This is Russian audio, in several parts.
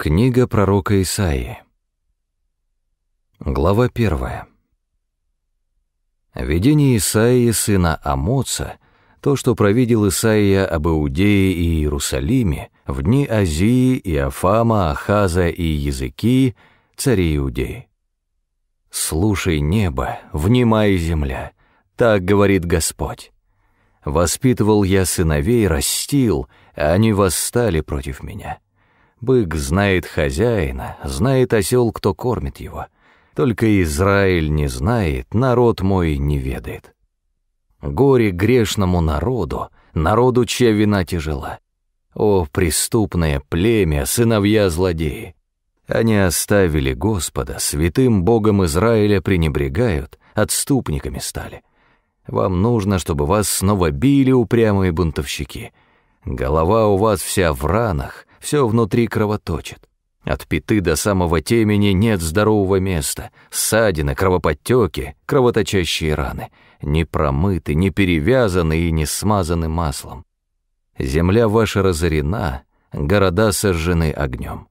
Книга пророка Исаии. Глава 1. Видение Исаии сына Амоца, то, что провидел Исаия об Иудее и Иерусалиме в дни Азии и Афама, Ахаза и Языки, царей Иудеи. «Слушай небо, внимай земля, так говорит Господь. Воспитывал я сыновей, растил, а они восстали против меня». Бык знает хозяина, знает осел, кто кормит его. Только Израиль не знает, народ мой не ведает. Горе грешному народу, народу, чья вина тяжела. О, преступное племя, сыновья злодеи! Они оставили Господа, святым Богом Израиля пренебрегают, отступниками стали. Вам нужно, чтобы вас снова били упрямые бунтовщики. Голова у вас вся в ранах, все внутри кровоточит. От пяты до самого темени нет здорового места, ссадины, кровоподтеки, кровоточащие раны, не промыты, не перевязаны и не смазаны маслом. Земля ваша разорена, города сожжены огнем.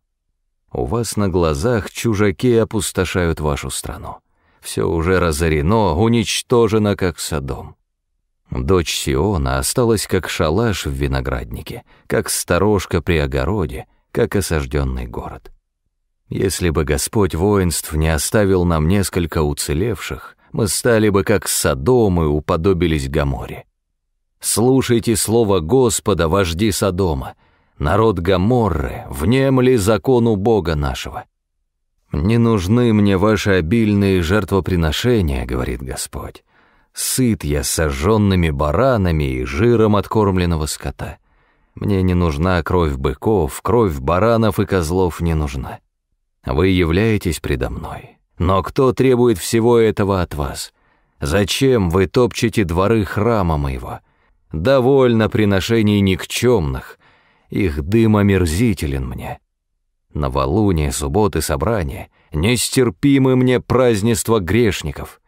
У вас на глазах чужаки опустошают вашу страну. Все уже разорено, уничтожено, как садом. Дочь Сиона осталась как шалаш в винограднике, как сторожка при огороде, как осажденный город. Если бы Господь воинств не оставил нам несколько уцелевших, мы стали бы как Содом и уподобились Гаморе. Слушайте слово Господа, вожди Содома, народ Гаморры, внемли закону Бога нашего. «Не нужны мне ваши обильные жертвоприношения», — говорит Господь, Сыт я сожженными баранами и жиром откормленного скота. Мне не нужна кровь быков, кровь баранов и козлов не нужна. Вы являетесь предо мной. Но кто требует всего этого от вас? Зачем вы топчете дворы храма моего? Довольно приношений никчемных. Их дым омерзителен мне. Новолуние, субботы, собрания — нестерпимы мне празднества грешников —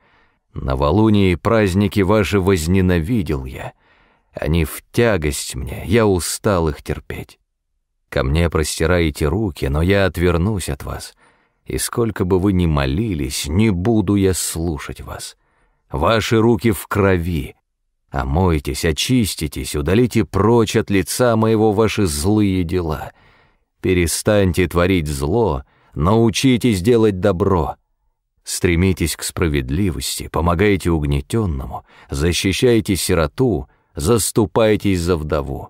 Новолуние и праздники ваши возненавидел я. Они в тягость мне, я устал их терпеть. Ко мне простираете руки, но я отвернусь от вас. И сколько бы вы ни молились, не буду я слушать вас. Ваши руки в крови. Омойтесь, очиститесь, удалите прочь от лица моего ваши злые дела. Перестаньте творить зло, научитесь делать добро. Стремитесь к справедливости, помогайте угнетенному, защищайте сироту, заступайтесь за вдову.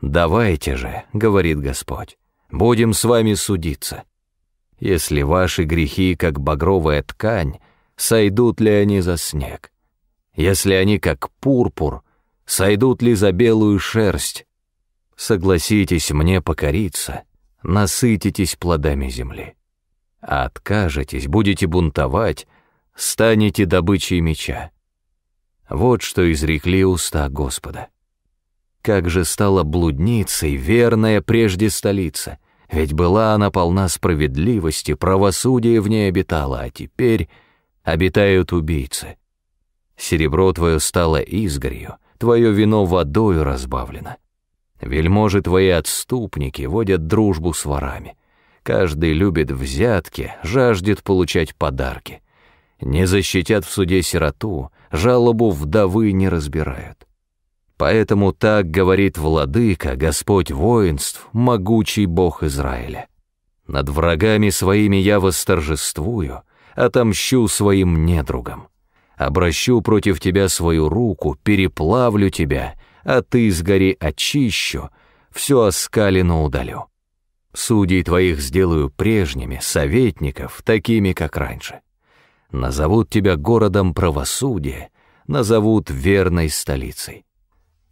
«Давайте же», — говорит Господь, — «будем с вами судиться. Если ваши грехи, как багровая ткань, сойдут ли они за снег? Если они, как пурпур, сойдут ли за белую шерсть? Согласитесь мне покориться, насытитесь плодами земли» откажетесь, будете бунтовать, станете добычей меча. Вот что изрекли уста Господа. Как же стала блудницей верная прежде столица, ведь была она полна справедливости, правосудие в ней обитало, а теперь обитают убийцы. Серебро твое стало изгорью, твое вино водою разбавлено. Вельможи твои отступники водят дружбу с ворами. Каждый любит взятки, жаждет получать подарки. Не защитят в суде сироту, жалобу вдовы не разбирают. Поэтому так говорит владыка, Господь воинств, могучий Бог Израиля. Над врагами своими я восторжествую, отомщу своим недругам. Обращу против тебя свою руку, переплавлю тебя, а ты сгори очищу, все оскалину удалю. Судей твоих сделаю прежними, советников, такими, как раньше. Назовут тебя городом правосудия, назовут верной столицей.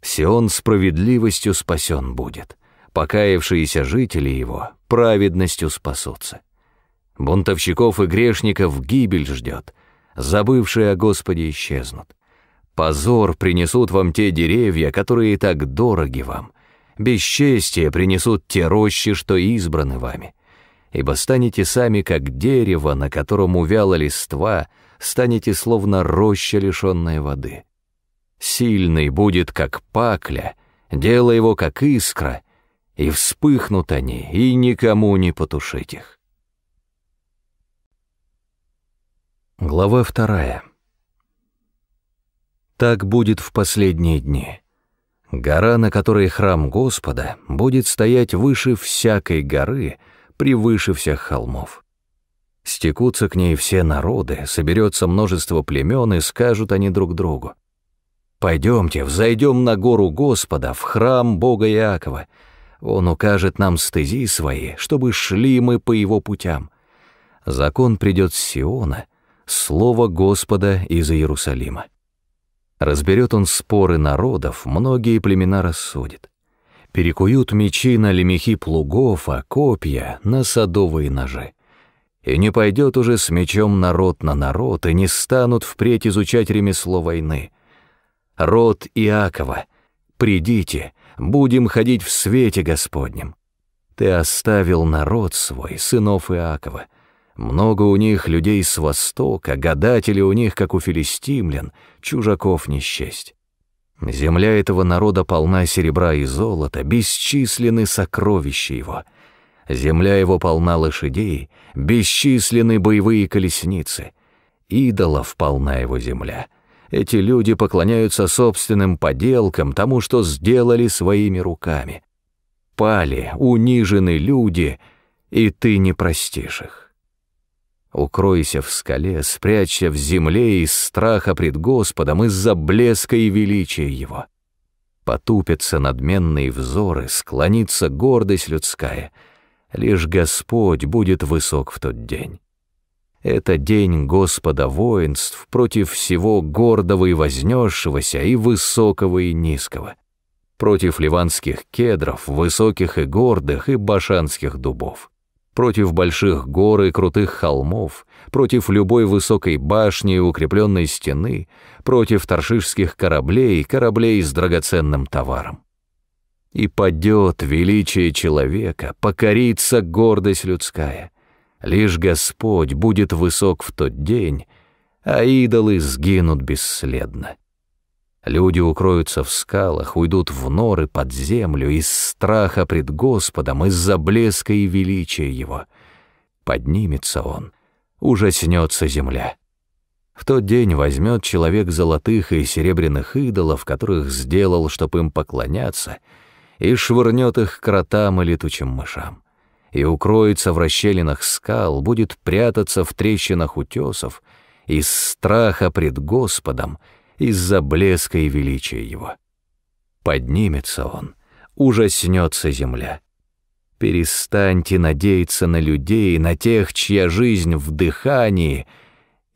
Сион справедливостью спасен будет, покаявшиеся жители его праведностью спасутся. Бунтовщиков и грешников гибель ждет, забывшие о Господе исчезнут. Позор принесут вам те деревья, которые так дороги вам, бесчестие принесут те рощи, что избраны вами. Ибо станете сами, как дерево, на котором увяла листва, станете словно роща, лишенная воды. Сильный будет, как пакля, дело его, как искра, и вспыхнут они, и никому не потушить их. Глава вторая. Так будет в последние дни. Гора, на которой храм Господа, будет стоять выше всякой горы, превыше всех холмов. Стекутся к ней все народы, соберется множество племен, и скажут они друг другу. «Пойдемте, взойдем на гору Господа, в храм Бога Иакова. Он укажет нам стези свои, чтобы шли мы по его путям. Закон придет с Сиона, слово Господа из Иерусалима». Разберет он споры народов, многие племена рассудит. Перекуют мечи на лемехи плугов, а копья — на садовые ножи. И не пойдет уже с мечом народ на народ, и не станут впредь изучать ремесло войны. Род Иакова, придите, будем ходить в свете Господнем. Ты оставил народ свой, сынов Иакова, много у них людей с востока, гадатели у них, как у филистимлян, чужаков не счесть. Земля этого народа полна серебра и золота, бесчисленны сокровища его. Земля его полна лошадей, бесчисленны боевые колесницы. Идолов полна его земля. Эти люди поклоняются собственным поделкам, тому, что сделали своими руками. Пали, унижены люди, и ты не простишь их. Укройся в скале, спрячься в земле из страха пред Господом, из-за блеска и величия Его. Потупятся надменные взоры, склонится гордость людская. Лишь Господь будет высок в тот день. Это день Господа воинств против всего гордого и вознесшегося, и высокого, и низкого, против ливанских кедров, высоких и гордых, и башанских дубов против больших гор и крутых холмов, против любой высокой башни и укрепленной стены, против торшишских кораблей и кораблей с драгоценным товаром. И падет величие человека, покорится гордость людская. Лишь Господь будет высок в тот день, а идолы сгинут бесследно. Люди укроются в скалах, уйдут в норы под землю из страха пред Господом, из-за блеска и величия Его. Поднимется он, ужаснется земля. В тот день возьмет человек золотых и серебряных идолов, которых сделал, чтоб им поклоняться, и швырнет их кротам и летучим мышам. И укроется в расщелинах скал, будет прятаться в трещинах утесов, из страха пред Господом — из-за блеска и величия его. Поднимется он, ужаснется земля. Перестаньте надеяться на людей, на тех, чья жизнь в дыхании,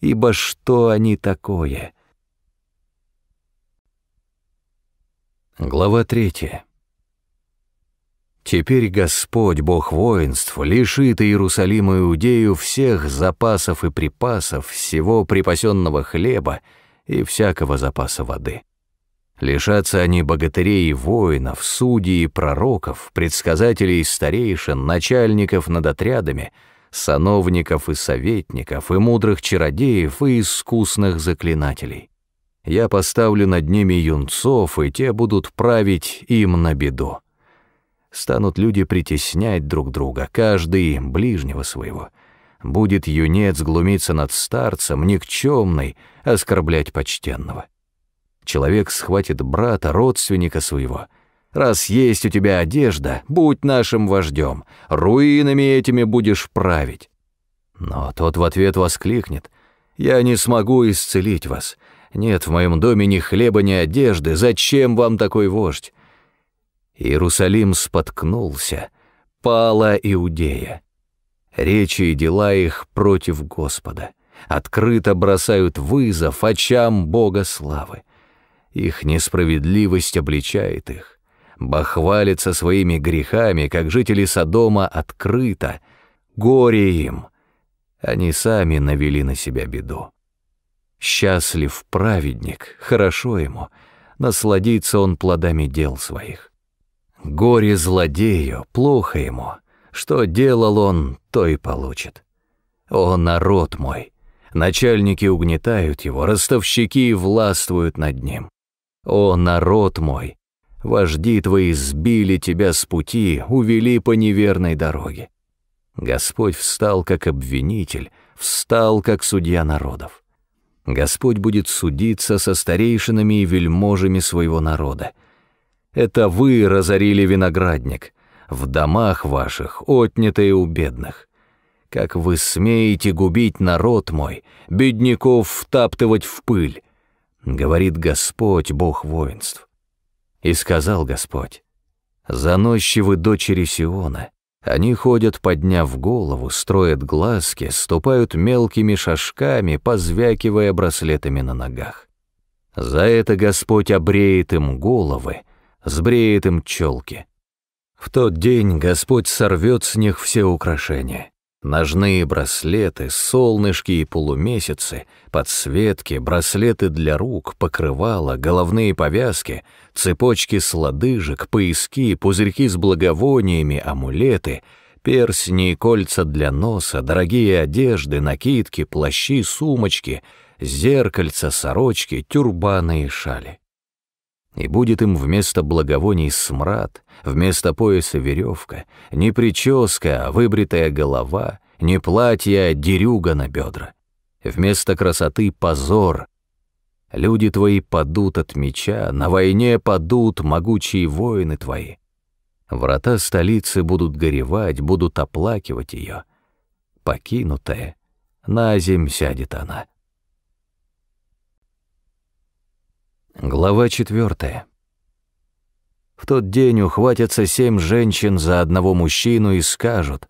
ибо что они такое? Глава третья. Теперь Господь, Бог воинств, лишит Иерусалима и Иудею всех запасов и припасов, всего припасенного хлеба, и всякого запаса воды. Лишатся они богатырей и воинов, судей и пророков, предсказателей и старейшин, начальников над отрядами, сановников и советников, и мудрых чародеев, и искусных заклинателей. Я поставлю над ними юнцов, и те будут править им на беду. Станут люди притеснять друг друга, каждый ближнего своего. Будет юнец глумиться над старцем, никчемный, оскорблять почтенного. Человек схватит брата, родственника своего. Раз есть у тебя одежда, будь нашим вождем, руинами этими будешь править. Но тот в ответ воскликнет, «Я не смогу исцелить вас. Нет в моем доме ни хлеба, ни одежды. Зачем вам такой вождь?» Иерусалим споткнулся, пала Иудея. Речи и дела их против Господа открыто бросают вызов очам Бога славы. Их несправедливость обличает их. Бахвалятся своими грехами, как жители Содома, открыто. Горе им! Они сами навели на себя беду. Счастлив праведник, хорошо ему, насладится он плодами дел своих. Горе злодею, плохо ему, что делал он, то и получит. О, народ мой! Начальники угнетают его, ростовщики властвуют над ним. О, народ мой, вожди твои сбили тебя с пути, увели по неверной дороге. Господь встал как обвинитель, встал как судья народов. Господь будет судиться со старейшинами и вельможами своего народа. Это вы разорили виноградник, в домах ваших отнятые у бедных. Как вы смеете губить народ мой, бедняков втаптывать в пыль, говорит Господь, Бог воинств. И сказал Господь, заносчивы дочери Сиона, они ходят, подняв голову, строят глазки, ступают мелкими шажками, позвякивая браслетами на ногах. За это Господь обреет им головы, сбреет им челки. В тот день Господь сорвет с них все украшения. Ножные браслеты, солнышки и полумесяцы, подсветки, браслеты для рук, покрывала, головные повязки, цепочки с лодыжек, пояски, пузырьки с благовониями, амулеты, персни и кольца для носа, дорогие одежды, накидки, плащи, сумочки, зеркальца, сорочки, тюрбаны и шали. И будет им вместо благовоний смрад, вместо пояса веревка, не прическа, а выбритая голова, не платье, а дерюга на бедра. Вместо красоты позор. Люди твои падут от меча, на войне падут могучие воины твои. Врата столицы будут горевать, будут оплакивать ее. Покинутая, на земь сядет она. Глава 4. В тот день ухватятся семь женщин за одного мужчину и скажут,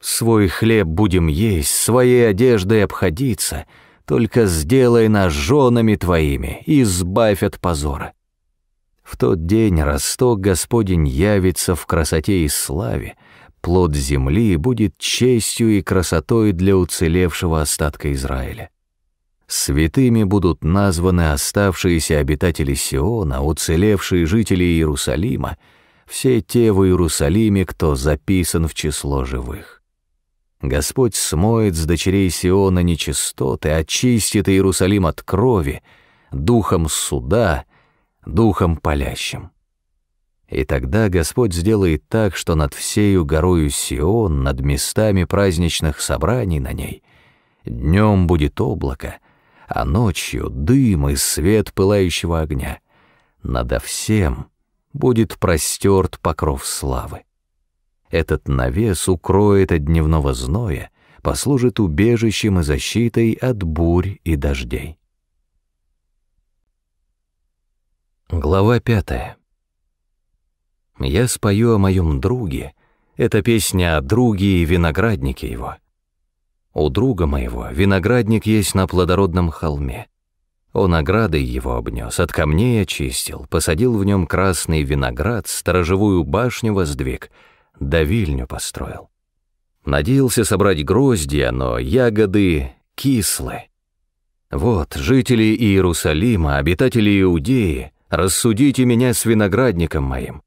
«Свой хлеб будем есть, своей одеждой обходиться, только сделай нас женами твоими, избавь от позора». В тот день росток Господень явится в красоте и славе, плод земли будет честью и красотой для уцелевшего остатка Израиля. Святыми будут названы оставшиеся обитатели Сиона, уцелевшие жители Иерусалима, все те в Иерусалиме, кто записан в число живых. Господь смоет с дочерей Сиона нечистоты, очистит Иерусалим от крови, духом суда, духом палящим. И тогда Господь сделает так, что над всею горою Сион, над местами праздничных собраний на ней, днем будет облако, а ночью дым и свет пылающего огня. Надо всем будет простерт покров славы. Этот навес укроет от дневного зноя, послужит убежищем и защитой от бурь и дождей. Глава пятая. Я спою о моем друге. Это песня о друге и винограднике его — у друга моего виноградник есть на плодородном холме. Он оградой его обнес, от камней очистил, посадил в нем красный виноград, сторожевую башню воздвиг, давильню построил. Надеялся собрать гроздья, но ягоды кислы. Вот, жители Иерусалима, обитатели Иудеи, рассудите меня с виноградником моим.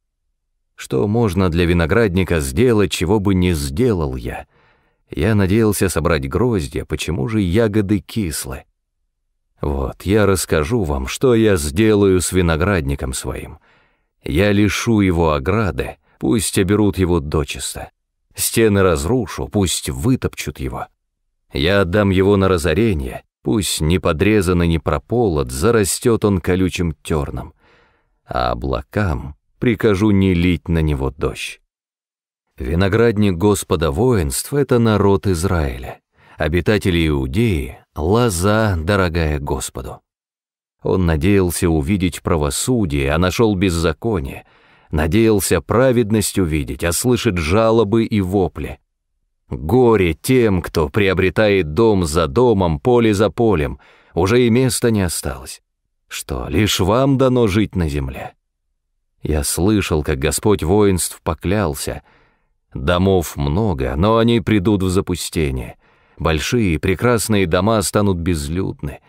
Что можно для виноградника сделать, чего бы не сделал я — я надеялся собрать гроздья, а почему же ягоды кислы? Вот, я расскажу вам, что я сделаю с виноградником своим. Я лишу его ограды, пусть оберут его дочисто. Стены разрушу, пусть вытопчут его. Я отдам его на разорение, пусть не подрезан и не прополот, зарастет он колючим терном. А облакам прикажу не лить на него дождь. Виноградник Господа воинства — это народ Израиля, обитатели Иудеи — лоза, дорогая Господу. Он надеялся увидеть правосудие, а нашел беззаконие, надеялся праведность увидеть, а слышит жалобы и вопли. Горе тем, кто приобретает дом за домом, поле за полем, уже и места не осталось. Что, лишь вам дано жить на земле? Я слышал, как Господь воинств поклялся — Домов много, но они придут в запустение. Большие прекрасные дома станут безлюдны.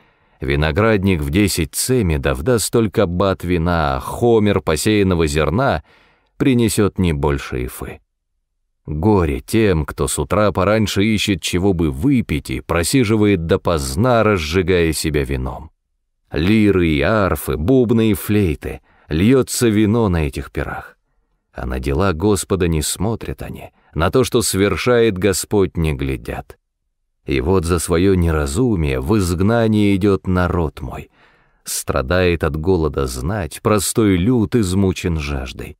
Виноградник в десять цемедов даст только бат вина, а хомер посеянного зерна принесет не больше ифы. Горе тем, кто с утра пораньше ищет чего бы выпить и просиживает допоздна, разжигая себя вином. Лиры и арфы, бубны и флейты. Льется вино на этих пирах а на дела Господа не смотрят они, на то, что совершает Господь, не глядят. И вот за свое неразумие в изгнание идет народ мой, страдает от голода знать, простой люд измучен жаждой.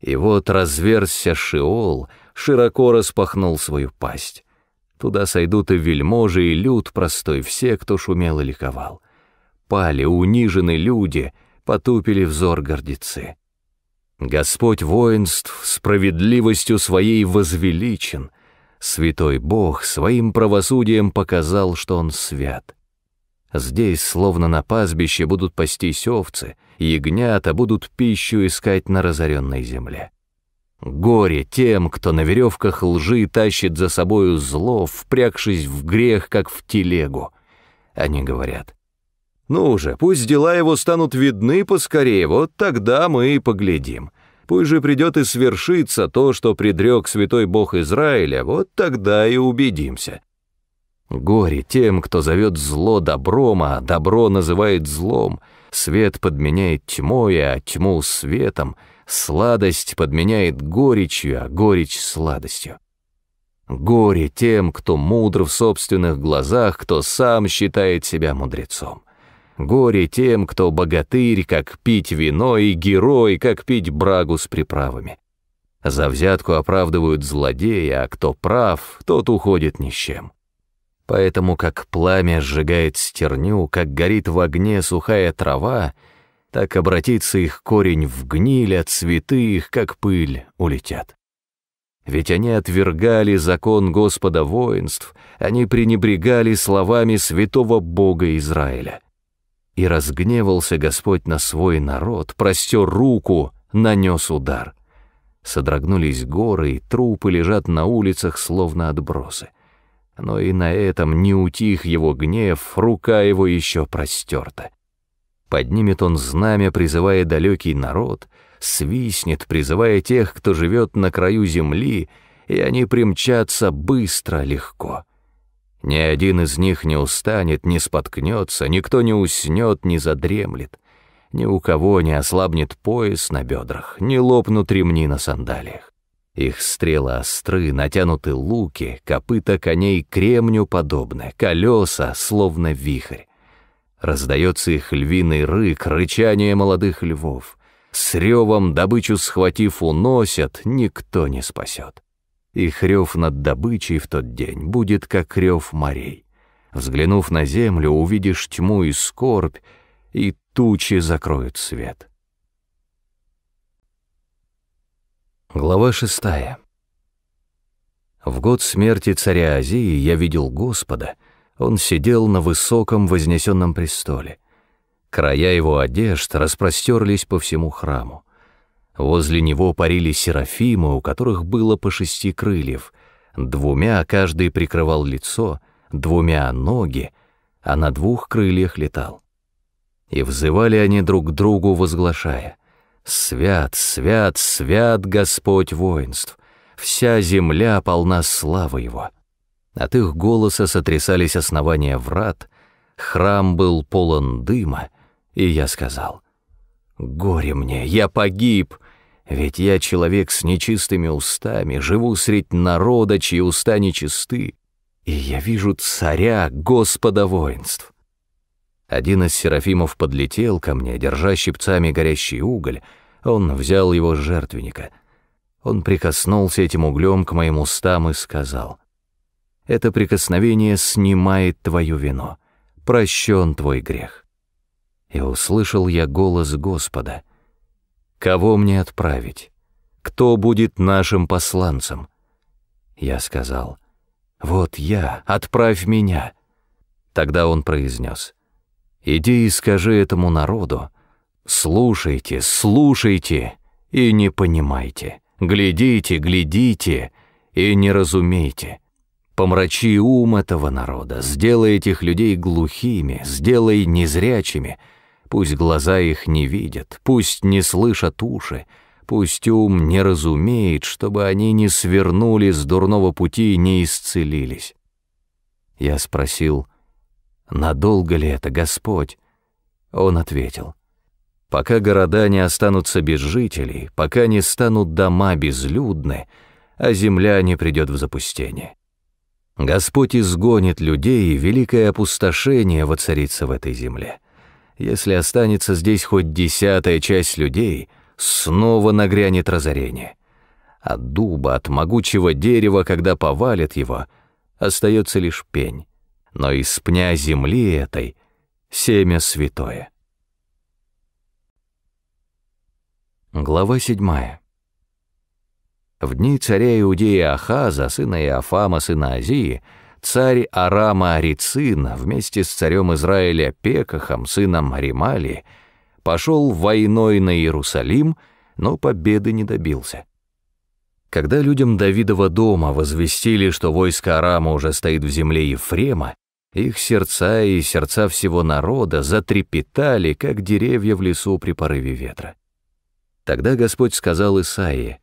И вот разверзся Шиол, широко распахнул свою пасть. Туда сойдут и вельможи, и люд простой, все, кто шумел и ликовал. Пали унижены люди, потупили взор гордецы. Господь воинств справедливостью своей возвеличен, святой Бог своим правосудием показал, что он свят. Здесь, словно на пастбище, будут пастись овцы, ягнята будут пищу искать на разоренной земле. Горе тем, кто на веревках лжи тащит за собою зло, впрягшись в грех, как в телегу. Они говорят, «Ну уже, пусть дела его станут видны поскорее, вот тогда мы и поглядим». Пусть же придет и свершится то, что предрек святой Бог Израиля, вот тогда и убедимся. Горе тем, кто зовет зло добром, а добро называет злом. Свет подменяет тьмой, а тьму светом. Сладость подменяет горечью, а горечь сладостью. Горе тем, кто мудр в собственных глазах, кто сам считает себя мудрецом. Горе тем, кто богатырь, как пить вино, и герой, как пить брагу с приправами. За взятку оправдывают злодея, а кто прав, тот уходит ни с чем. Поэтому как пламя сжигает стерню, как горит в огне сухая трава, так обратится их корень в гниль, а цветы их, как пыль, улетят. Ведь они отвергали закон Господа воинств, они пренебрегали словами святого Бога Израиля. И разгневался Господь на свой народ, простер руку, нанес удар. Содрогнулись горы, и трупы лежат на улицах, словно отбросы. Но и на этом не утих его гнев, рука его еще простерта. Поднимет он знамя, призывая далекий народ, свистнет, призывая тех, кто живет на краю земли, и они примчатся быстро, легко. Ни один из них не устанет, не споткнется, никто не уснет, не задремлет. Ни у кого не ослабнет пояс на бедрах, не лопнут ремни на сандалиях. Их стрелы остры, натянуты луки, копыта коней кремню подобны, колеса словно вихрь. Раздается их львиный рык, рычание молодых львов. С ревом добычу схватив уносят, никто не спасет. Их рев над добычей в тот день будет как рев морей. Взглянув на землю, увидишь тьму и скорбь, и тучи закроют свет. Глава шестая. В год смерти царя Азии я видел Господа, он сидел на высоком вознесенном престоле. Края его одежд распростерлись по всему храму. Возле него парили серафимы, у которых было по шести крыльев. Двумя каждый прикрывал лицо, двумя — ноги, а на двух крыльях летал. И взывали они друг к другу, возглашая «Свят, свят, свят Господь воинств! Вся земля полна славы Его!» От их голоса сотрясались основания врат, храм был полон дыма, и я сказал «Горе мне, я погиб!» Ведь я человек с нечистыми устами, живу средь народа, чьи уста нечисты, и я вижу царя, Господа воинств. Один из серафимов подлетел ко мне, держа щипцами горящий уголь, он взял его с жертвенника. Он прикоснулся этим углем к моим устам и сказал, «Это прикосновение снимает твою вину, прощен твой грех». И услышал я голос Господа — Кого мне отправить? Кто будет нашим посланцем? Я сказал, вот я, отправь меня. Тогда он произнес, иди и скажи этому народу, слушайте, слушайте и не понимайте, глядите, глядите и не разумейте. Помрачи ум этого народа, сделай этих людей глухими, сделай незрячими — Пусть глаза их не видят, пусть не слышат уши, пусть ум не разумеет, чтобы они не свернули с дурного пути и не исцелились. Я спросил, надолго ли это, Господь? Он ответил, пока города не останутся без жителей, пока не станут дома безлюдны, а земля не придет в запустение. Господь изгонит людей, и великое опустошение воцарится в этой земле. Если останется здесь хоть десятая часть людей, снова нагрянет разорение. От дуба, от могучего дерева, когда повалит его, остается лишь пень. Но из пня земли этой семя святое. Глава 7. В дни царя Иудея Ахаза, сына Иофама, сына Азии, царь Арама Арицина вместе с царем Израиля Пекахом, сыном Римали, пошел войной на Иерусалим, но победы не добился. Когда людям Давидова дома возвестили, что войско Арама уже стоит в земле Ефрема, их сердца и сердца всего народа затрепетали, как деревья в лесу при порыве ветра. Тогда Господь сказал Исаии,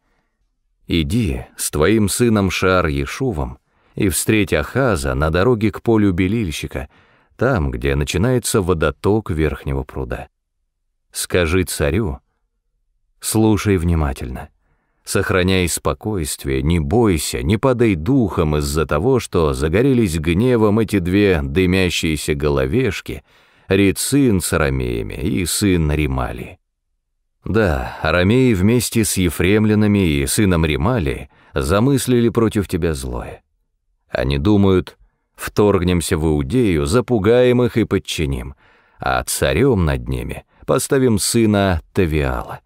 «Иди с твоим сыном Шар-Ешувом, и встреть Ахаза на дороге к полю белильщика, там, где начинается водоток верхнего пруда. Скажи царю, слушай внимательно, сохраняй спокойствие, не бойся, не падай духом из-за того, что загорелись гневом эти две дымящиеся головешки, Рецин с Арамеями и сын Римали. Да, Арамеи вместе с Ефремлянами и сыном Римали замыслили против тебя злое. Они думают, вторгнемся в Иудею, запугаем их и подчиним, а царем над ними поставим сына Тавиала.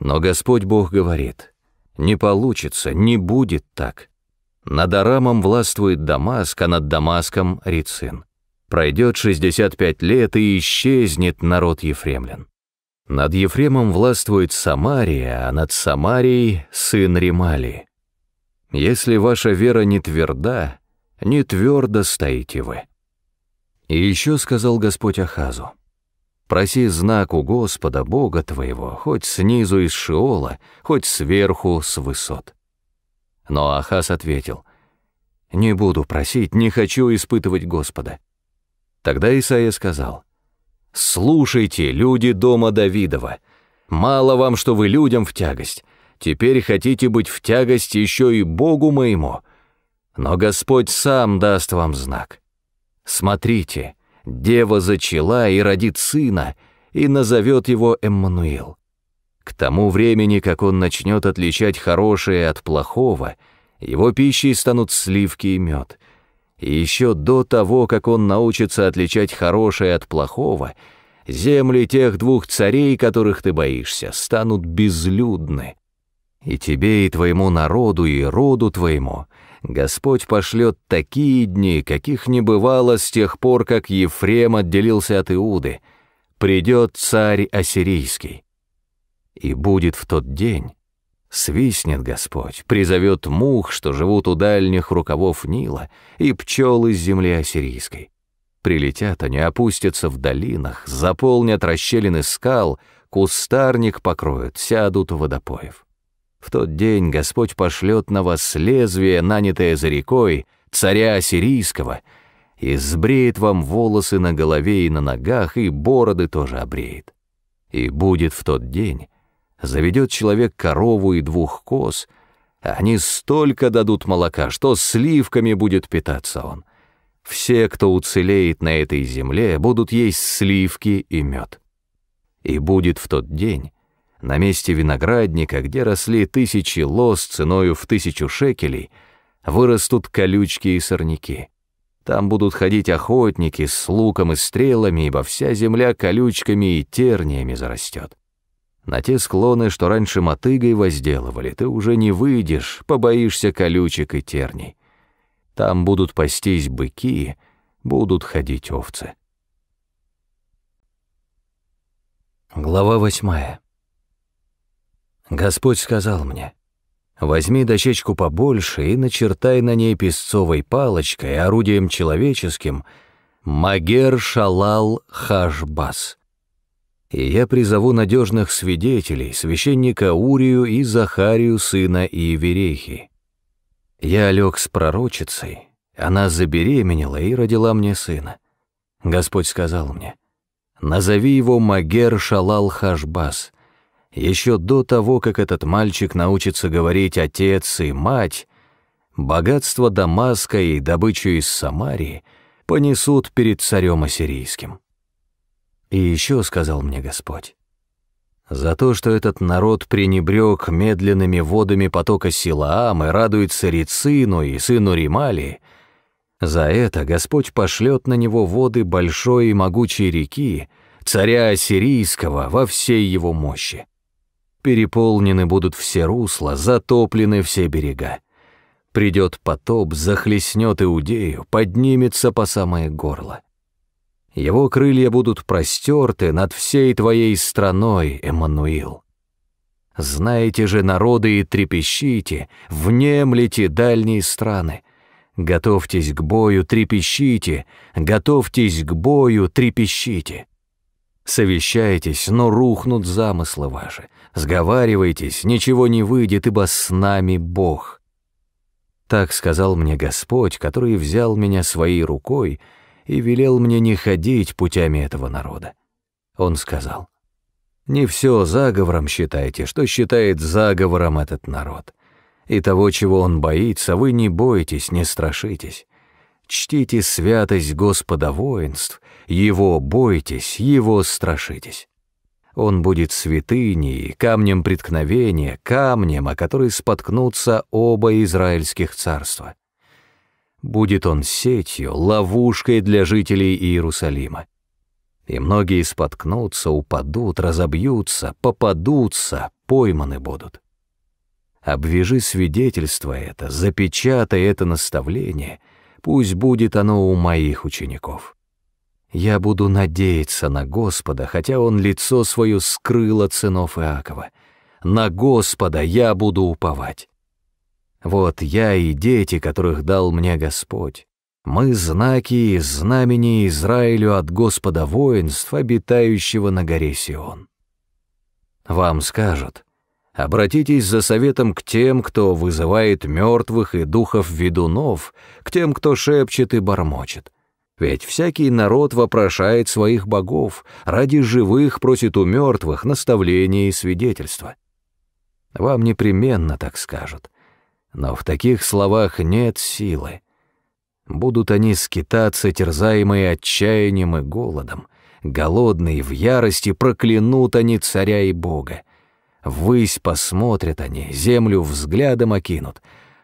Но Господь Бог говорит, не получится, не будет так. Над Арамом властвует Дамаск, а над Дамаском — Рицин. Пройдет 65 лет и исчезнет народ Ефремлен. Над Ефремом властвует Самария, а над Самарией — сын Ремалии. Если ваша вера не тверда, не твердо стоите вы. И еще сказал Господь Ахазу, «Проси знак у Господа, Бога твоего, хоть снизу из Шиола, хоть сверху с высот». Но Ахаз ответил, «Не буду просить, не хочу испытывать Господа». Тогда Исаия сказал, «Слушайте, люди дома Давидова, мало вам, что вы людям в тягость, теперь хотите быть в тягость еще и Богу моему, но Господь сам даст вам знак. Смотрите, дева зачала и родит сына, и назовет его Эммануил. К тому времени, как он начнет отличать хорошее от плохого, его пищей станут сливки и мед. И еще до того, как он научится отличать хорошее от плохого, земли тех двух царей, которых ты боишься, станут безлюдны. И тебе, и твоему народу, и роду твоему Господь пошлет такие дни, каких не бывало с тех пор, как Ефрем отделился от Иуды. Придет царь Ассирийский. И будет в тот день, свистнет Господь, призовет мух, что живут у дальних рукавов Нила, и пчел из земли Ассирийской. Прилетят они, опустятся в долинах, заполнят расщелины скал, кустарник покроют, сядут у водопоев. В тот день Господь пошлет на вас лезвие, нанятое за рекой, царя Ассирийского, и сбреет вам волосы на голове и на ногах, и бороды тоже обреет. И будет в тот день, заведет человек корову и двух коз, они столько дадут молока, что сливками будет питаться он. Все, кто уцелеет на этой земле, будут есть сливки и мед. И будет в тот день, на месте виноградника, где росли тысячи лоз ценою в тысячу шекелей, вырастут колючки и сорняки. Там будут ходить охотники с луком и стрелами, ибо вся земля колючками и терниями зарастет. На те склоны, что раньше мотыгой возделывали, ты уже не выйдешь, побоишься колючек и терней. Там будут пастись быки, будут ходить овцы. Глава восьмая. Господь сказал мне, «Возьми дощечку побольше и начертай на ней песцовой палочкой, орудием человеческим, Магер Шалал Хашбас». И я призову надежных свидетелей, священника Урию и Захарию, сына Иеверехи. Я лег с пророчицей, она забеременела и родила мне сына. Господь сказал мне, «Назови его Магер Шалал Хашбас», еще до того, как этот мальчик научится говорить «отец» и «мать», богатство Дамаска и добычу из Самарии понесут перед царем ассирийским. И еще сказал мне Господь, за то, что этот народ пренебрег медленными водами потока Силаам и радуется Рицину и сыну Римали, за это Господь пошлет на него воды большой и могучей реки, царя Ассирийского во всей его мощи. Переполнены будут все русла, затоплены все берега. Придет потоп, захлестнет Иудею, поднимется по самое горло. Его крылья будут простерты над всей твоей страной, Эммануил. Знаете же народы и трепещите, внемлите дальние страны. Готовьтесь к бою, трепещите, готовьтесь к бою, трепещите. Совещайтесь, но рухнут замыслы ваши, Сговаривайтесь, ничего не выйдет, ибо с нами Бог. Так сказал мне Господь, который взял меня своей рукой и велел мне не ходить путями этого народа. Он сказал, «Не все заговором считайте, что считает заговором этот народ. И того, чего он боится, вы не бойтесь, не страшитесь. Чтите святость Господа воинств, его бойтесь, его страшитесь». Он будет святыней, камнем преткновения, камнем, о который споткнутся оба израильских царства. Будет он сетью, ловушкой для жителей Иерусалима. И многие споткнутся, упадут, разобьются, попадутся, пойманы будут. Обвяжи свидетельство это, запечатай это наставление, пусть будет оно у моих учеников. Я буду надеяться на Господа, хотя он лицо свое скрыл от сынов Иакова. На Господа я буду уповать. Вот я и дети, которых дал мне Господь. Мы знаки и знамени Израилю от Господа воинств, обитающего на горе Сион. Вам скажут, обратитесь за советом к тем, кто вызывает мертвых и духов ведунов, к тем, кто шепчет и бормочет. Ведь всякий народ вопрошает своих богов, ради живых просит у мертвых наставления и свидетельства. Вам непременно так скажут. Но в таких словах нет силы. Будут они скитаться, терзаемые отчаянием и голодом. Голодные в ярости проклянут они царя и бога. Ввысь посмотрят они, землю взглядом окинут.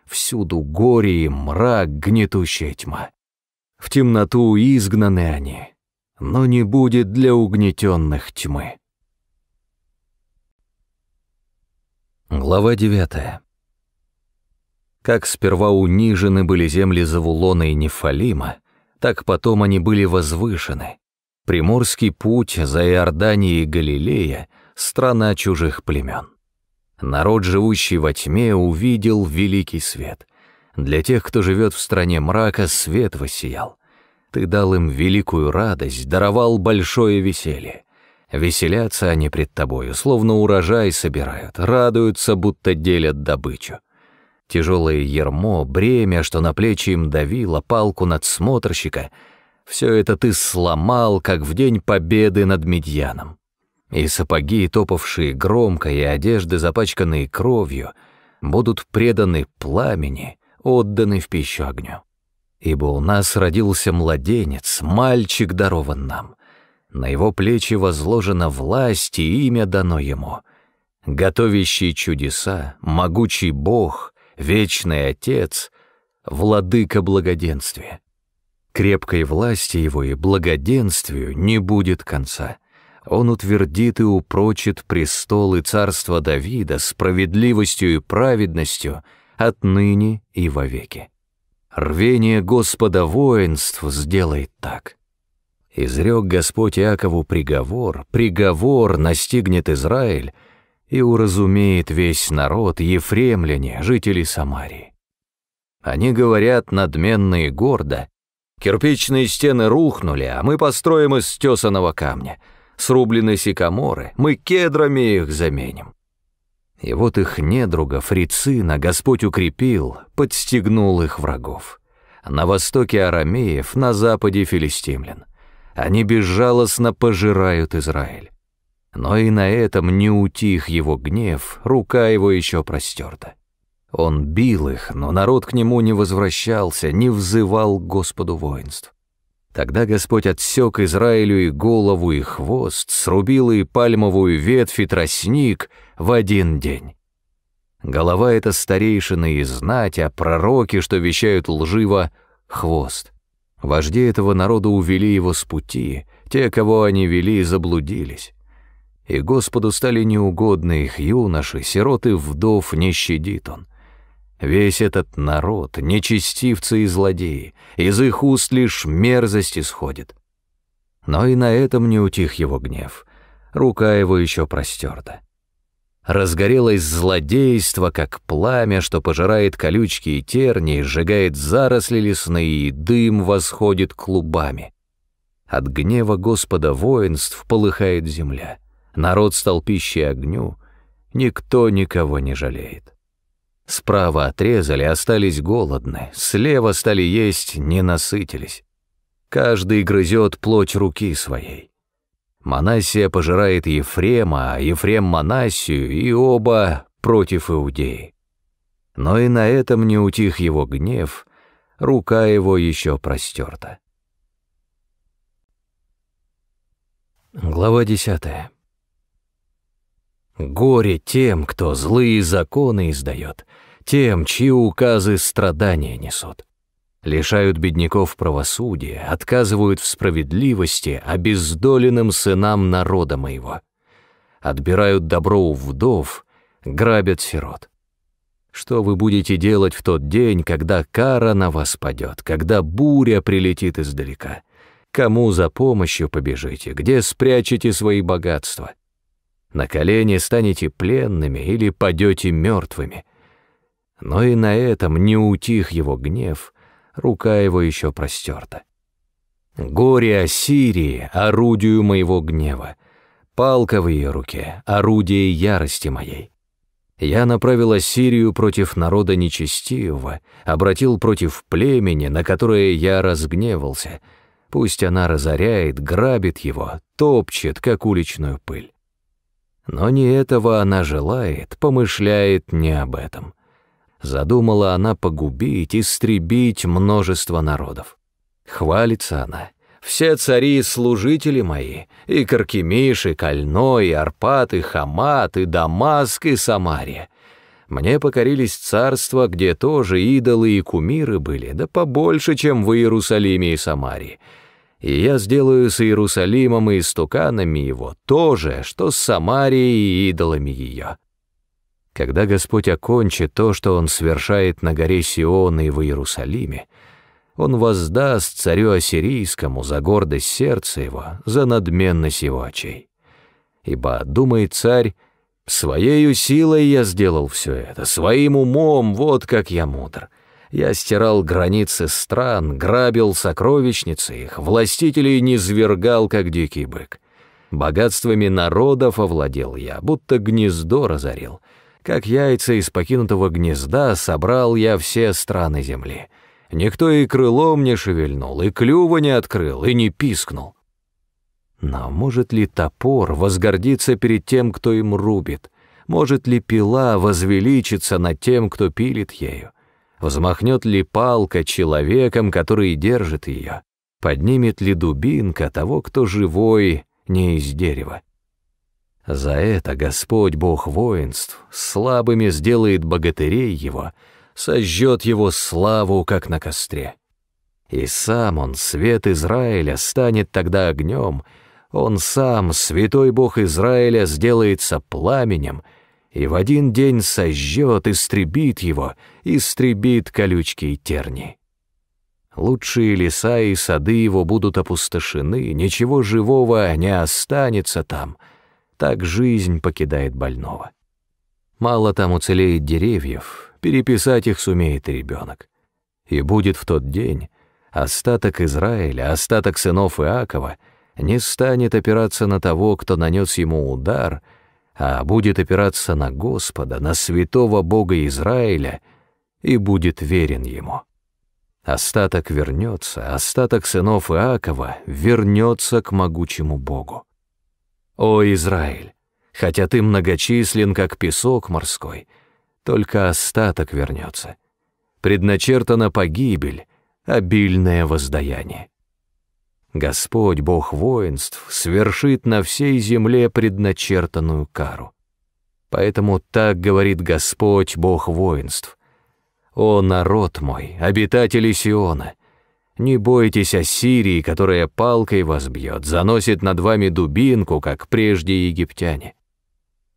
Всюду горе и мрак, гнетущая тьма. В темноту изгнаны они, но не будет для угнетенных тьмы. Глава 9. Как сперва унижены были земли Завулона и Нефалима, так потом они были возвышены. Приморский путь за Иорданией и Галилея — страна чужих племен. Народ, живущий во тьме, увидел великий свет. Для тех, кто живет в стране мрака, свет воссиял. Ты дал им великую радость, даровал большое веселье. Веселятся они пред тобою, словно урожай собирают, радуются, будто делят добычу. Тяжелое ермо, бремя, что на плечи им давило, палку надсмотрщика — все это ты сломал, как в день победы над Медьяном. И сапоги, топавшие громко, и одежды, запачканные кровью, будут преданы пламени, отданы в пищу огню. Ибо у нас родился младенец, мальчик дарован нам. На его плечи возложена власть, и имя дано ему. Готовящий чудеса, могучий Бог, вечный Отец, владыка благоденствия. Крепкой власти его и благоденствию не будет конца. Он утвердит и упрочит престол и царство Давида справедливостью и праведностью — отныне и вовеки. Рвение Господа воинств сделает так. Изрек Господь Якову приговор, приговор настигнет Израиль и уразумеет весь народ, ефремляне, жители Самарии. Они говорят надменно и гордо, кирпичные стены рухнули, а мы построим из стесаного камня, срублены сикаморы, мы кедрами их заменим. И вот их недруга, Фрицина, Господь укрепил, подстегнул их врагов. На востоке арамеев, на западе филистимлян. Они безжалостно пожирают Израиль. Но и на этом не утих его гнев, рука его еще простерта. Он бил их, но народ к нему не возвращался, не взывал к Господу воинств. Тогда Господь отсек Израилю и голову, и хвост, срубил и пальмовую ветвь, и тростник — в один день. Голова — это старейшины и знать, а пророки, что вещают лживо, — хвост. Вожди этого народа увели его с пути, те, кого они вели, заблудились. И Господу стали неугодны их юноши, сироты вдов не щадит он. Весь этот народ — нечестивцы и злодеи, из их уст лишь мерзость исходит. Но и на этом не утих его гнев, рука его еще простерта разгорелось злодейство, как пламя, что пожирает колючки и тернии, сжигает заросли лесные, и дым восходит клубами. От гнева Господа воинств полыхает земля, народ стал пищей огню, никто никого не жалеет. Справа отрезали, остались голодны, слева стали есть, не насытились. Каждый грызет плоть руки своей. Манасия пожирает Ефрема, а Ефрем Манасию, и оба против Иудеи. Но и на этом не утих его гнев, рука его еще простерта. Глава десятая. Горе тем, кто злые законы издает, тем, чьи указы страдания несут лишают бедняков правосудия, отказывают в справедливости обездоленным сынам народа моего, отбирают добро у вдов, грабят сирот. Что вы будете делать в тот день, когда кара на вас падет, когда буря прилетит издалека? Кому за помощью побежите, где спрячете свои богатства? На колени станете пленными или падете мертвыми. Но и на этом не утих его гнев — рука его еще простерта. Горе Ассирии, орудию моего гнева, палка в ее руке, орудие ярости моей. Я направил Ассирию против народа нечестивого, обратил против племени, на которое я разгневался. Пусть она разоряет, грабит его, топчет, как уличную пыль. Но не этого она желает, помышляет не об этом — Задумала она погубить, истребить множество народов. Хвалится она. Все цари и служители мои, и Каркемиш, и Кально и Арпат, и Хамат, и Дамаск, и Самария. Мне покорились царства, где тоже идолы и кумиры были, да побольше, чем в Иерусалиме и Самарии. И я сделаю с Иерусалимом и истуканами его то же, что с Самарией и идолами ее. Когда Господь окончит то, что Он свершает на горе Сион и в Иерусалиме, Он воздаст царю Ассирийскому за гордость сердца его, за надменность его очей. Ибо, думает царь, «Своею силой я сделал все это, своим умом, вот как я мудр». Я стирал границы стран, грабил сокровищницы их, властителей низвергал, как дикий бык. Богатствами народов овладел я, будто гнездо разорил. Как яйца из покинутого гнезда собрал я все страны земли. Никто и крылом не шевельнул, и клюва не открыл, и не пискнул. Но может ли топор возгордиться перед тем, кто им рубит? Может ли пила возвеличиться над тем, кто пилит ею? Взмахнет ли палка человеком, который держит ее? Поднимет ли дубинка того, кто живой, не из дерева? За это Господь Бог воинств слабыми сделает богатырей его, сожжет его славу, как на костре. И сам он, свет Израиля, станет тогда огнем, он сам, святой Бог Израиля, сделается пламенем и в один день сожжет, истребит его, истребит колючки и терни. Лучшие леса и сады его будут опустошены, ничего живого не останется там — так жизнь покидает больного. Мало там уцелеет деревьев, переписать их сумеет и ребенок. И будет в тот день остаток Израиля, остаток сынов Иакова не станет опираться на того, кто нанес ему удар, а будет опираться на Господа, на святого Бога Израиля, и будет верен ему. Остаток вернется, остаток сынов Иакова вернется к могучему Богу. «О, Израиль, хотя ты многочислен, как песок морской, только остаток вернется. Предначертана погибель, обильное воздаяние. Господь, Бог воинств, свершит на всей земле предначертанную кару. Поэтому так говорит Господь, Бог воинств. «О, народ мой, обитатели Сиона, не бойтесь Ассирии, которая палкой вас бьет, заносит над вами дубинку, как прежде египтяне.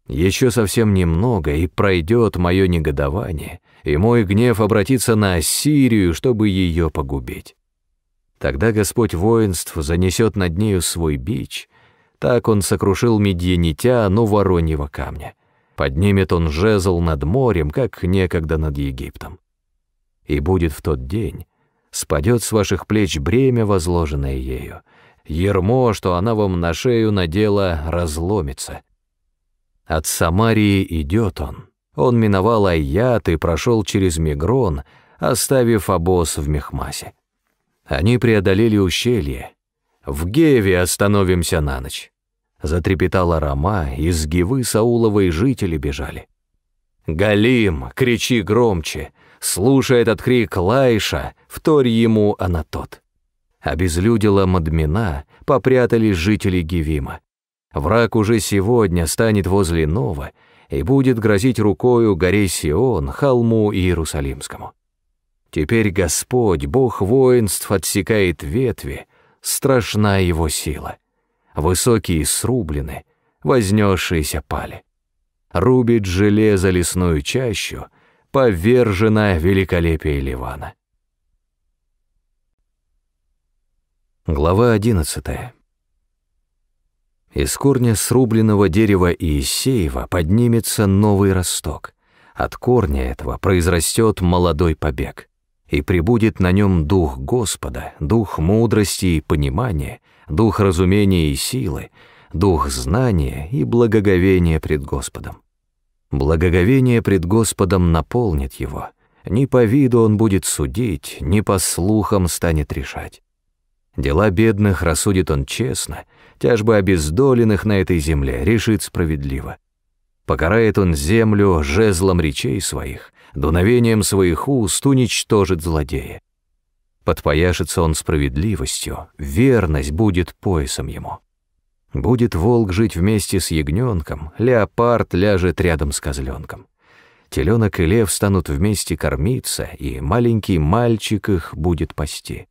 Еще совсем немного, и пройдет мое негодование, и мой гнев обратится на Ассирию, чтобы ее погубить. Тогда Господь воинств занесет над нею свой бич. Так он сокрушил медьянитя, но вороньего камня. Поднимет он жезл над морем, как некогда над Египтом. И будет в тот день спадет с ваших плеч бремя, возложенное ею. Ермо, что она вам на шею надела, разломится. От Самарии идет он. Он миновал Айят и прошел через Мигрон, оставив обоз в Мехмасе. Они преодолели ущелье. В Геве остановимся на ночь. Затрепетала рома, из Гивы Сауловой жители бежали. «Галим, кричи громче! Слушая этот крик Лайша, вторь ему Анатот. Обезлюдила Мадмина, попрятались жители Гевима. Враг уже сегодня станет возле Нова и будет грозить рукою горе Сион, холму Иерусалимскому. Теперь Господь, Бог воинств, отсекает ветви, страшна его сила. Высокие срублены, вознесшиеся пали. Рубит железо лесную чащу, повержено великолепие Ливана. Глава 11. Из корня срубленного дерева Иисеева поднимется новый росток. От корня этого произрастет молодой побег, и прибудет на нем дух Господа, дух мудрости и понимания, дух разумения и силы, дух знания и благоговения пред Господом. Благоговение пред Господом наполнит его. Ни по виду он будет судить, ни по слухам станет решать. Дела бедных рассудит он честно, тяжбы обездоленных на этой земле решит справедливо. Покарает он землю жезлом речей своих, дуновением своих уст уничтожит злодея. Подпояшется он справедливостью, верность будет поясом ему. Будет волк жить вместе с ягненком, леопард ляжет рядом с козленком. Теленок и лев станут вместе кормиться, и маленький мальчик их будет пасти.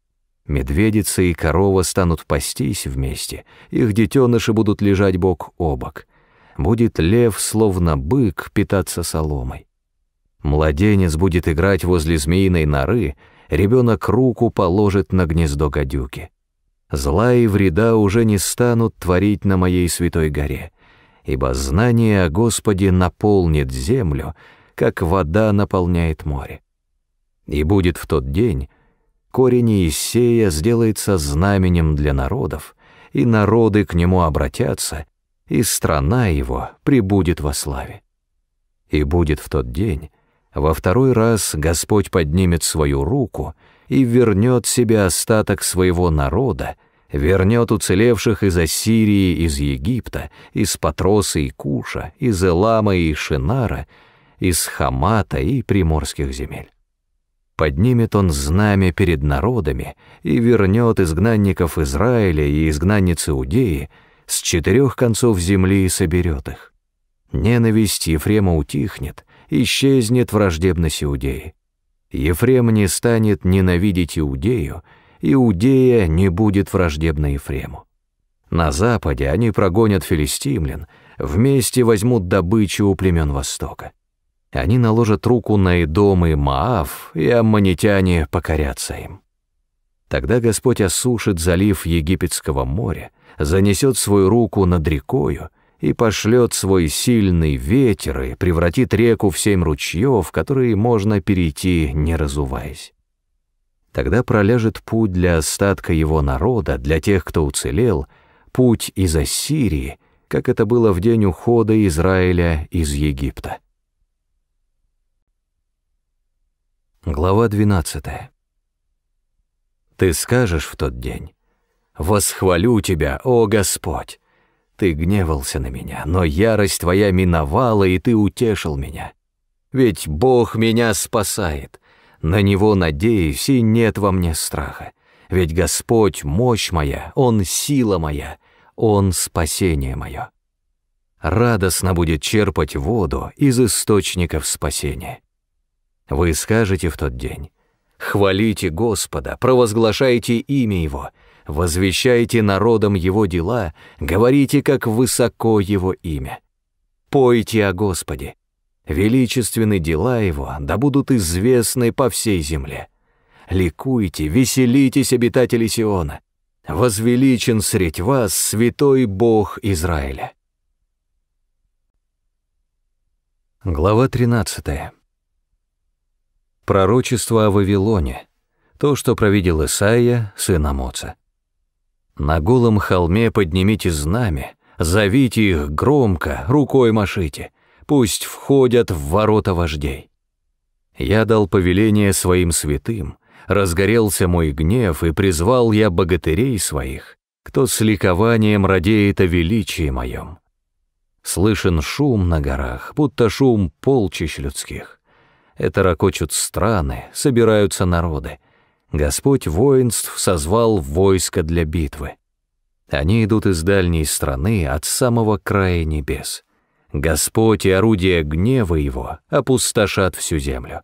Медведица и корова станут пастись вместе, их детеныши будут лежать бок о бок. Будет лев, словно бык, питаться соломой. Младенец будет играть возле змеиной норы, ребёнок руку положит на гнездо гадюки зла и вреда уже не станут творить на моей святой горе, ибо знание о Господе наполнит землю, как вода наполняет море. И будет в тот день корень Иисея сделается знаменем для народов, и народы к нему обратятся, и страна его прибудет во славе. И будет в тот день, во второй раз Господь поднимет свою руку — и вернет себе остаток своего народа, вернет уцелевших из Ассирии, из Египта, из Патроса и Куша, из Элама и Шинара, из Хамата и Приморских земель. Поднимет он знамя перед народами и вернет изгнанников Израиля и изгнанниц Иудеи, с четырех концов земли и соберет их. Ненависть Ефрема утихнет, исчезнет враждебность Иудеи. Ефрем не станет ненавидеть Иудею, Иудея не будет враждебна Ефрему. На западе они прогонят филистимлян, вместе возьмут добычу у племен Востока. Они наложат руку на Идом и Маав, и аммонитяне покорятся им. Тогда Господь осушит залив Египетского моря, занесет свою руку над рекою — и пошлет свой сильный ветер и превратит реку в семь ручьев, которые можно перейти, не разуваясь. Тогда проляжет путь для остатка его народа, для тех, кто уцелел, путь из Ассирии, как это было в день ухода Израиля из Египта. Глава 12. Ты скажешь в тот день, «Восхвалю Тебя, о Господь! Ты гневался на меня, но ярость твоя миновала, и ты утешил меня. Ведь Бог меня спасает. На Него надеюсь, и нет во мне страха. Ведь Господь — мощь моя, Он — сила моя, Он — спасение мое. Радостно будет черпать воду из источников спасения. Вы скажете в тот день, «Хвалите Господа, провозглашайте имя Его, возвещайте народам его дела, говорите, как высоко его имя. Пойте о Господе. Величественны дела его, да будут известны по всей земле. Ликуйте, веселитесь, обитатели Сиона. Возвеличен средь вас святой Бог Израиля. Глава 13. Пророчество о Вавилоне. То, что провидел Исаия, сын Амоца. На голом холме поднимите знамя, зовите их громко, рукой машите, пусть входят в ворота вождей. Я дал повеление своим святым, разгорелся мой гнев, и призвал я богатырей своих, кто с ликованием радеет о величии моем. Слышен шум на горах, будто шум полчищ людских. Это ракочут страны, собираются народы — Господь воинств созвал войско для битвы. Они идут из дальней страны, от самого края небес. Господь и орудие гнева его опустошат всю землю.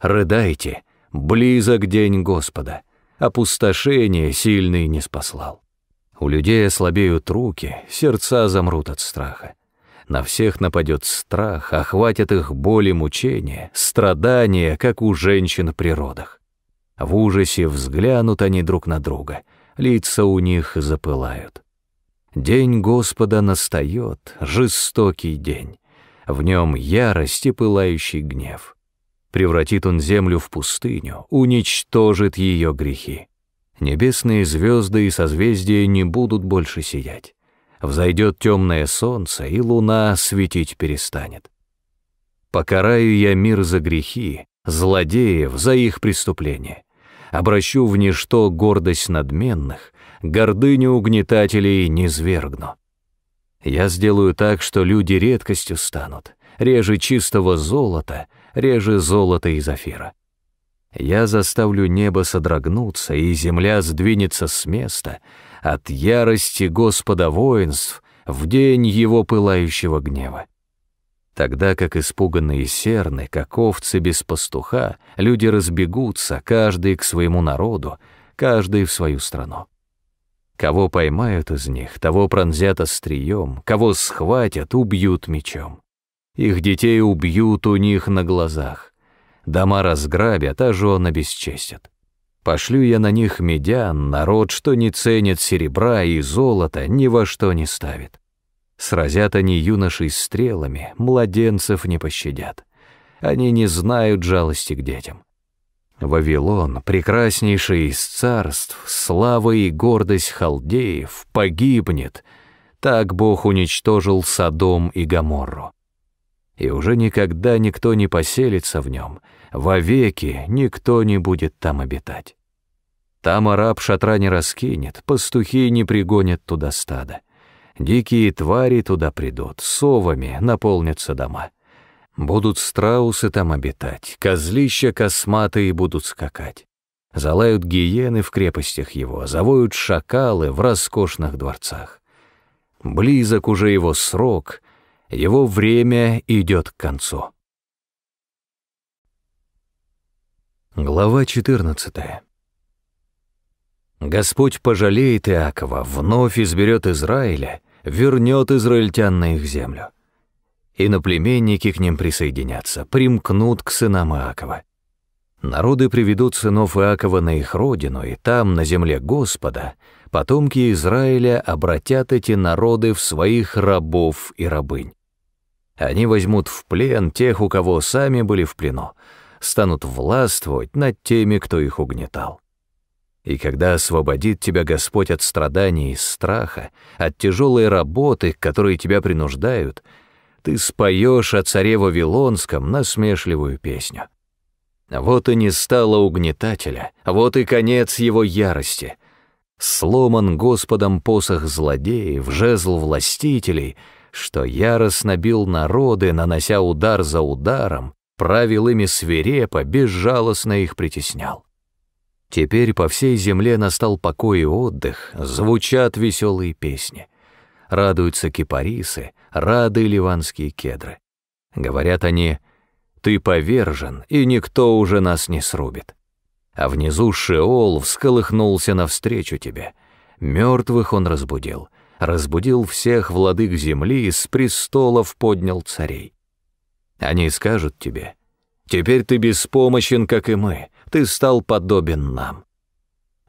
Рыдайте, близок день Господа. Опустошение сильный не спаслал. У людей ослабеют руки, сердца замрут от страха. На всех нападет страх, охватят их боль и мучения, страдания, как у женщин при родах. В ужасе взглянут они друг на друга, лица у них запылают. День Господа настает, жестокий день. В нем ярость и пылающий гнев. Превратит он землю в пустыню, уничтожит ее грехи. Небесные звезды и созвездия не будут больше сиять. Взойдет темное солнце, и луна светить перестанет. Покараю я мир за грехи, злодеев за их преступления обращу в ничто гордость надменных, гордыню угнетателей низвергну. Я сделаю так, что люди редкостью станут, реже чистого золота, реже золота и афира. Я заставлю небо содрогнуться, и земля сдвинется с места от ярости Господа воинств в день его пылающего гнева. Тогда как испуганные серны, как овцы без пастуха, люди разбегутся, каждый к своему народу, каждый в свою страну. Кого поймают из них, того пронзят острием, кого схватят, убьют мечом. Их детей убьют у них на глазах. Дома разграбят, а жен бесчестят. Пошлю я на них медян, народ, что не ценит серебра и золота, ни во что не ставит. Сразят они юношей стрелами, младенцев не пощадят. Они не знают жалости к детям. Вавилон, прекраснейший из царств, слава и гордость халдеев, погибнет. Так Бог уничтожил Содом и Гоморру. И уже никогда никто не поселится в нем, вовеки никто не будет там обитать. Там араб шатра не раскинет, пастухи не пригонят туда стада. Дикие твари туда придут, совами наполнятся дома. Будут страусы там обитать, козлища косматые будут скакать. Залают гиены в крепостях его, завоют шакалы в роскошных дворцах. Близок уже его срок, его время идет к концу. Глава четырнадцатая. Господь пожалеет Иакова, вновь изберет Израиля, вернет израильтян на их землю. И наплеменники к ним присоединятся, примкнут к сынам Иакова. Народы приведут сынов Иакова на их родину, и там, на земле Господа, потомки Израиля обратят эти народы в своих рабов и рабынь. Они возьмут в плен тех, у кого сами были в плену, станут властвовать над теми, кто их угнетал. И когда освободит тебя Господь от страданий и страха, от тяжелой работы, которые тебя принуждают, ты споешь о царе Вавилонском насмешливую песню. Вот и не стало угнетателя, вот и конец его ярости. Сломан Господом посох злодеев, жезл властителей, что яростно бил народы, нанося удар за ударом, правил ими свирепо, безжалостно их притеснял. Теперь по всей земле настал покой и отдых, звучат веселые песни. Радуются кипарисы, рады ливанские кедры. Говорят они, «Ты повержен, и никто уже нас не срубит». А внизу Шеол всколыхнулся навстречу тебе. Мертвых он разбудил, разбудил всех владык земли и с престолов поднял царей. Они скажут тебе, «Теперь ты беспомощен, как и мы», ты стал подобен нам.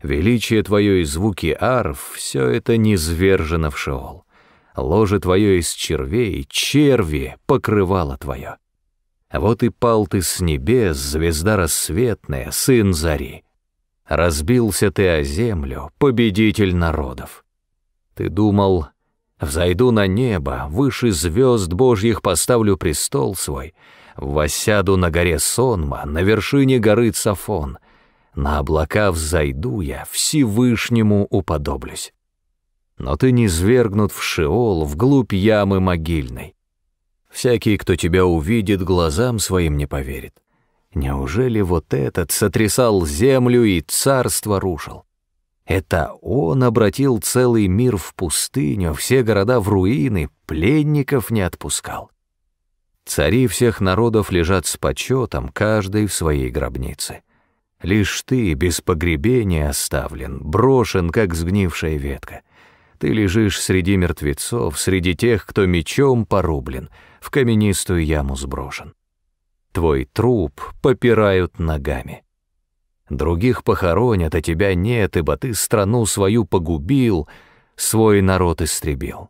Величие твое и звуки арф — все это низвержено в шеол. Ложе твое из червей, черви — покрывало твое. Вот и пал ты с небес, звезда рассветная, сын зари. Разбился ты о землю, победитель народов. Ты думал, взойду на небо, выше звезд божьих поставлю престол свой — Восяду на горе Сонма, на вершине горы Цафон. На облака взойду я, Всевышнему уподоблюсь. Но ты не свергнут в Шеол, вглубь ямы могильной. Всякий, кто тебя увидит, глазам своим не поверит. Неужели вот этот сотрясал землю и царство рушил? Это он обратил целый мир в пустыню, все города в руины, пленников не отпускал. Цари всех народов лежат с почетом, каждый в своей гробнице. Лишь ты без погребения оставлен, брошен, как сгнившая ветка. Ты лежишь среди мертвецов, среди тех, кто мечом порублен, в каменистую яму сброшен. Твой труп попирают ногами. Других похоронят, а тебя нет, ибо ты страну свою погубил, свой народ истребил.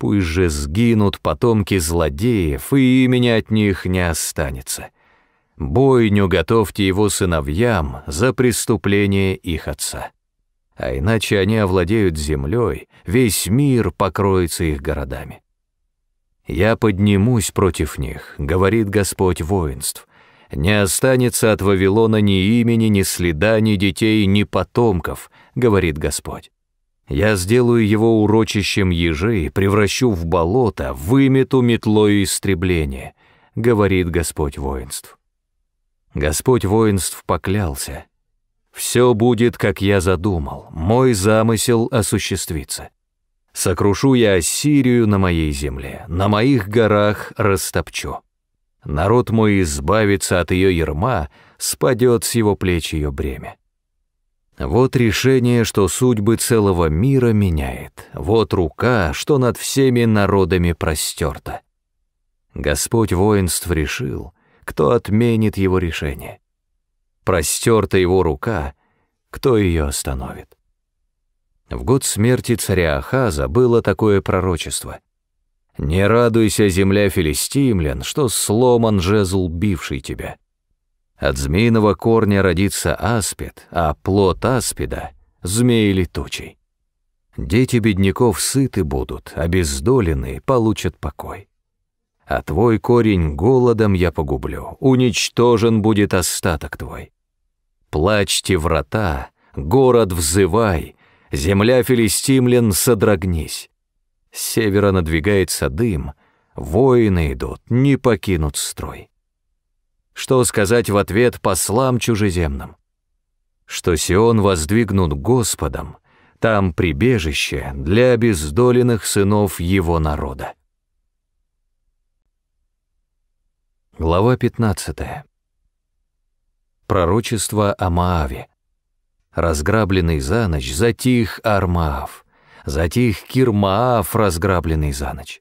Пусть же сгинут потомки злодеев, и имени от них не останется. Бойню готовьте его сыновьям за преступление их отца. А иначе они овладеют землей, весь мир покроется их городами. «Я поднимусь против них», — говорит Господь воинств. «Не останется от Вавилона ни имени, ни следа, ни детей, ни потомков», — говорит Господь. Я сделаю его урочищем ежей, превращу в болото, вымету метлой истребление, говорит Господь воинств. Господь воинств поклялся. Все будет, как я задумал, мой замысел осуществится. Сокрушу я Ассирию на моей земле, на моих горах растопчу. Народ мой избавится от ее ерма, спадет с его плеч ее бремя. Вот решение, что судьбы целого мира меняет. Вот рука, что над всеми народами простерта. Господь воинств решил, кто отменит его решение. Простерта его рука, кто ее остановит. В год смерти царя Ахаза было такое пророчество. «Не радуйся, земля филистимлян, что сломан жезл, бивший тебя». От змеиного корня родится аспид, а плод аспида — змеи летучий. Дети бедняков сыты будут, обездоленные получат покой. А твой корень голодом я погублю, уничтожен будет остаток твой. Плачьте врата, город взывай, земля филистимлен содрогнись. С севера надвигается дым, воины идут, не покинут строй что сказать в ответ послам чужеземным. Что Сион воздвигнут Господом, там прибежище для обездоленных сынов его народа. Глава 15. Пророчество о Мааве. Разграбленный за ночь затих Армаав, затих Кирмаав, разграбленный за ночь.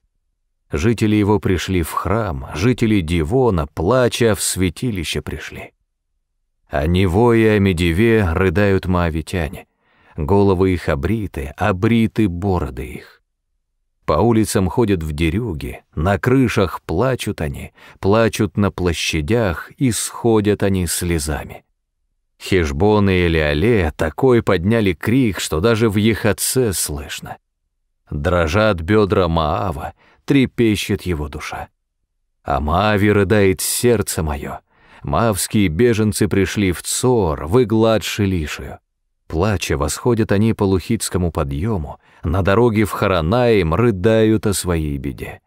Жители его пришли в храм, жители Дивона, плача, в святилище пришли. О Невое и о Медеве рыдают маавитяне. Головы их обриты, обриты бороды их. По улицам ходят в дерюги, на крышах плачут они, плачут на площадях и сходят они слезами. Хешбон и Элиале такой подняли крик, что даже в Ехаце слышно. Дрожат бедра Маава, трепещет его душа. А Мави рыдает сердце мое. Мавские беженцы пришли в Цор, в Иглад Шилишию. Плача восходят они по Лухитскому подъему, на дороге в Харанаем рыдают о своей беде.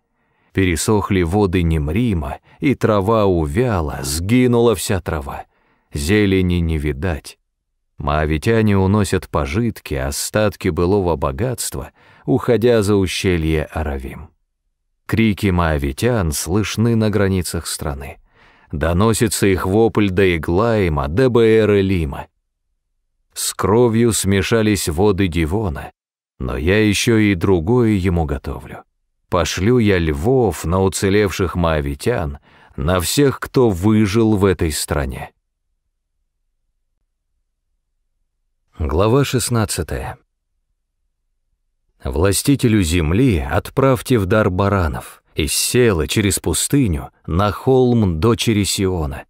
Пересохли воды Немрима, и трава увяла, сгинула вся трава. Зелени не видать. Маавитяне уносят пожитки, остатки былого богатства, уходя за ущелье Аравим. Крики маавитян слышны на границах страны. Доносится их вопль до Иглаима, ДБР Бээра Лима. С кровью смешались воды Дивона, но я еще и другое ему готовлю. Пошлю я львов на уцелевших маавитян, на всех, кто выжил в этой стране. Глава шестнадцатая. Властителю земли отправьте в дар баранов, и села через пустыню, на холм дочери Сиона.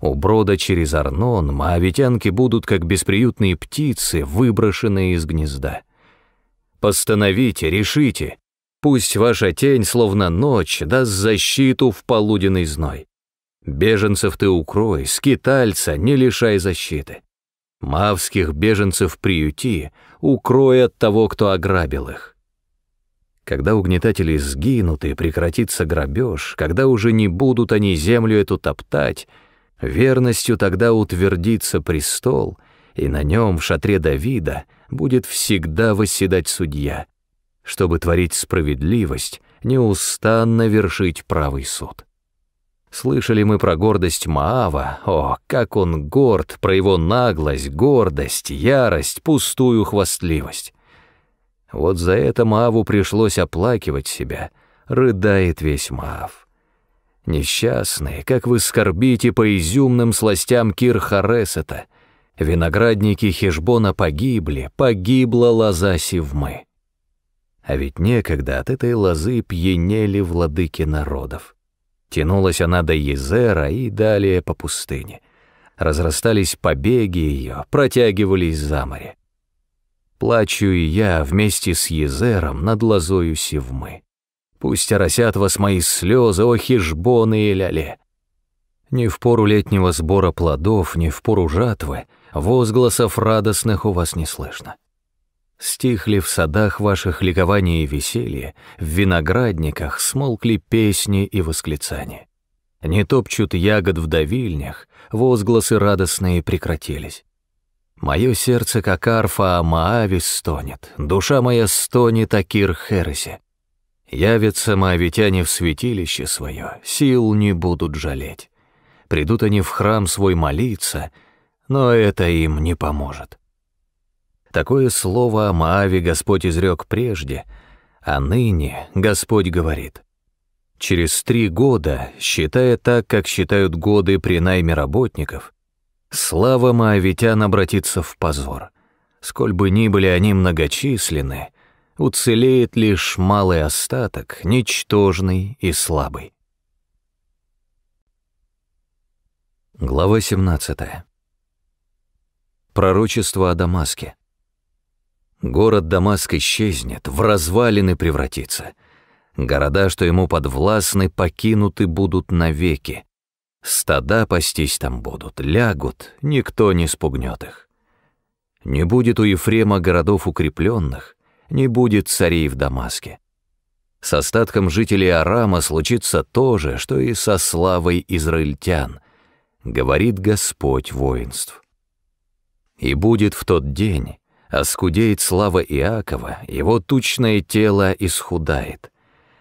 У брода через Арнон моавитянки будут как бесприютные птицы, выброшенные из гнезда. Постановите, решите, пусть ваша тень, словно ночь, даст защиту в полуденный зной. Беженцев ты укрой, скитальца не лишай защиты. Мавских беженцев приюти, укрой от того, кто ограбил их. Когда угнетатели сгинут и прекратится грабеж, когда уже не будут они землю эту топтать, верностью тогда утвердится престол, и на нем, в шатре Давида, будет всегда восседать судья, чтобы творить справедливость, неустанно вершить правый суд. Слышали мы про гордость Маава, о, как он горд, про его наглость, гордость, ярость, пустую хвастливость. Вот за это Мааву пришлось оплакивать себя, рыдает весь Маав. Несчастные, как вы скорбите по изюмным сластям Кир-Харесета, виноградники Хешбона погибли, погибла лоза Севмы. А ведь некогда от этой лозы пьянели владыки народов. Тянулась она до Езера и далее по пустыне. Разрастались побеги ее, протягивались за море. Плачу и я вместе с Езером над лозою Севмы. Пусть оросят вас мои слезы, о хижбоны и ляле. Ни в пору летнего сбора плодов, ни в пору жатвы, возгласов радостных у вас не слышно. Стихли в садах ваших ликования и веселье, в виноградниках смолкли песни и восклицания. Не топчут ягод в давильнях, возгласы радостные прекратились. Мое сердце, как арфа, а Маавис стонет, душа моя стонет о Кир-Хересе. Явятся маавитяне в святилище свое, сил не будут жалеть. Придут они в храм свой молиться, но это им не поможет. Такое слово о Мааве Господь изрек прежде, а ныне Господь говорит. Через три года, считая так, как считают годы при найме работников, слава маавитян обратится в позор. Сколь бы ни были они многочисленны, уцелеет лишь малый остаток, ничтожный и слабый. Глава 17. Пророчество о Дамаске. Город Дамаск исчезнет, в развалины превратится. Города, что ему подвластны, покинуты будут навеки. Стада пастись там будут, лягут, никто не спугнет их. Не будет у Ефрема городов укрепленных, не будет царей в Дамаске. С остатком жителей Арама случится то же, что и со славой израильтян, говорит Господь воинств. И будет в тот день, Оскудеет а слава Иакова, его тучное тело исхудает.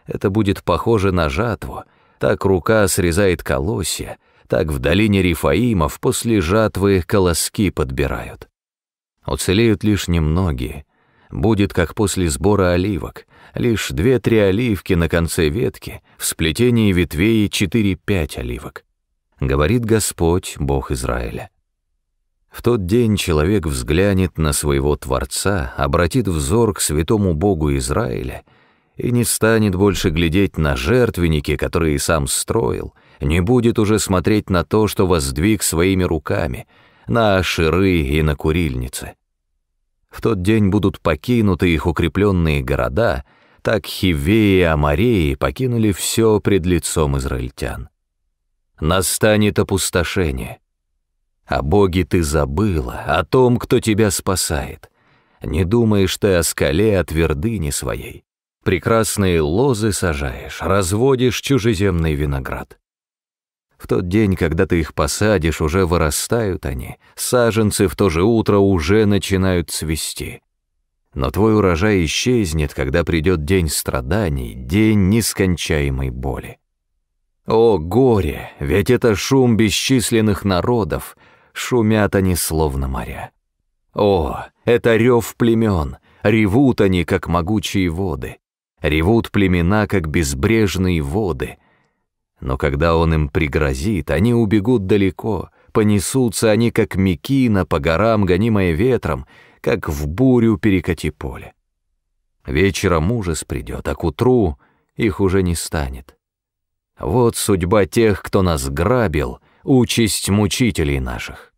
Это будет похоже на жатву. Так рука срезает колосья, так в долине Рифаимов после жатвы колоски подбирают. Уцелеют лишь немногие. Будет как после сбора оливок. Лишь две-три оливки на конце ветки, в сплетении ветвей четыре-пять оливок. Говорит Господь, Бог Израиля. В тот день человек взглянет на своего Творца, обратит взор к святому Богу Израиля и не станет больше глядеть на жертвенники, которые сам строил, не будет уже смотреть на то, что воздвиг своими руками, на ширы и на курильницы. В тот день будут покинуты их укрепленные города, так Хивеи и Амареи покинули все пред лицом израильтян. Настанет опустошение — о Боге ты забыла, о том, кто тебя спасает. Не думаешь ты о скале от вердыни своей. Прекрасные лозы сажаешь, разводишь чужеземный виноград. В тот день, когда ты их посадишь, уже вырастают они, саженцы в то же утро уже начинают цвести. Но твой урожай исчезнет, когда придет день страданий, день нескончаемой боли. О, горе! Ведь это шум бесчисленных народов, шумят они словно моря. О, это рев племен, ревут они, как могучие воды, ревут племена, как безбрежные воды. Но когда он им пригрозит, они убегут далеко, понесутся они, как мекина, по горам, гонимая ветром, как в бурю перекати поле. Вечером ужас придет, а к утру их уже не станет. Вот судьба тех, кто нас грабил — участь мучителей наших.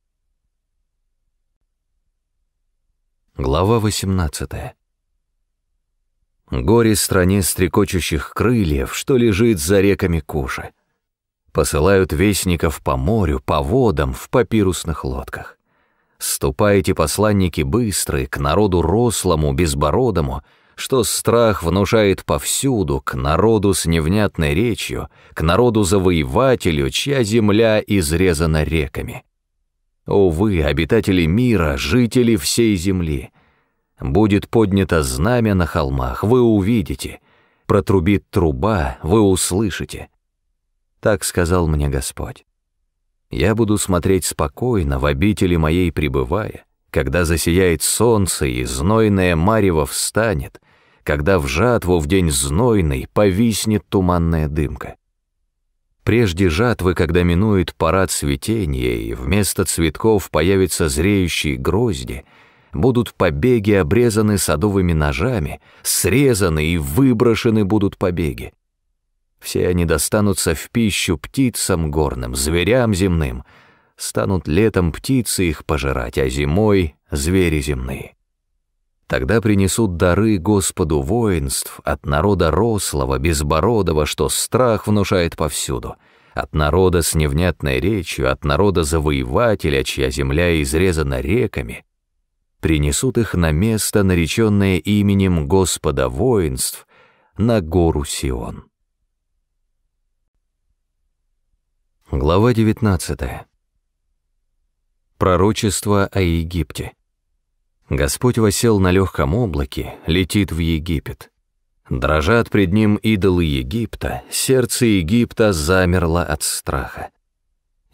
Глава 18. Горе стране стрекочущих крыльев, что лежит за реками Куши. Посылают вестников по морю, по водам, в папирусных лодках. Ступайте, посланники, быстрые, к народу рослому, безбородому — что страх внушает повсюду, к народу с невнятной речью, к народу-завоевателю, чья земля изрезана реками. О вы, обитатели мира, жители всей земли! Будет поднято знамя на холмах, вы увидите, протрубит труба, вы услышите. Так сказал мне Господь. Я буду смотреть спокойно, в обители моей пребывая, когда засияет солнце и знойное марево встанет, когда в жатву в день знойный повиснет туманная дымка. Прежде жатвы, когда минует пора цветения, и вместо цветков появятся зреющие грозди, будут побеги обрезаны садовыми ножами, срезаны и выброшены будут побеги. Все они достанутся в пищу птицам горным, зверям земным, станут летом птицы их пожирать, а зимой — звери земные. Тогда принесут дары Господу воинств от народа рослого, безбородого, что страх внушает повсюду, от народа с невнятной речью, от народа завоевателя, чья земля изрезана реками. Принесут их на место, нареченное именем Господа воинств, на гору Сион. Глава 19. Пророчество о Египте. Господь восел на легком облаке, летит в Египет. Дрожат пред ним идолы Египта, сердце Египта замерло от страха.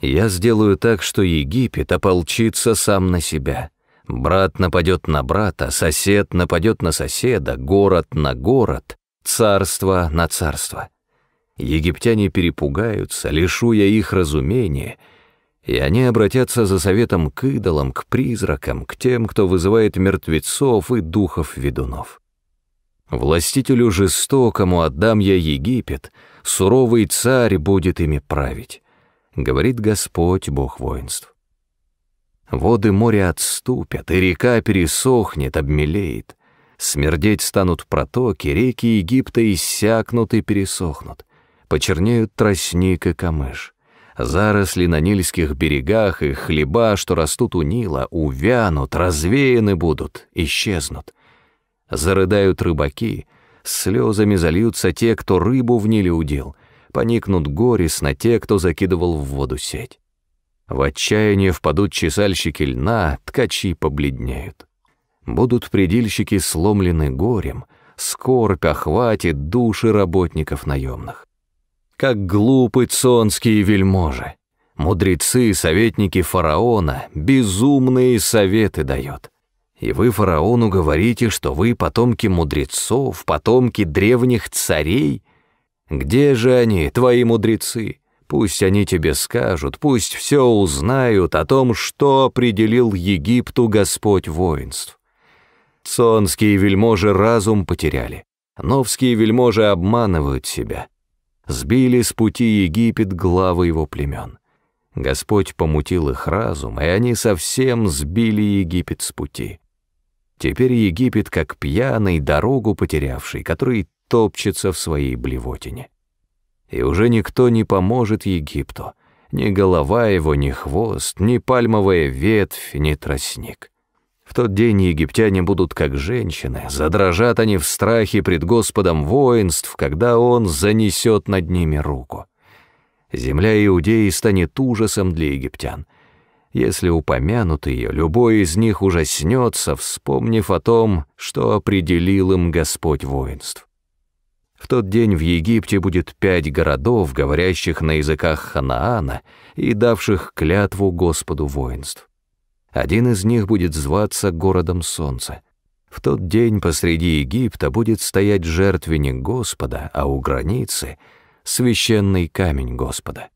Я сделаю так, что Египет ополчится сам на себя. Брат нападет на брата, сосед нападет на соседа, город на город, царство на царство. Египтяне перепугаются, лишу я их разумения — и они обратятся за советом к идолам, к призракам, к тем, кто вызывает мертвецов и духов-ведунов. Властителю жестокому отдам я Египет, суровый царь будет ими править, говорит Господь, Бог воинств. Воды моря отступят, и река пересохнет, обмелеет. Смердеть станут протоки, реки Египта иссякнут и пересохнут. Почернеют тростник и камыш. Заросли на нильских берегах и хлеба, что растут у Нила, увянут, развеяны будут, исчезнут. Зарыдают рыбаки, слезами зальются те, кто рыбу в Ниле удил, поникнут горестно те, кто закидывал в воду сеть. В отчаянии впадут чесальщики льна, ткачи побледнеют. Будут предельщики сломлены горем, скорбь охватит души работников наемных как глупы цонские вельможи. Мудрецы, и советники фараона, безумные советы дает. И вы фараону говорите, что вы потомки мудрецов, потомки древних царей? Где же они, твои мудрецы? Пусть они тебе скажут, пусть все узнают о том, что определил Египту Господь воинств. Цонские вельможи разум потеряли, новские вельможи обманывают себя — сбили с пути Египет главы его племен. Господь помутил их разум, и они совсем сбили Египет с пути. Теперь Египет как пьяный, дорогу потерявший, который топчется в своей блевотине. И уже никто не поможет Египту, ни голова его, ни хвост, ни пальмовая ветвь, ни тростник. В тот день египтяне будут как женщины, задрожат они в страхе пред Господом воинств, когда Он занесет над ними руку. Земля Иудеи станет ужасом для египтян. Если упомянут ее, любой из них ужаснется, вспомнив о том, что определил им Господь воинств. В тот день в Египте будет пять городов, говорящих на языках Ханаана и давших клятву Господу воинств. Один из них будет зваться городом солнца. В тот день посреди Египта будет стоять жертвенник Господа, а у границы — священный камень Господа.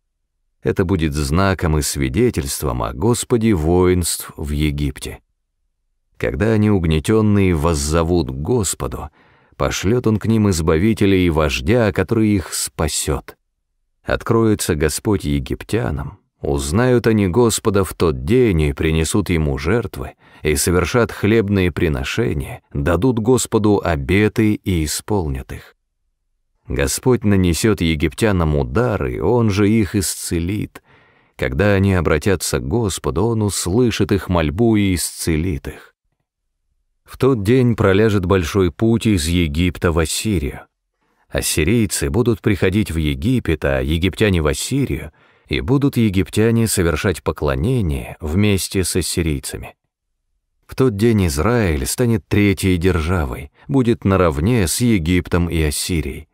Это будет знаком и свидетельством о Господе воинств в Египте. Когда они, угнетенные, воззовут Господу, пошлет Он к ним избавителя и вождя, который их спасет. Откроется Господь египтянам, Узнают они Господа в тот день и принесут Ему жертвы, и совершат хлебные приношения, дадут Господу обеты и исполнят их. Господь нанесет египтянам удары, Он же их исцелит. Когда они обратятся к Господу, Он услышит их мольбу и исцелит их. В тот день проляжет большой путь из Египта в Ассирию. Ассирийцы будут приходить в Египет, а египтяне в Ассирию — и будут египтяне совершать поклонение вместе с ассирийцами. В тот день Израиль станет третьей державой, будет наравне с Египтом и Ассирией.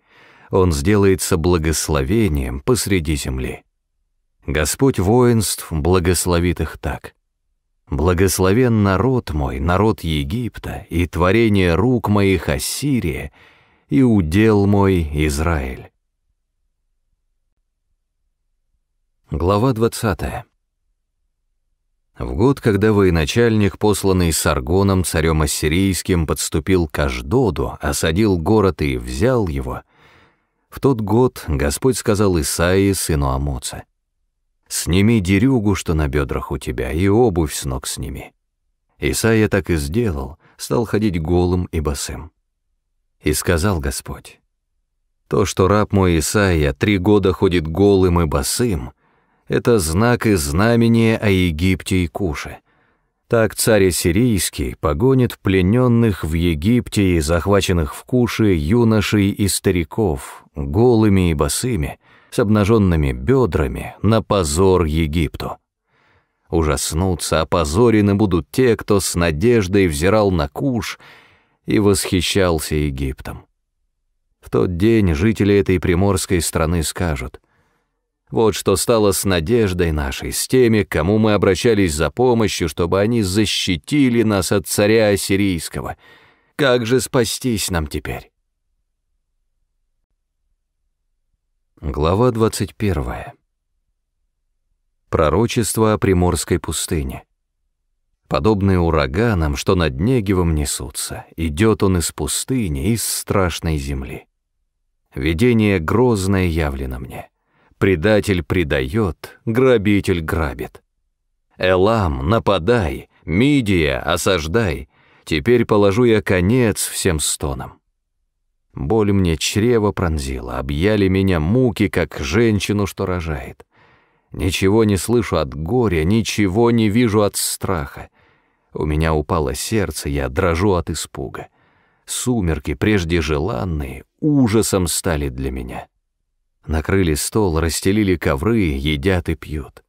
Он сделается благословением посреди земли. Господь воинств благословит их так. «Благословен народ мой, народ Египта, и творение рук моих Ассирия, и удел мой Израиль». Глава 20. В год, когда военачальник, посланный Саргоном, царем ассирийским, подступил к Аждоду, осадил город и взял его, в тот год Господь сказал Исаии, сыну Амоца, «Сними дерюгу, что на бедрах у тебя, и обувь с ног сними». Исаия так и сделал, стал ходить голым и босым. И сказал Господь, «То, что раб мой Исаия три года ходит голым и босым, — это знак и знамение о Египте и Куше. Так царь сирийский погонит плененных в Египте и захваченных в Куше юношей и стариков, голыми и босыми, с обнаженными бедрами, на позор Египту. Ужаснутся, опозорены будут те, кто с надеждой взирал на Куш и восхищался Египтом. В тот день жители этой приморской страны скажут, вот что стало с надеждой нашей, с теми, к кому мы обращались за помощью, чтобы они защитили нас от царя ассирийского. Как же спастись нам теперь? Глава 21. Пророчество о Приморской пустыне. Подобные ураганам, что над Негевом несутся, идет он из пустыни, из страшной земли. Видение грозное явлено мне — Предатель предает, грабитель грабит. Элам, нападай, Мидия, осаждай. Теперь положу я конец всем стонам. Боль мне чрево пронзила, объяли меня муки, как женщину, что рожает. Ничего не слышу от горя, ничего не вижу от страха. У меня упало сердце, я дрожу от испуга. Сумерки, прежде желанные, ужасом стали для меня. Накрыли стол, расстелили ковры, едят и пьют.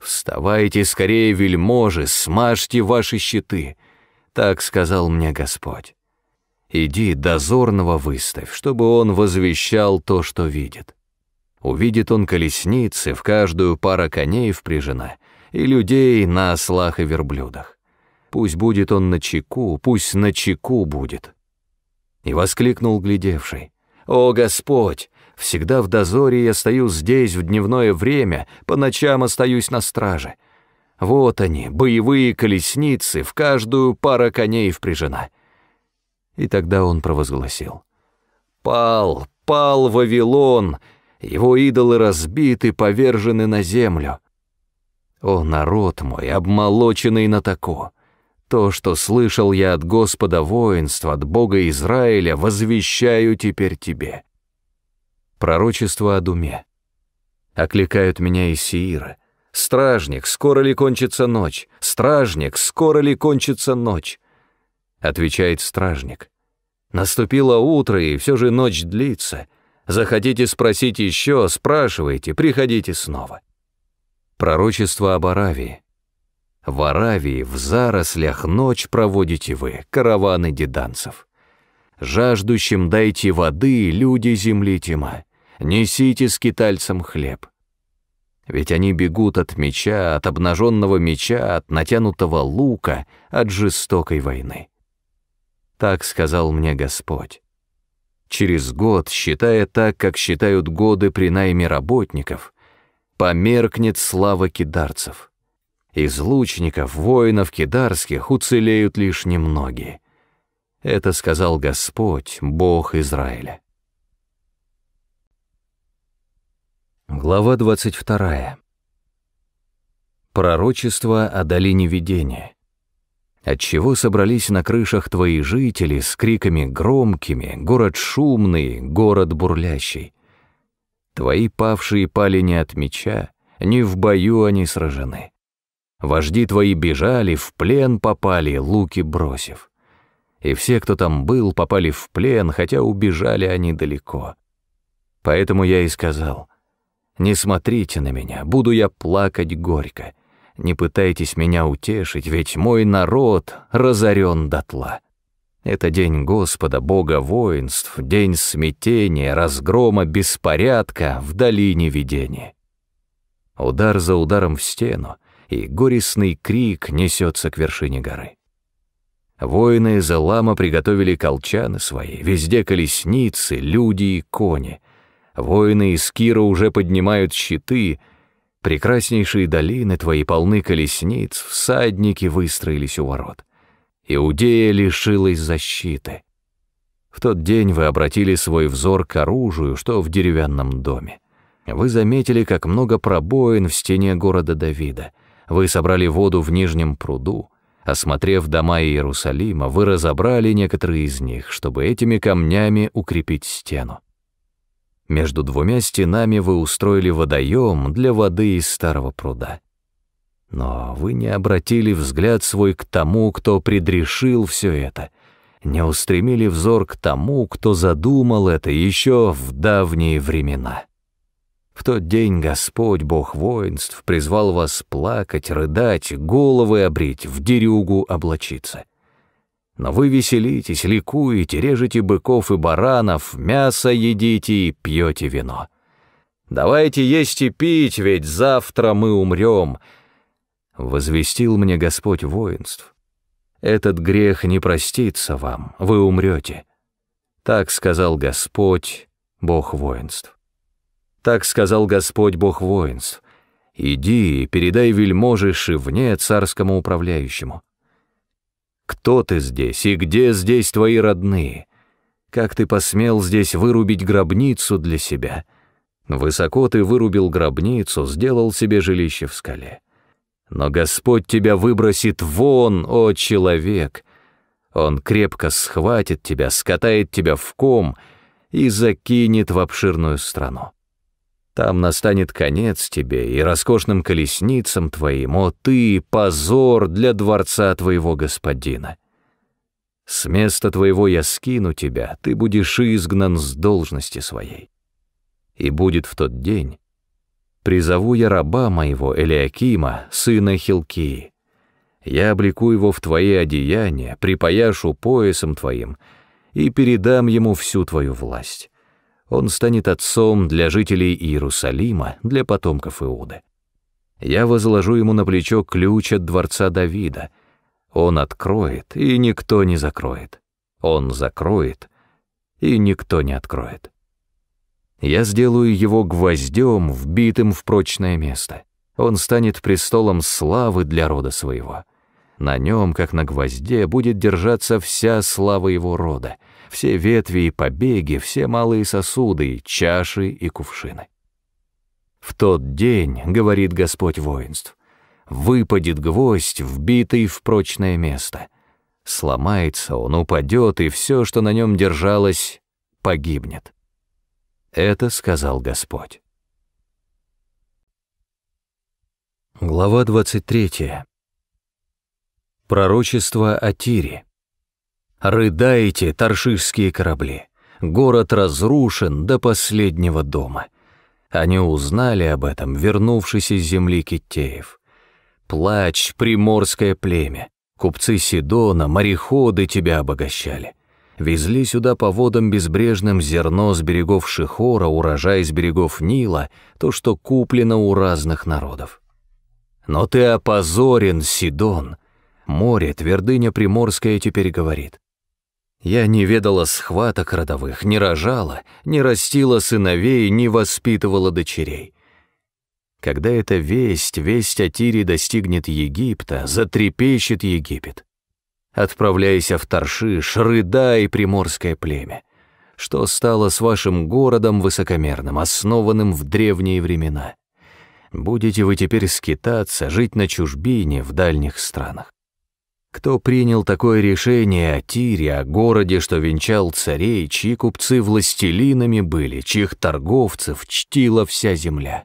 «Вставайте скорее, вельможи, смажьте ваши щиты!» Так сказал мне Господь. «Иди, дозорного выставь, чтобы он возвещал то, что видит. Увидит он колесницы, в каждую пара коней впряжена, и людей на ослах и верблюдах. Пусть будет он на чеку, пусть на чеку будет». И воскликнул глядевший. «О, Господь! Всегда в дозоре я стою здесь в дневное время, по ночам остаюсь на страже. Вот они, боевые колесницы, в каждую пара коней впряжена. И тогда он провозгласил. «Пал, пал Вавилон! Его идолы разбиты, повержены на землю. О, народ мой, обмолоченный на тако! То, что слышал я от Господа воинств, от Бога Израиля, возвещаю теперь тебе. Пророчество о Думе. Окликают меня из Сиира. «Стражник, скоро ли кончится ночь? Стражник, скоро ли кончится ночь?» Отвечает стражник. «Наступило утро, и все же ночь длится. Захотите спросить еще, спрашивайте, приходите снова». Пророчество об Аравии. В Аравии, в зарослях ночь проводите вы, караваны деданцев. Жаждущим дайте воды, люди земли тьма несите скитальцам хлеб. Ведь они бегут от меча, от обнаженного меча, от натянутого лука, от жестокой войны. Так сказал мне Господь. Через год, считая так, как считают годы при найме работников, померкнет слава кидарцев. Из лучников, воинов кидарских уцелеют лишь немногие. Это сказал Господь, Бог Израиля. Глава 22. Пророчество о долине видения. Отчего собрались на крышах твои жители с криками громкими, город шумный, город бурлящий. Твои павшие пали не от меча, не в бою они сражены. Вожди твои бежали, в плен попали, луки бросив. И все, кто там был, попали в плен, хотя убежали они далеко. Поэтому я и сказал — не смотрите на меня, буду я плакать горько. Не пытайтесь меня утешить, ведь мой народ разорен дотла. Это день Господа, Бога воинств, день смятения, разгрома, беспорядка в долине видения. Удар за ударом в стену, и горестный крик несется к вершине горы. Воины из Элама приготовили колчаны свои, везде колесницы, люди и кони — Воины из Кира уже поднимают щиты. Прекраснейшие долины твои полны колесниц, всадники выстроились у ворот. Иудея лишилась защиты. В тот день вы обратили свой взор к оружию, что в деревянном доме. Вы заметили, как много пробоин в стене города Давида. Вы собрали воду в Нижнем пруду. Осмотрев дома Иерусалима, вы разобрали некоторые из них, чтобы этими камнями укрепить стену. Между двумя стенами вы устроили водоем для воды из старого пруда. Но вы не обратили взгляд свой к тому, кто предрешил все это, не устремили взор к тому, кто задумал это еще в давние времена. В тот день Господь, Бог воинств, призвал вас плакать, рыдать, головы обрить, в дерюгу облачиться. Но вы веселитесь, ликуете, режете быков и баранов, мясо едите и пьете вино. Давайте есть и пить, ведь завтра мы умрем, — возвестил мне Господь воинств. Этот грех не простится вам, вы умрете. Так сказал Господь, Бог воинств. Так сказал Господь, Бог воинств. Иди и передай вельможе Шивне, царскому управляющему. Кто ты здесь и где здесь твои родные? Как ты посмел здесь вырубить гробницу для себя? Высоко ты вырубил гробницу, сделал себе жилище в скале. Но Господь тебя выбросит вон, о человек! Он крепко схватит тебя, скатает тебя в ком и закинет в обширную страну. Там настанет конец тебе и роскошным колесницам твоим, о ты, позор для дворца твоего господина. С места твоего я скину тебя, ты будешь изгнан с должности своей. И будет в тот день, призову я раба моего Элиакима, сына Хилкии. Я облеку его в твои одеяния, припаяшу поясом твоим и передам ему всю твою власть. Он станет отцом для жителей Иерусалима, для потомков Иуды. Я возложу ему на плечо ключ от дворца Давида. Он откроет, и никто не закроет. Он закроет, и никто не откроет. Я сделаю его гвоздем, вбитым в прочное место. Он станет престолом славы для рода своего. На нем, как на гвозде, будет держаться вся слава его рода — все ветви и побеги, все малые сосуды, чаши и кувшины. В тот день, говорит Господь воинств, выпадет гвоздь, вбитый в прочное место. Сломается он, упадет, и все, что на нем держалось, погибнет. Это сказал Господь. Глава 23. Пророчество о Тире. Рыдайте, торшишские корабли. Город разрушен до последнего дома. Они узнали об этом, вернувшись из земли Китеев. Плач, приморское племя. Купцы Сидона, мореходы тебя обогащали. Везли сюда по водам безбрежным зерно с берегов Шихора, урожай с берегов Нила, то, что куплено у разных народов. Но ты опозорен, Сидон. Море, твердыня Приморская теперь говорит. Я не ведала схваток родовых, не рожала, не растила сыновей, не воспитывала дочерей. Когда эта весть, весть о Тире достигнет Египта, затрепещет Египет. Отправляйся в Таршиш, рыдай приморское племя. Что стало с вашим городом высокомерным, основанным в древние времена? Будете вы теперь скитаться, жить на чужбине, в дальних странах. Кто принял такое решение о Тире, о городе, что венчал царей, чьи купцы властелинами были, чьих торговцев чтила вся земля?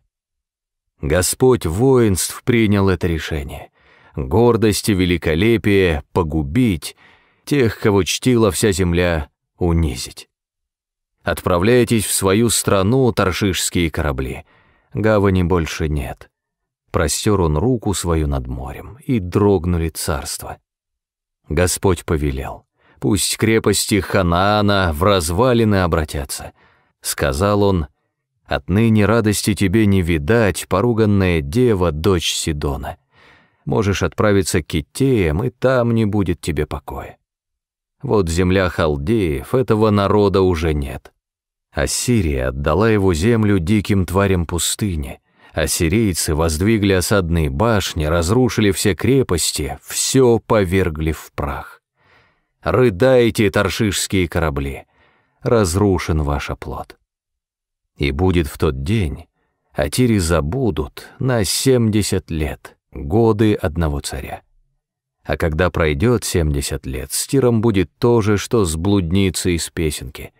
Господь воинств принял это решение. Гордость и великолепие — погубить, тех, кого чтила вся земля, унизить. Отправляйтесь в свою страну, торшишские корабли. Гавани больше нет. Простер он руку свою над морем, и дрогнули царства. Господь повелел. Пусть крепости Ханаана в развалины обратятся. Сказал он, «Отныне радости тебе не видать, поруганная дева, дочь Сидона. Можешь отправиться к Китеям, и там не будет тебе покоя. Вот земля халдеев, этого народа уже нет». Ассирия отдала его землю диким тварям пустыни — Ассирийцы воздвигли осадные башни, разрушили все крепости, все повергли в прах. Рыдайте, торшишские корабли, разрушен ваш оплот. И будет в тот день, а тири забудут на семьдесят лет, годы одного царя. А когда пройдет семьдесят лет, с тиром будет то же, что с блудницей из песенки.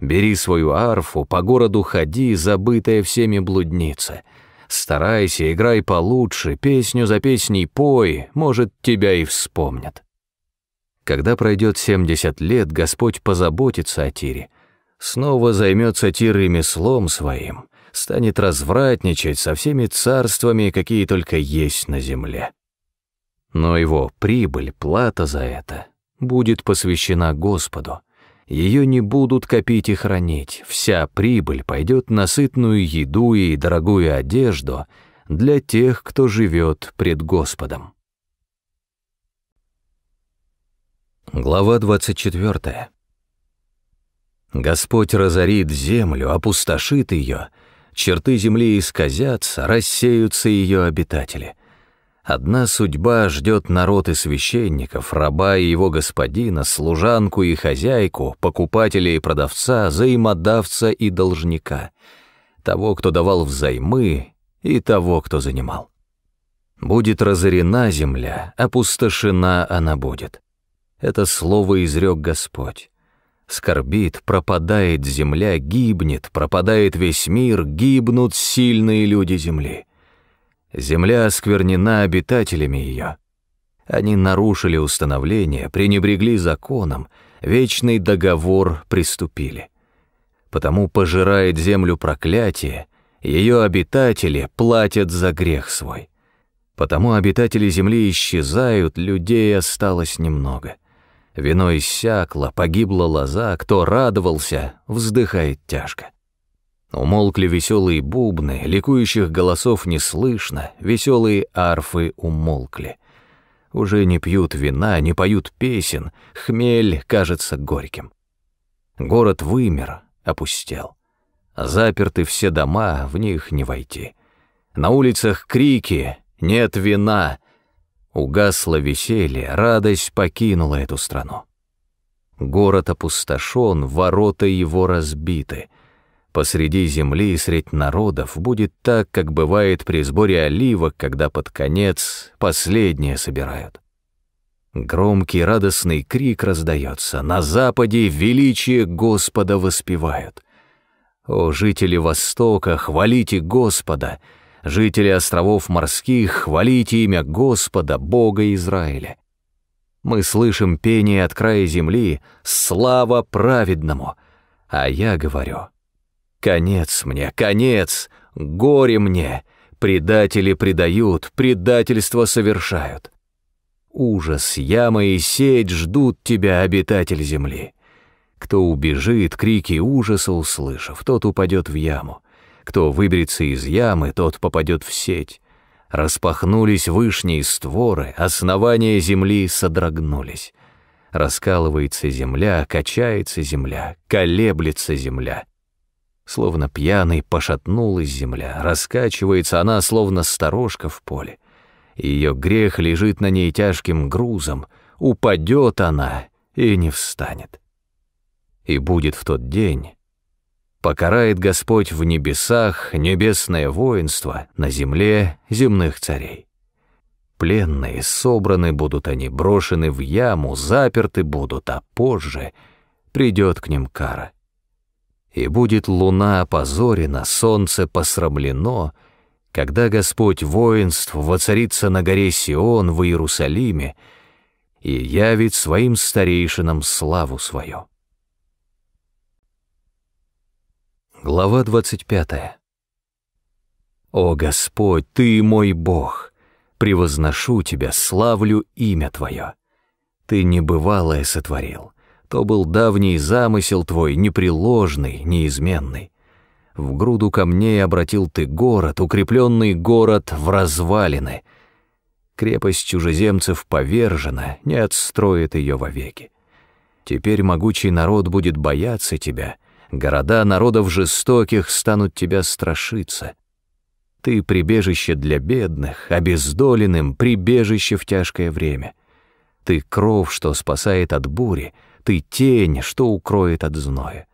Бери свою арфу, по городу ходи, забытая всеми блудница — Старайся, играй получше, песню за песней пой, может, тебя и вспомнят. Когда пройдет 70 лет, Господь позаботится о Тире, снова займется Тир ремеслом своим, станет развратничать со всеми царствами, какие только есть на земле. Но его прибыль, плата за это, будет посвящена Господу — ее не будут копить и хранить, вся прибыль пойдет на сытную еду и дорогую одежду для тех, кто живет пред Господом. Глава 24. Господь разорит землю, опустошит ее, черты земли исказятся, рассеются ее обитатели — Одна судьба ждет народ и священников, раба и его господина, служанку и хозяйку, покупателя и продавца, взаимодавца и должника, того, кто давал взаймы, и того, кто занимал. Будет разорена земля, опустошена она будет. Это слово изрек Господь. Скорбит, пропадает земля, гибнет, пропадает весь мир, гибнут сильные люди земли. Земля осквернена обитателями ее. Они нарушили установление, пренебрегли законом, вечный договор приступили. Потому пожирает землю проклятие, ее обитатели платят за грех свой. Потому обитатели земли исчезают, людей осталось немного. Вино иссякло, погибла лоза, кто радовался, вздыхает тяжко. Умолкли веселые бубны, ликующих голосов не слышно, веселые арфы умолкли. Уже не пьют вина, не поют песен, хмель кажется горьким. Город вымер, опустел. Заперты все дома, в них не войти. На улицах крики «Нет вина!» Угасло веселье, радость покинула эту страну. Город опустошен, ворота его разбиты — Посреди земли и средь народов будет так, как бывает при сборе оливок, когда под конец последнее собирают. Громкий радостный крик раздается. На западе величие Господа воспевают. О, жители Востока, хвалите Господа! Жители островов морских, хвалите имя Господа, Бога Израиля! Мы слышим пение от края земли «Слава праведному!» А я говорю — Конец мне, конец, горе мне. Предатели предают, предательство совершают. Ужас, яма и сеть ждут тебя, обитатель земли. Кто убежит, крики ужаса услышав, тот упадет в яму. Кто выберется из ямы, тот попадет в сеть. Распахнулись вышние створы, основания земли содрогнулись. Раскалывается земля, качается земля, колеблется земля. Словно пьяный пошатнулась земля, раскачивается она, словно сторожка в поле. Ее грех лежит на ней тяжким грузом, упадет она и не встанет. И будет в тот день, покарает Господь в небесах небесное воинство, на земле земных царей. Пленные собраны будут они, брошены в яму, заперты будут, а позже придет к ним кара и будет луна опозорена, солнце посрамлено, когда Господь воинств воцарится на горе Сион в Иерусалиме и явит своим старейшинам славу свою. Глава 25. О Господь, Ты мой Бог, превозношу Тебя, славлю имя Твое. Ты небывалое сотворил. То был давний замысел твой, непреложный, неизменный. В груду камней обратил ты город, укрепленный город в развалины. Крепость чужеземцев повержена, не отстроит ее вовеки. Теперь могучий народ будет бояться тебя, города народов жестоких станут тебя страшиться. Ты — прибежище для бедных, обездоленным — прибежище в тяжкое время. Ты — кров, что спасает от бури — ты тень, что укроет от зноя.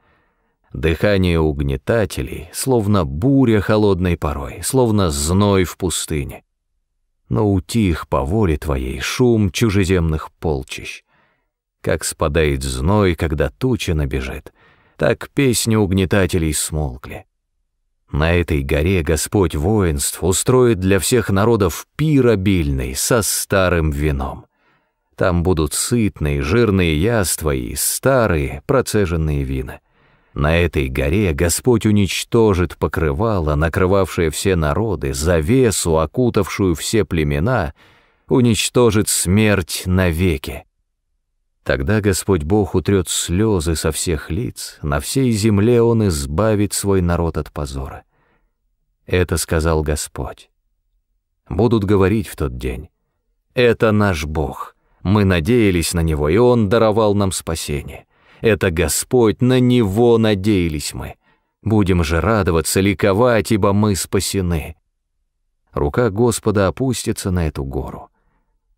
Дыхание угнетателей, словно буря холодной порой, словно зной в пустыне. Но утих по воле твоей шум чужеземных полчищ. Как спадает зной, когда туча набежит, так песни угнетателей смолкли. На этой горе Господь воинств устроит для всех народов пир обильный со старым вином. Там будут сытные, жирные яства и старые, процеженные вина. На этой горе Господь уничтожит покрывало, накрывавшее все народы, завесу, окутавшую все племена, уничтожит смерть навеки. Тогда Господь Бог утрет слезы со всех лиц, на всей земле Он избавит свой народ от позора. Это сказал Господь. Будут говорить в тот день. Это наш Бог. Мы надеялись на Него, и Он даровал нам спасение. Это Господь, на Него надеялись мы. Будем же радоваться, ликовать, ибо мы спасены. Рука Господа опустится на эту гору.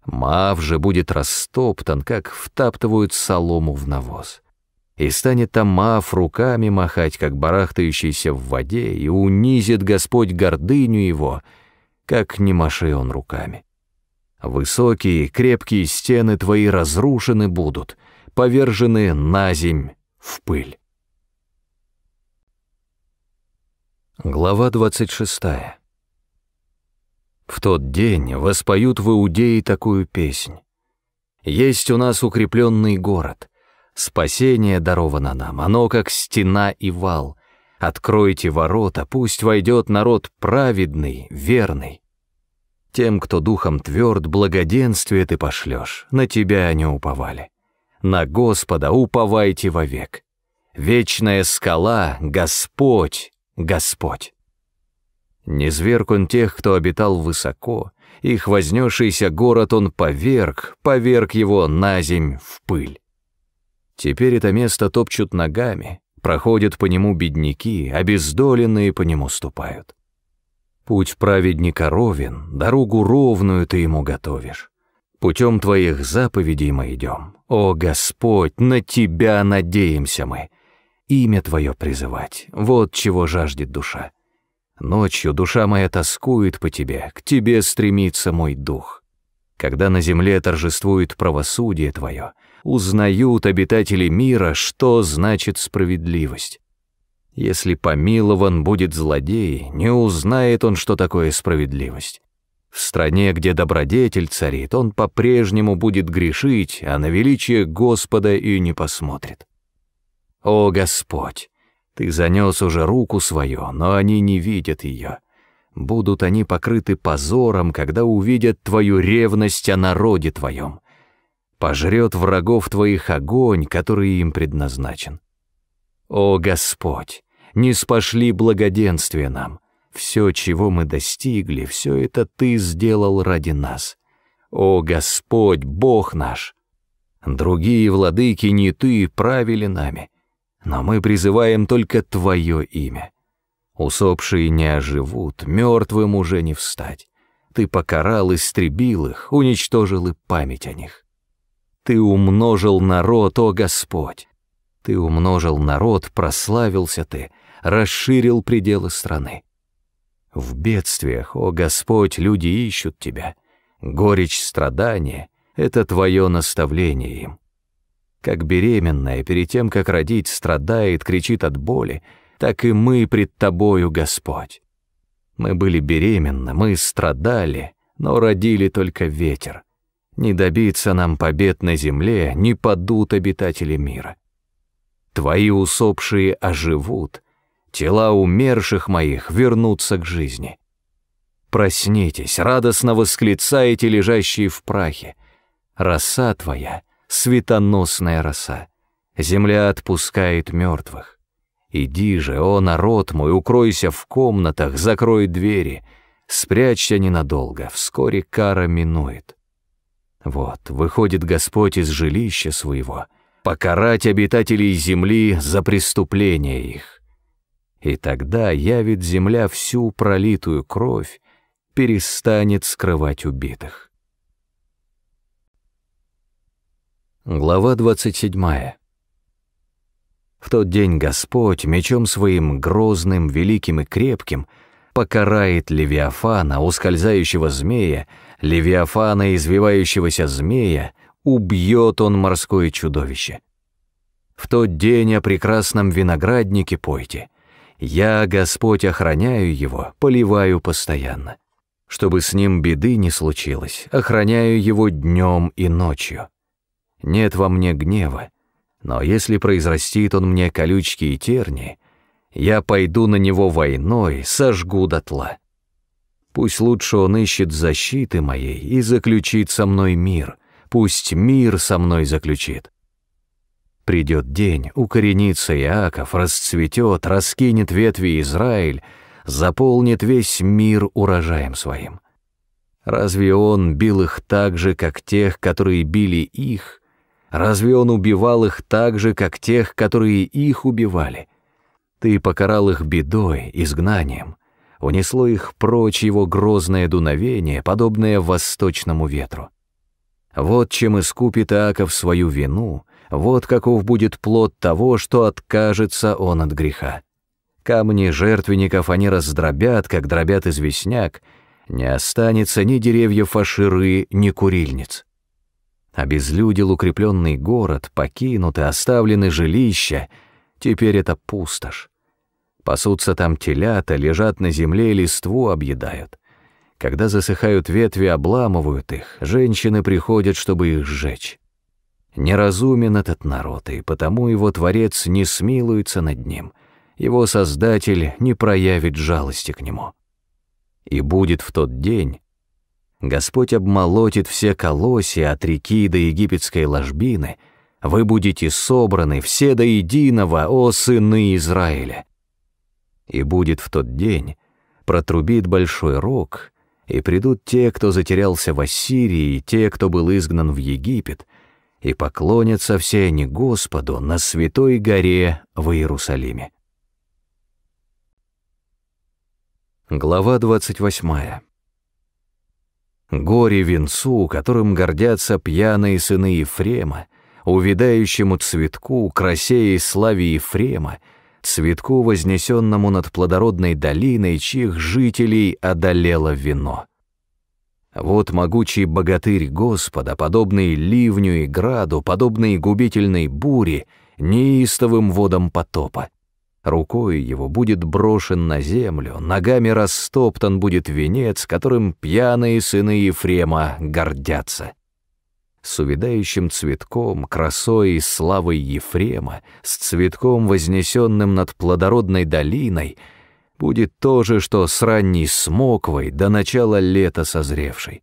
Мав же будет растоптан, как втаптывают солому в навоз. И станет там Мав руками махать, как барахтающийся в воде, и унизит Господь гордыню его, как не маши он руками. Высокие, крепкие стены твои разрушены будут, повержены на земь в пыль. Глава 26. В тот день воспоют в Иудее такую песнь. Есть у нас укрепленный город. Спасение даровано нам, оно как стена и вал. Откройте ворота, пусть войдет народ праведный, верный. Тем, кто духом тверд, благоденствие ты пошлешь, на тебя они уповали. На Господа уповайте вовек. Вечная скала — Господь, Господь. Не зверг он тех, кто обитал высоко, их вознесшийся город он поверг, поверг его на земь в пыль. Теперь это место топчут ногами, проходят по нему бедняки, обездоленные по нему ступают. Путь праведника ровен, дорогу ровную ты ему готовишь. Путем твоих заповедей мы идем. О, Господь, на тебя надеемся мы. Имя твое призывать, вот чего жаждет душа. Ночью душа моя тоскует по тебе, к тебе стремится мой дух. Когда на земле торжествует правосудие твое, узнают обитатели мира, что значит справедливость. Если помилован будет злодей, не узнает он, что такое справедливость. В стране, где добродетель царит, он по-прежнему будет грешить, а на величие Господа и не посмотрит. О Господь, Ты занес уже руку свою, но они не видят ее. Будут они покрыты позором, когда увидят Твою ревность о народе Твоем. Пожрет врагов Твоих огонь, который им предназначен. О Господь, не спошли благоденствие нам. Все, чего мы достигли, все это Ты сделал ради нас. О Господь, Бог наш! Другие владыки не Ты правили нами, но мы призываем только Твое имя. Усопшие не оживут, мертвым уже не встать. Ты покарал, истребил их, уничтожил и память о них. Ты умножил народ, о Господь, ты умножил народ, прославился ты, расширил пределы страны. В бедствиях, о Господь, люди ищут тебя. Горечь страдания — это твое наставление им. Как беременная перед тем, как родить, страдает, кричит от боли, так и мы пред тобою, Господь. Мы были беременны, мы страдали, но родили только ветер. Не добиться нам побед на земле, не падут обитатели мира. Твои усопшие оживут, тела умерших моих вернутся к жизни. Проснитесь, радостно восклицаете лежащие в прахе. Роса твоя, светоносная роса, земля отпускает мертвых. Иди же, о народ мой, укройся в комнатах, закрой двери, спрячься ненадолго, вскоре кара минует. Вот, выходит Господь из жилища своего — покарать обитателей земли за преступления их. И тогда явит земля всю пролитую кровь, перестанет скрывать убитых. Глава 27. В тот день Господь мечом своим грозным, великим и крепким покарает Левиафана, ускользающего змея, Левиафана, извивающегося змея, убьет он морское чудовище. В тот день о прекрасном винограднике пойте. Я, Господь, охраняю его, поливаю постоянно. Чтобы с ним беды не случилось, охраняю его днем и ночью. Нет во мне гнева, но если произрастит он мне колючки и терни, я пойду на него войной, сожгу дотла. Пусть лучше он ищет защиты моей и заключит со мной мир, пусть мир со мной заключит. Придет день, укоренится Иаков, расцветет, раскинет ветви Израиль, заполнит весь мир урожаем своим. Разве он бил их так же, как тех, которые били их? Разве он убивал их так же, как тех, которые их убивали? Ты покарал их бедой, изгнанием. Унесло их прочь его грозное дуновение, подобное восточному ветру. Вот чем искупит Иаков свою вину, вот каков будет плод того, что откажется он от греха. Камни жертвенников они раздробят, как дробят известняк, не останется ни деревьев фаширы, ни курильниц. Обезлюдил укрепленный город, покинуты, оставлены жилища, теперь это пустошь. Пасутся там телята, лежат на земле, листву объедают. Когда засыхают ветви, обламывают их, женщины приходят, чтобы их сжечь. Неразумен этот народ, и потому его Творец не смилуется над ним, его Создатель не проявит жалости к нему. И будет в тот день, Господь обмолотит все колосья от реки до египетской ложбины, вы будете собраны все до единого, о сыны Израиля. И будет в тот день, протрубит большой рог, и придут те, кто затерялся в Ассирии, и те, кто был изгнан в Египет, и поклонятся все они Господу на святой горе в Иерусалиме. Глава 28. Горе венцу, которым гордятся пьяные сыны Ефрема, увядающему цветку, красе и славе Ефрема, цветку, вознесенному над плодородной долиной, чьих жителей одолело вино. Вот могучий богатырь Господа, подобный ливню и граду, подобный губительной буре, неистовым водам потопа. Рукой его будет брошен на землю, ногами растоптан будет венец, которым пьяные сыны Ефрема гордятся с увядающим цветком, красой и славой Ефрема, с цветком, вознесенным над плодородной долиной, будет то же, что с ранней смоквой до начала лета созревшей.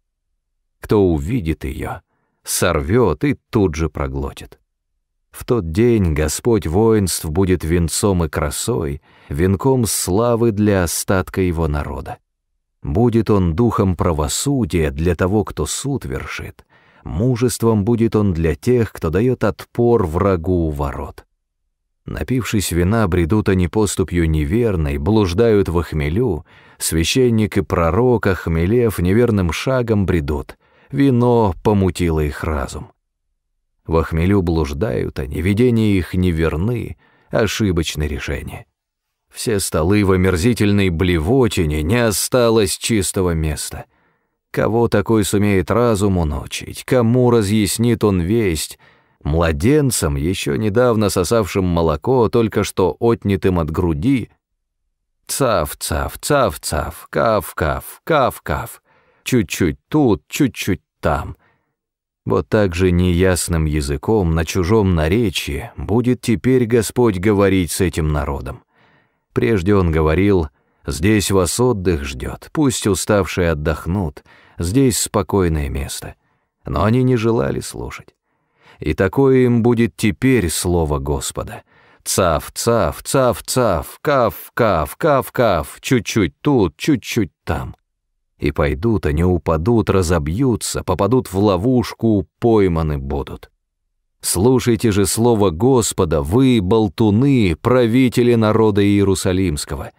Кто увидит ее, сорвет и тут же проглотит. В тот день Господь воинств будет венцом и красой, венком славы для остатка его народа. Будет он духом правосудия для того, кто суд вершит, Мужеством будет он для тех, кто дает отпор врагу у ворот. Напившись вина, бредут они поступью неверной, блуждают во хмелю, священник и пророк, охмелев, неверным шагом бредут, вино помутило их разум. Во хмелю блуждают они, видения их неверны, ошибочны решения. Все столы в омерзительной блевотине, не осталось чистого места — Кого такой сумеет разум уночить, кому разъяснит он весть, младенцам, еще недавно сосавшим молоко, только что отнятым от груди, цав-цав, цав-цав, кав-кав, кав-кав, чуть-чуть тут, чуть-чуть там. Вот так же неясным языком на чужом наречии будет теперь Господь говорить с этим народом. Прежде он говорил «Здесь вас отдых ждет, пусть уставшие отдохнут», здесь спокойное место. Но они не желали слушать. И такое им будет теперь слово Господа. Цав, цав, цав, цав, кав, кав, кав, кав, чуть-чуть тут, чуть-чуть там. И пойдут они, упадут, разобьются, попадут в ловушку, пойманы будут. Слушайте же слово Господа, вы, болтуны, правители народа Иерусалимского.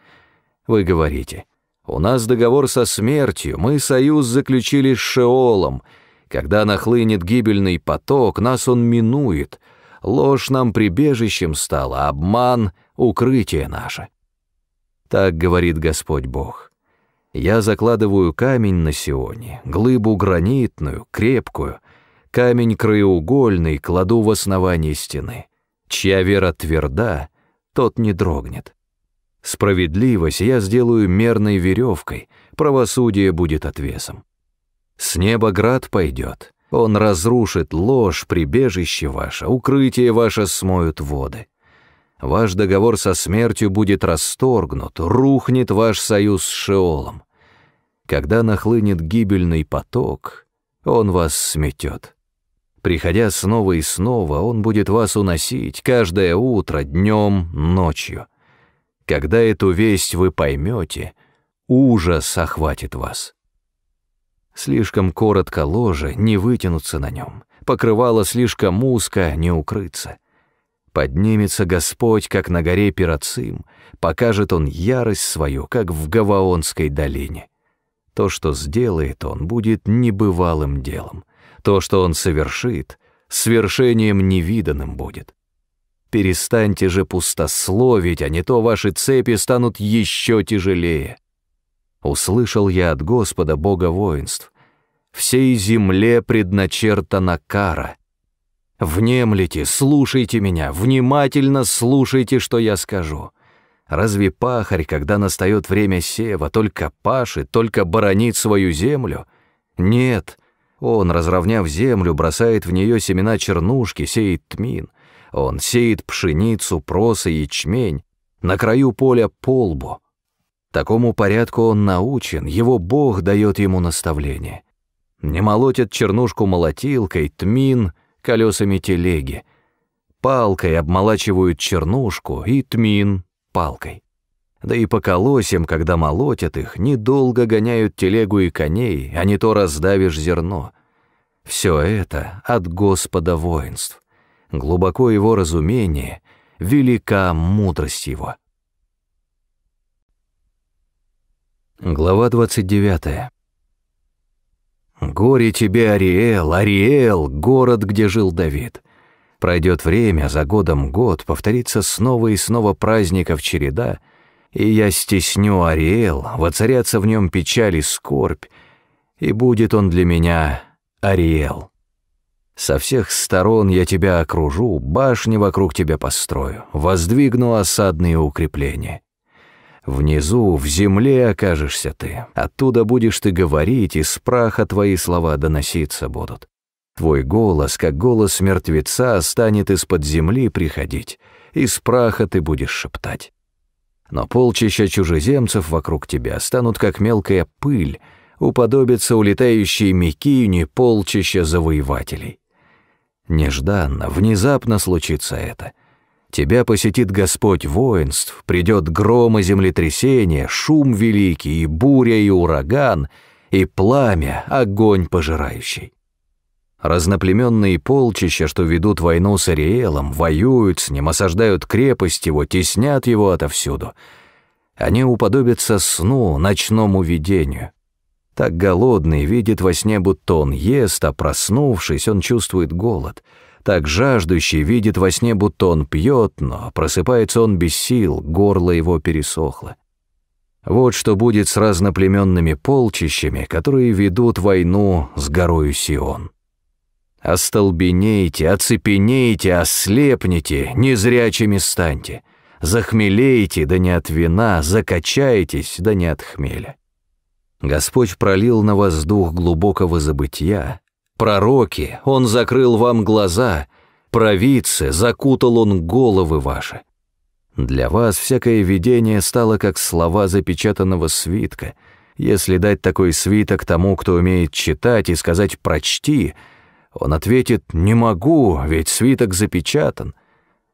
Вы говорите, у нас договор со смертью, мы союз заключили с Шеолом. Когда нахлынет гибельный поток, нас он минует. Ложь нам прибежищем стала, обман — укрытие наше. Так говорит Господь Бог. Я закладываю камень на Сионе, глыбу гранитную, крепкую, камень краеугольный кладу в основании стены. Чья вера тверда, тот не дрогнет. Справедливость я сделаю мерной веревкой, правосудие будет отвесом. С неба град пойдет, он разрушит ложь, прибежище ваше, укрытие ваше смоют воды. Ваш договор со смертью будет расторгнут, рухнет ваш союз с Шеолом. Когда нахлынет гибельный поток, он вас сметет. Приходя снова и снова, он будет вас уносить каждое утро, днем, ночью — когда эту весть вы поймете, ужас охватит вас. Слишком коротко ложе, не вытянуться на нем, покрывало слишком узко, не укрыться. Поднимется Господь, как на горе Пирацим, покажет Он ярость свою, как в Гаваонской долине. То, что сделает Он, будет небывалым делом. То, что Он совершит, свершением невиданным будет. Перестаньте же пустословить, а не то ваши цепи станут еще тяжелее. Услышал я от Господа Бога воинств. Всей земле предначертана кара. Внемлите, слушайте меня, внимательно слушайте, что я скажу. Разве пахарь, когда настает время сева, только пашет, только боронит свою землю? Нет, он, разровняв землю, бросает в нее семена чернушки, сеет тмин — он сеет пшеницу, прос и ячмень, на краю поля полбу. Такому порядку он научен, его Бог дает ему наставление. Не молотят чернушку молотилкой, тмин колесами телеги. Палкой обмолачивают чернушку и тмин палкой. Да и по колосям, когда молотят их, недолго гоняют телегу и коней, а не то раздавишь зерно. Все это от Господа воинств глубоко его разумение, велика мудрость его. Глава 29. «Горе тебе, Ариэл, Ариэл, город, где жил Давид. Пройдет время, за годом год, повторится снова и снова праздников череда, и я стесню Ариэл, воцарятся в нем печаль и скорбь, и будет он для меня Ариэл. Со всех сторон я тебя окружу, башни вокруг тебя построю, воздвигну осадные укрепления. Внизу, в земле окажешься ты, оттуда будешь ты говорить, и с праха твои слова доноситься будут. Твой голос, как голос мертвеца, станет из-под земли приходить, и из праха ты будешь шептать. Но полчища чужеземцев вокруг тебя станут как мелкая пыль, уподобятся улетающие Микиюни полчища завоевателей. Нежданно, внезапно случится это. Тебя посетит Господь воинств, придет гром и землетрясение, шум великий, и буря, и ураган, и пламя, огонь пожирающий. Разноплеменные полчища, что ведут войну с Ариэлом, воюют с ним, осаждают крепость его, теснят его отовсюду. Они уподобятся сну, ночному видению. Так голодный видит во сне, будто он ест, а проснувшись, он чувствует голод. Так жаждущий видит во сне, будто он пьет, но просыпается он без сил, горло его пересохло. Вот что будет с разноплеменными полчищами, которые ведут войну с горою Сион. «Остолбенейте, оцепенейте, ослепните, незрячими станьте, захмелейте, да не от вина, закачайтесь, да не от хмеля». Господь пролил на вас дух глубокого забытия. Пророки, Он закрыл вам глаза, провидцы, закутал Он головы ваши. Для вас всякое видение стало как слова запечатанного свитка. Если дать такой свиток тому, кто умеет читать, и сказать «прочти», он ответит «не могу, ведь свиток запечатан».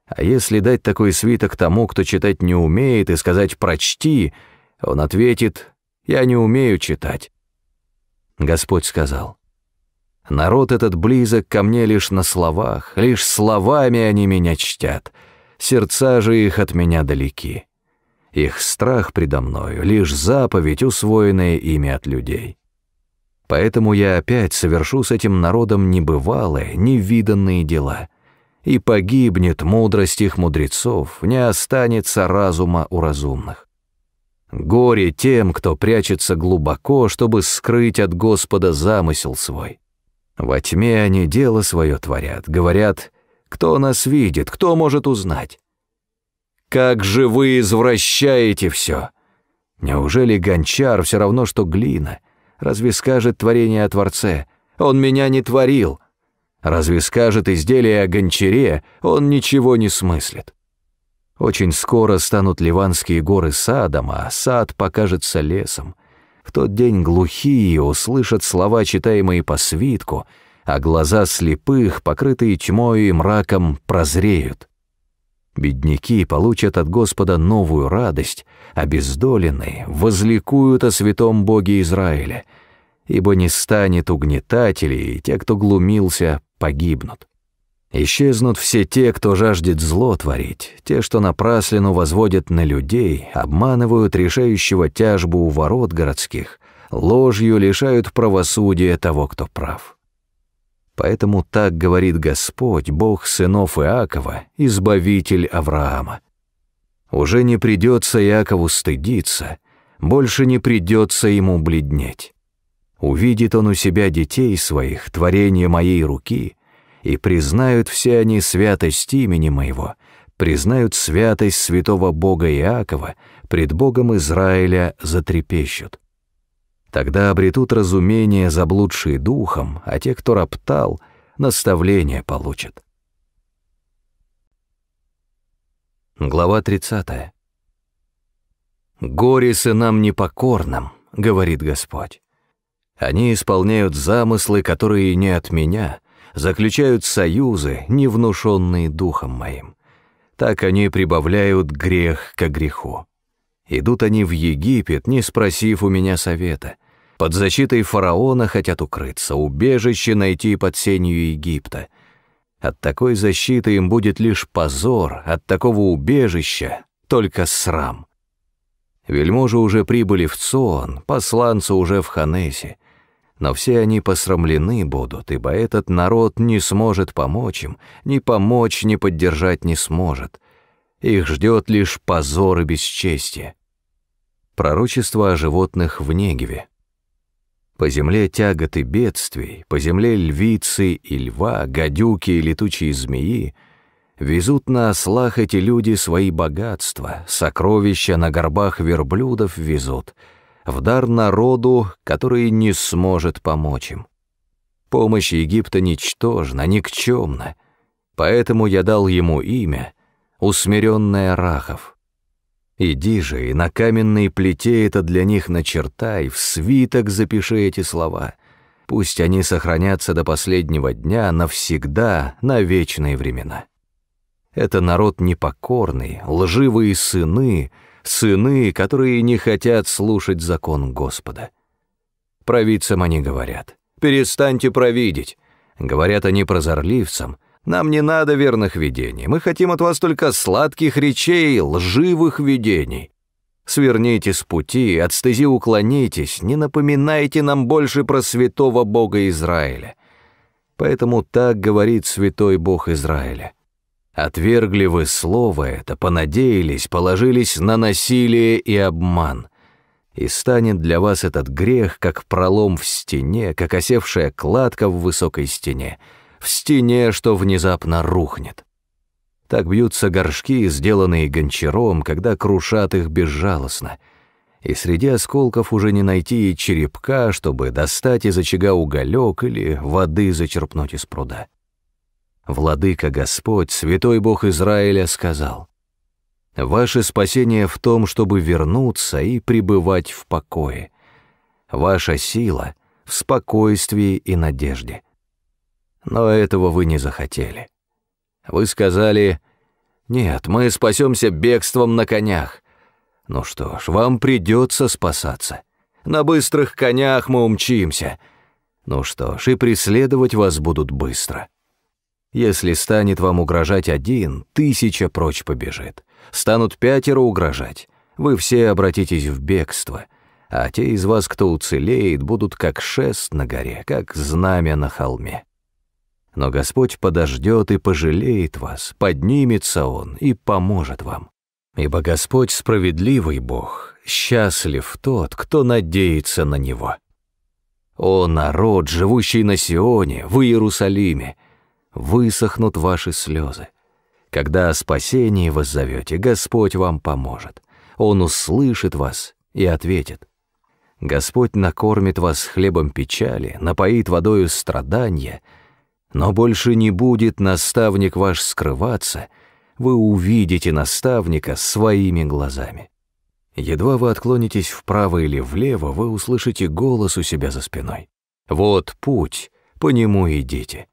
А если дать такой свиток тому, кто читать не умеет, и сказать «прочти», он ответит я не умею читать». Господь сказал, «Народ этот близок ко мне лишь на словах, лишь словами они меня чтят, сердца же их от меня далеки. Их страх предо мною — лишь заповедь, усвоенная ими от людей. Поэтому я опять совершу с этим народом небывалые, невиданные дела, и погибнет мудрость их мудрецов, не останется разума у разумных. Горе тем, кто прячется глубоко, чтобы скрыть от Господа замысел свой. Во тьме они дело свое творят, говорят, кто нас видит, кто может узнать. Как же вы извращаете все! Неужели гончар все равно, что глина? Разве скажет творение о Творце? Он меня не творил. Разве скажет изделие о гончаре? Он ничего не смыслит. Очень скоро станут Ливанские горы садом, а сад покажется лесом. В тот день глухие услышат слова, читаемые по свитку, а глаза слепых, покрытые тьмой и мраком, прозреют. Бедняки получат от Господа новую радость, обездоленные возликуют о святом Боге Израиля, ибо не станет угнетателей, и те, кто глумился, погибнут. Исчезнут все те, кто жаждет зло творить, те, что напраслину возводят на людей, обманывают решающего тяжбу у ворот городских, ложью лишают правосудия того, кто прав. Поэтому так говорит Господь, Бог сынов Иакова, Избавитель Авраама. Уже не придется Иакову стыдиться, больше не придется ему бледнеть. Увидит он у себя детей своих, творение моей руки, и признают все они святость имени моего, признают святость святого Бога Иакова, пред Богом Израиля затрепещут. Тогда обретут разумение заблудшие духом, а те, кто роптал, наставление получат. Глава 30. «Горе сынам непокорным», — говорит Господь. «Они исполняют замыслы, которые не от меня, заключают союзы, не внушенные духом моим. Так они прибавляют грех к греху. Идут они в Египет, не спросив у меня совета. Под защитой фараона хотят укрыться, убежище найти под сенью Египта. От такой защиты им будет лишь позор, от такого убежища только срам. Вельможи уже прибыли в Цон, посланцы уже в Ханесе. Но все они посрамлены будут, ибо этот народ не сможет помочь им, ни помочь, ни поддержать не сможет. Их ждет лишь позор и бесчестие. Пророчество о животных в Негеве. По земле тяготы бедствий, по земле львицы и льва, гадюки и летучие змеи везут на ослах эти люди свои богатства, сокровища на горбах верблюдов везут — в дар народу, который не сможет помочь им. Помощь Египта ничтожна, никчемна, поэтому я дал ему имя, усмиренное Рахов. Иди же и на каменной плите это для них начертай, в свиток запиши эти слова. Пусть они сохранятся до последнего дня, навсегда, на вечные времена. Это народ непокорный, лживые сыны — сыны, которые не хотят слушать закон Господа. Провидцам они говорят, перестаньте провидеть. Говорят они прозорливцам, нам не надо верных видений, мы хотим от вас только сладких речей, лживых видений. Сверните с пути, от стези уклонитесь, не напоминайте нам больше про святого Бога Израиля. Поэтому так говорит святой Бог Израиля. Отвергли вы слово это, понадеялись, положились на насилие и обман. И станет для вас этот грех, как пролом в стене, как осевшая кладка в высокой стене, в стене, что внезапно рухнет. Так бьются горшки, сделанные гончаром, когда крушат их безжалостно. И среди осколков уже не найти черепка, чтобы достать из очага уголек или воды зачерпнуть из пруда. Владыка Господь, Святой Бог Израиля, сказал, «Ваше спасение в том, чтобы вернуться и пребывать в покое. Ваша сила в спокойствии и надежде». Но этого вы не захотели. Вы сказали, «Нет, мы спасемся бегством на конях». Ну что ж, вам придется спасаться. На быстрых конях мы умчимся. Ну что ж, и преследовать вас будут быстро. Если станет вам угрожать один, тысяча прочь побежит. Станут пятеро угрожать. Вы все обратитесь в бегство. А те из вас, кто уцелеет, будут как шест на горе, как знамя на холме. Но Господь подождет и пожалеет вас, поднимется Он и поможет вам. Ибо Господь справедливый Бог, счастлив тот, кто надеется на Него. О народ, живущий на Сионе, в Иерусалиме, высохнут ваши слезы. Когда о спасении воззовете, Господь вам поможет. Он услышит вас и ответит. Господь накормит вас хлебом печали, напоит водою страдания, но больше не будет наставник ваш скрываться, вы увидите наставника своими глазами. Едва вы отклонитесь вправо или влево, вы услышите голос у себя за спиной. «Вот путь, по нему идите»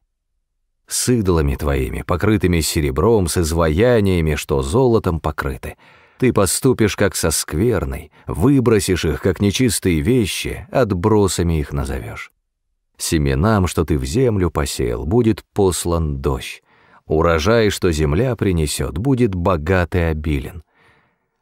с идолами твоими, покрытыми серебром, с изваяниями, что золотом покрыты. Ты поступишь как со скверной, выбросишь их, как нечистые вещи, отбросами их назовешь. Семенам, что ты в землю посеял, будет послан дождь. Урожай, что земля принесет, будет богат и обилен.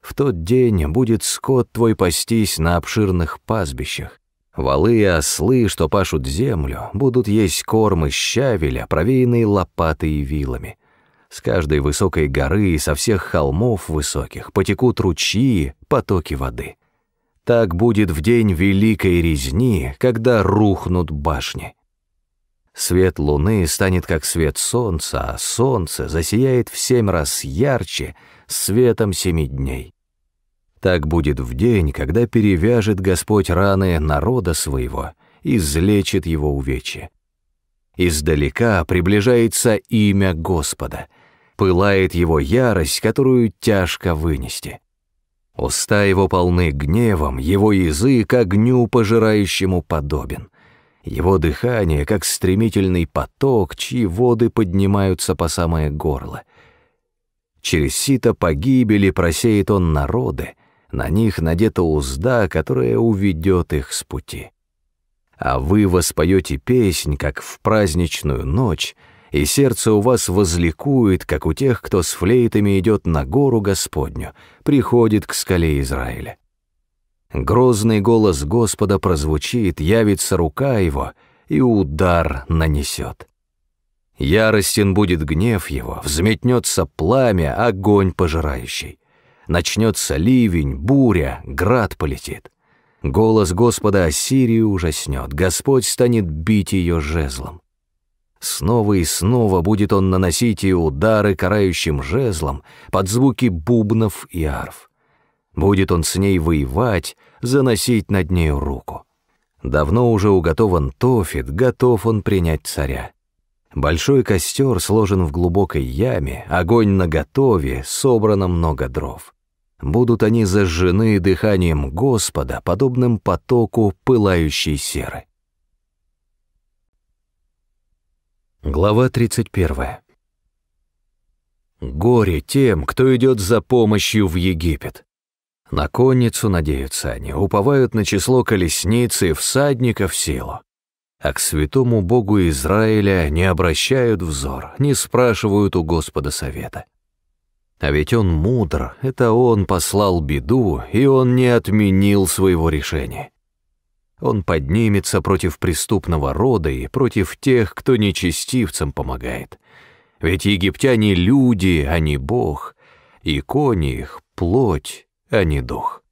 В тот день будет скот твой пастись на обширных пастбищах, Валы и ослы, что пашут землю, будут есть корм из щавеля, провеянные лопатой и вилами. С каждой высокой горы и со всех холмов высоких потекут ручьи, потоки воды. Так будет в день великой резни, когда рухнут башни. Свет луны станет как свет солнца, а солнце засияет в семь раз ярче светом семи дней. Так будет в день, когда перевяжет Господь раны народа своего, и излечит его увечья. Издалека приближается имя Господа, пылает его ярость, которую тяжко вынести. Уста его полны гневом, его язык огню пожирающему подобен. Его дыхание, как стремительный поток, чьи воды поднимаются по самое горло. Через сито погибели просеет он народы, на них надета узда, которая уведет их с пути. А вы воспоете песнь, как в праздничную ночь, и сердце у вас возликует, как у тех, кто с флейтами идет на гору Господню, приходит к скале Израиля. Грозный голос Господа прозвучит, явится рука его, и удар нанесет. Яростен будет гнев его, взметнется пламя, огонь пожирающий. Начнется ливень, буря, град полетит. Голос Господа Ассирию ужаснет, Господь станет бить ее жезлом. Снова и снова будет он наносить ей удары карающим жезлом под звуки бубнов и арф. Будет он с ней воевать, заносить над нею руку. Давно уже уготован Тофит, готов он принять царя. Большой костер сложен в глубокой яме, огонь наготове, собрано много дров будут они зажжены дыханием Господа, подобным потоку пылающей серы. Глава 31. Горе тем, кто идет за помощью в Египет. На конницу надеются они, уповают на число колесницы и всадников силу. А к святому Богу Израиля не обращают взор, не спрашивают у Господа совета. А ведь он мудр, это он послал беду, и он не отменил своего решения. Он поднимется против преступного рода и против тех, кто нечестивцам помогает. Ведь египтяне — люди, а не бог, и кони их — плоть, а не дух.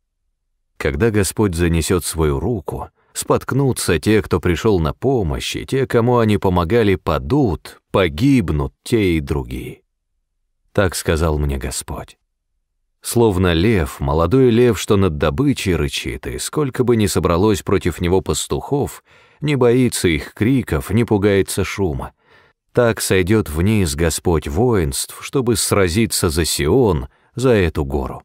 Когда Господь занесет свою руку, споткнутся те, кто пришел на помощь, и те, кому они помогали, падут, погибнут те и другие. Так сказал мне Господь. Словно лев, молодой лев, что над добычей рычит, и сколько бы ни собралось против него пастухов, не боится их криков, не пугается шума. Так сойдет вниз Господь воинств, чтобы сразиться за Сион, за эту гору.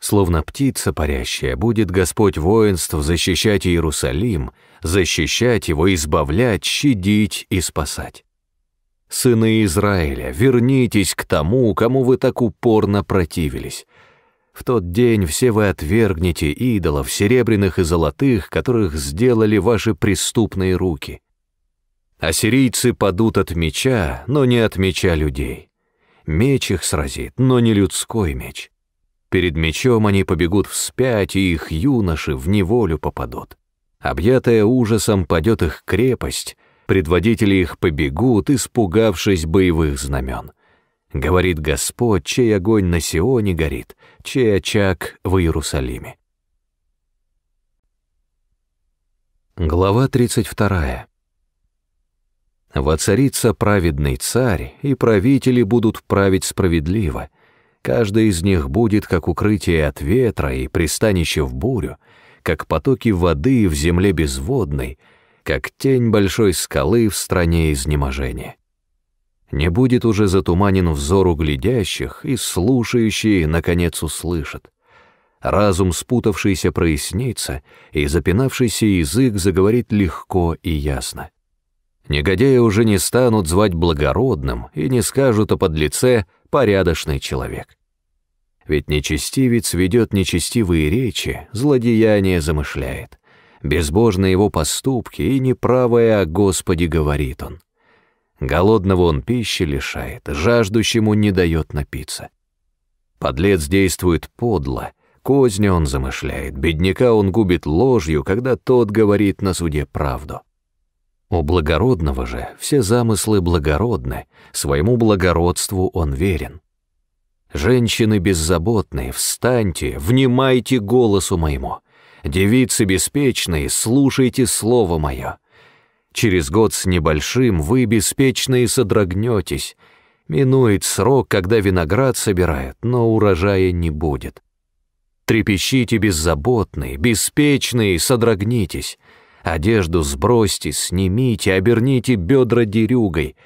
Словно птица парящая будет Господь воинств защищать Иерусалим, защищать его, избавлять, щадить и спасать. Сыны Израиля, вернитесь к тому, кому вы так упорно противились. В тот день все вы отвергнете идолов серебряных и золотых, которых сделали ваши преступные руки. Ассирийцы падут от меча, но не от меча людей. Меч их сразит, но не людской меч. Перед мечом они побегут вспять, и их юноши в неволю попадут. Объятая ужасом падет их крепость — предводители их побегут, испугавшись боевых знамен. Говорит Господь, чей огонь на Сионе горит, чей очаг в Иерусалиме. Глава 32. Воцарится праведный царь, и правители будут править справедливо. Каждый из них будет как укрытие от ветра и пристанище в бурю, как потоки воды в земле безводной — как тень большой скалы в стране изнеможения. Не будет уже затуманен взору глядящих, и слушающие, наконец, услышат. Разум, спутавшийся, прояснится, и запинавшийся язык заговорит легко и ясно. Негодяи уже не станут звать благородным и не скажут о подлеце «порядочный человек». Ведь нечестивец ведет нечестивые речи, злодеяние замышляет безбожны его поступки, и неправое о Господе говорит он. Голодного он пищи лишает, жаждущему не дает напиться. Подлец действует подло, козни он замышляет, бедняка он губит ложью, когда тот говорит на суде правду. У благородного же все замыслы благородны, своему благородству он верен. Женщины беззаботные, встаньте, внимайте голосу моему. Девицы беспечные, слушайте слово мое. Через год с небольшим вы, беспечные, содрогнетесь. Минует срок, когда виноград собирают, но урожая не будет. Трепещите беззаботные, беспечные, содрогнитесь. Одежду сбросьте, снимите, оберните бедра дерюгой.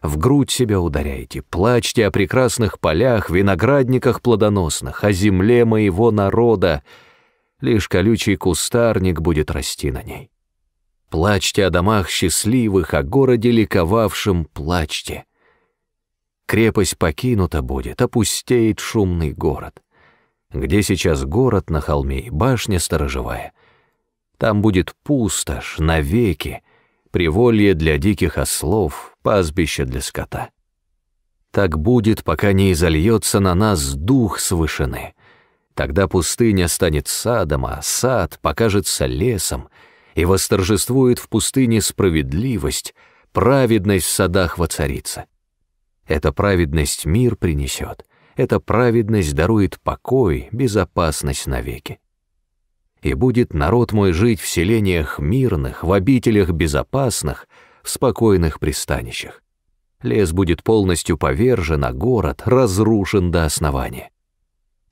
В грудь себя ударяйте, плачьте о прекрасных полях, виноградниках плодоносных, о земле моего народа, лишь колючий кустарник будет расти на ней. Плачьте о домах счастливых, о городе ликовавшем плачьте. Крепость покинута будет, опустеет шумный город. Где сейчас город на холме и башня сторожевая? Там будет пустошь навеки, приволье для диких ослов, пастбище для скота. Так будет, пока не изольется на нас дух свышенный. Тогда пустыня станет садом, а сад покажется лесом, и восторжествует в пустыне справедливость, праведность в садах воцарится. Эта праведность мир принесет, эта праведность дарует покой, безопасность навеки. И будет народ мой жить в селениях мирных, в обителях безопасных, в спокойных пристанищах. Лес будет полностью повержен, а город разрушен до основания.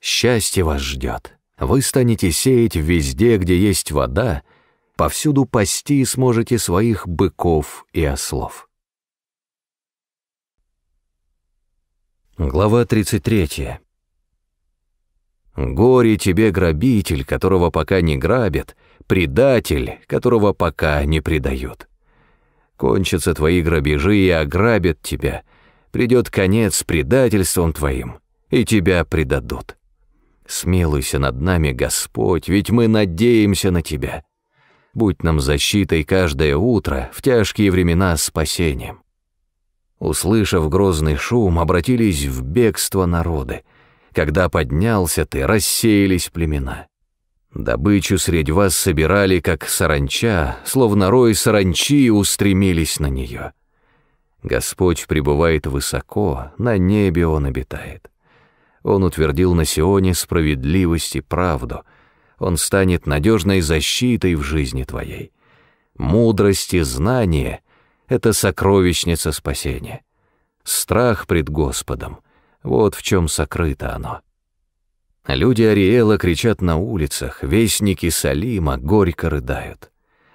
Счастье вас ждет. Вы станете сеять везде, где есть вода, повсюду пасти сможете своих быков и ослов. Глава 33. Горе тебе, грабитель, которого пока не грабят, предатель, которого пока не предают. Кончатся твои грабежи и ограбят тебя, придет конец предательством твоим, и тебя предадут. Смелуйся над нами, Господь, ведь мы надеемся на Тебя. Будь нам защитой каждое утро, в тяжкие времена спасением. Услышав грозный шум, обратились в бегство народы. Когда поднялся ты, рассеялись племена. Добычу среди вас собирали, как саранча, словно рой саранчи устремились на нее. Господь пребывает высоко, на небе Он обитает. Он утвердил на Сионе справедливость и правду. Он станет надежной защитой в жизни твоей. Мудрость и знание — это сокровищница спасения. Страх пред Господом — вот в чем сокрыто оно. Люди Ариэла кричат на улицах, вестники Салима горько рыдают.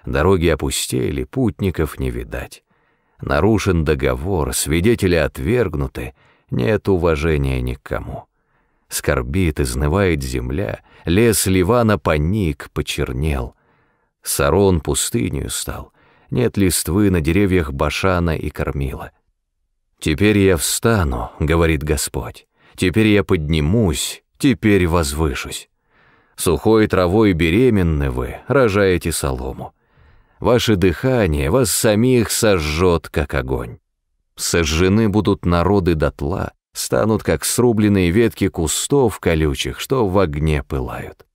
Дороги опустели, путников не видать. Нарушен договор, свидетели отвергнуты, нет уважения никому. Скорбит, изнывает земля, лес Ливана паник, почернел. Сарон пустынью стал, нет листвы на деревьях Башана и Кормила. «Теперь я встану», — говорит Господь, — «теперь я поднимусь, теперь возвышусь. Сухой травой беременны вы, рожаете солому. Ваше дыхание вас самих сожжет, как огонь. Сожжены будут народы дотла, станут как срубленные ветки кустов колючих, что в огне пылают.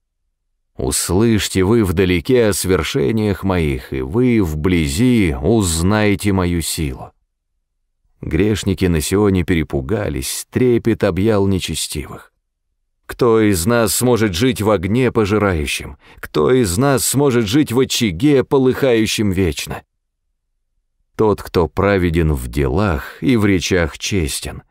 Услышьте вы вдалеке о свершениях моих, и вы вблизи узнаете мою силу. Грешники на Сионе перепугались, трепет объял нечестивых. Кто из нас сможет жить в огне пожирающем? Кто из нас сможет жить в очаге, полыхающем вечно? Тот, кто праведен в делах и в речах честен,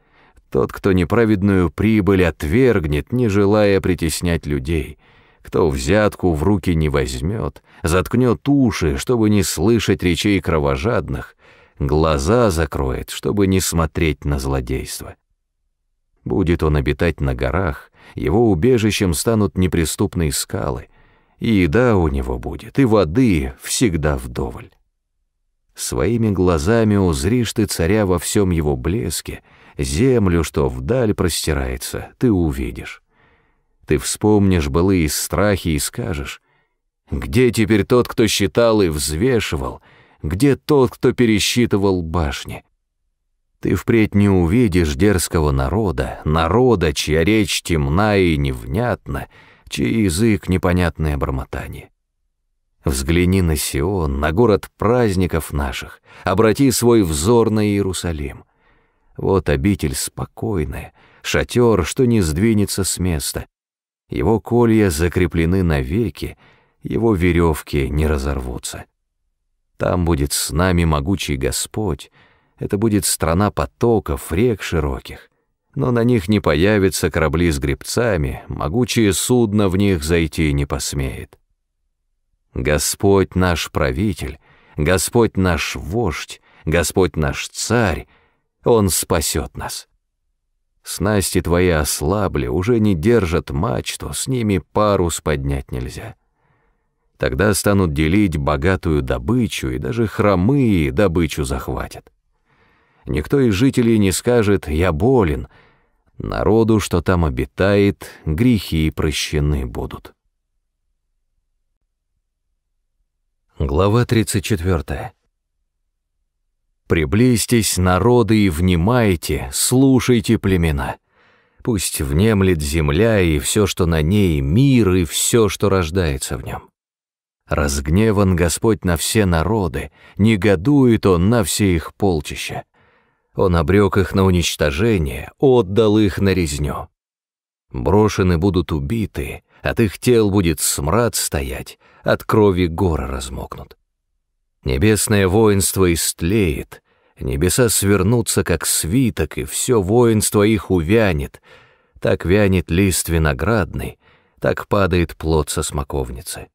тот, кто неправедную прибыль отвергнет, не желая притеснять людей, кто взятку в руки не возьмет, заткнет уши, чтобы не слышать речей кровожадных, глаза закроет, чтобы не смотреть на злодейство. Будет он обитать на горах, его убежищем станут неприступные скалы, и еда у него будет, и воды всегда вдоволь. Своими глазами узришь ты царя во всем его блеске — землю, что вдаль простирается, ты увидишь. Ты вспомнишь былые страхи и скажешь, где теперь тот, кто считал и взвешивал, где тот, кто пересчитывал башни? Ты впредь не увидишь дерзкого народа, народа, чья речь темна и невнятна, чей язык — непонятное бормотание. Взгляни на Сион, на город праздников наших, обрати свой взор на Иерусалим. Вот обитель спокойная, шатер, что не сдвинется с места. Его колья закреплены навеки, его веревки не разорвутся. Там будет с нами могучий Господь, это будет страна потоков, рек широких. Но на них не появятся корабли с гребцами, могучее судно в них зайти не посмеет. Господь наш правитель, Господь наш вождь, Господь наш царь, он спасет нас. Снасти твои ослабли, уже не держат мачту, с ними парус поднять нельзя. Тогда станут делить богатую добычу, и даже хромые добычу захватят. Никто из жителей не скажет «я болен», народу, что там обитает, грехи прощены будут. Глава тридцать четвертая. Приблизьтесь, народы, и внимайте, слушайте племена. Пусть внемлет земля и все, что на ней, мир и все, что рождается в нем. Разгневан Господь на все народы, негодует Он на все их полчища. Он обрек их на уничтожение, отдал их на резню. Брошены будут убиты, от их тел будет смрад стоять, от крови горы размокнут. Небесное воинство истлеет, небеса свернутся, как свиток, и все воинство их увянет. Так вянет лист виноградный, так падает плод со смоковницы.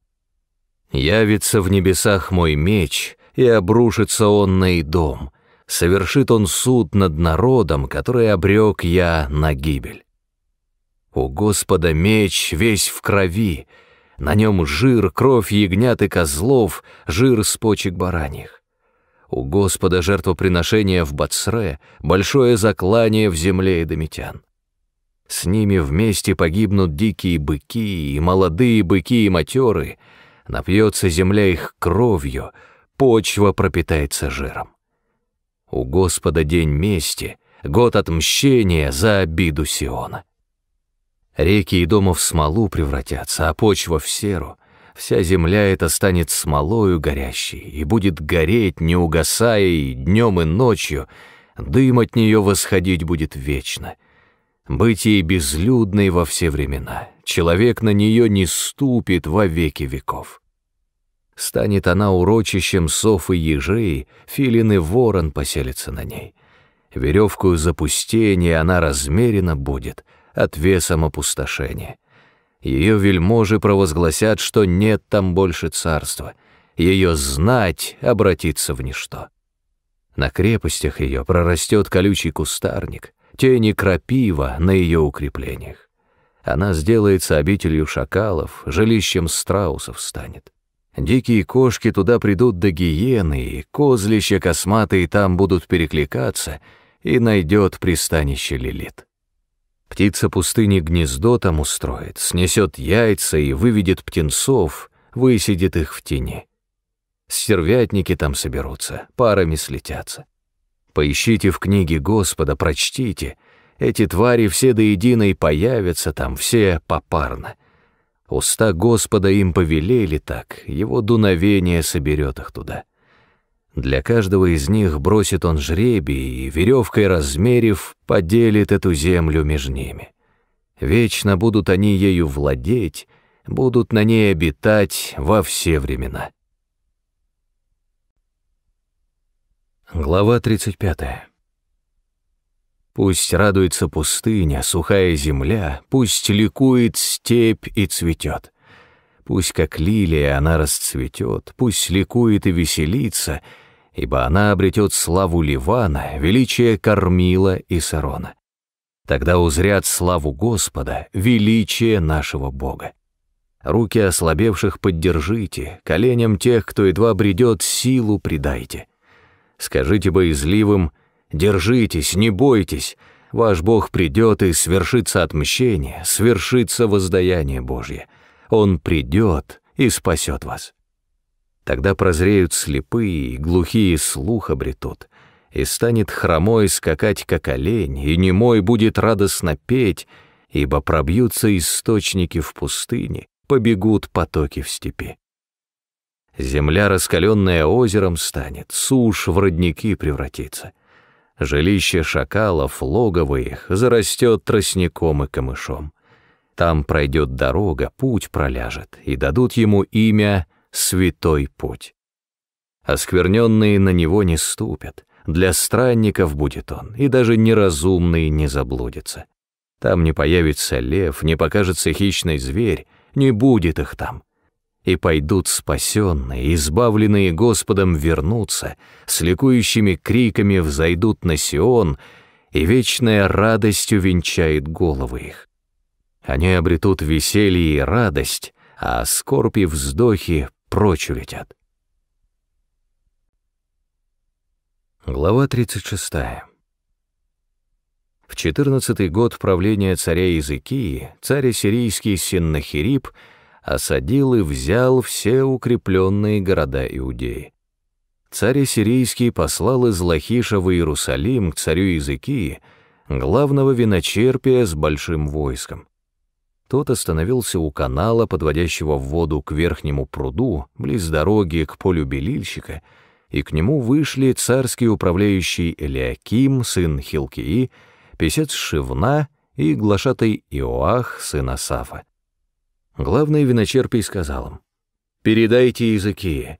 Явится в небесах мой меч, и обрушится он на и дом. Совершит он суд над народом, который обрек я на гибель. У Господа меч весь в крови, на нем жир, кровь ягнят и козлов, жир с почек бараньих. У Господа жертвоприношение в Бацре, большое заклание в земле Эдомитян. С ними вместе погибнут дикие быки, и молодые быки, и матеры. Напьется земля их кровью, почва пропитается жиром. У Господа день мести, год отмщения за обиду Сиона. Реки и дома в смолу превратятся, а почва в серу. Вся земля эта станет смолою горящей и будет гореть, не угасая и днем, и ночью. Дым от нее восходить будет вечно. Быть ей безлюдной во все времена. Человек на нее не ступит во веки веков. Станет она урочищем сов и ежей, филин и ворон поселятся на ней. Веревкую запустение она размерена будет — от весом опустошения. Ее вельможи провозгласят, что нет там больше царства. Ее знать обратится в ничто. На крепостях ее прорастет колючий кустарник, тени крапива на ее укреплениях. Она сделается обителью шакалов, жилищем страусов станет. Дикие кошки туда придут до гиены, и козлища косматые там будут перекликаться, и найдет пристанище Лилит. Птица пустыни гнездо там устроит, снесет яйца и выведет птенцов, высидит их в тени. Стервятники там соберутся, парами слетятся. Поищите в книге Господа, прочтите. Эти твари все до единой появятся там, все попарно. Уста Господа им повелели так, его дуновение соберет их туда. Для каждого из них бросит он жребий и, веревкой размерив, поделит эту землю между ними. Вечно будут они ею владеть, будут на ней обитать во все времена. Глава 35. Пусть радуется пустыня, сухая земля, пусть ликует степь и цветет. Пусть как лилия она расцветет, пусть ликует и веселится — ибо она обретет славу Ливана, величие Кормила и Сарона. Тогда узрят славу Господа, величие нашего Бога. Руки ослабевших поддержите, коленям тех, кто едва бредет, силу придайте. Скажите боязливым, держитесь, не бойтесь, ваш Бог придет и свершится отмщение, свершится воздаяние Божье. Он придет и спасет вас. Тогда прозреют слепые и глухие слух обретут, и станет хромой скакать, как олень, и немой будет радостно петь, ибо пробьются источники в пустыне, побегут потоки в степи. Земля, раскаленная озером, станет, сушь в родники превратится. Жилище шакалов, логово их, зарастет тростником и камышом. Там пройдет дорога, путь проляжет, и дадут ему имя святой путь. Оскверненные на него не ступят, для странников будет он, и даже неразумный не заблудится. Там не появится лев, не покажется хищный зверь, не будет их там. И пойдут спасенные, избавленные Господом вернутся, с ликующими криками взойдут на Сион, и вечная радостью венчает головы их. Они обретут веселье и радость, а скорбь и вздохи прочь улетят. Глава 36. В 14 год правления царя Иезекии царь сирийский Синнахирип осадил и взял все укрепленные города Иудеи. Царь сирийский послал из Лахиша в Иерусалим к царю Иезекии главного виночерпия с большим войском. Тот остановился у канала, подводящего в воду к верхнему пруду, близ дороги к полю белильщика, и к нему вышли царский управляющий Элиаким, сын Хилкии, писец Шивна и глашатый Иоах, сын Асафа. Главный виночерпий сказал им, «Передайте языки.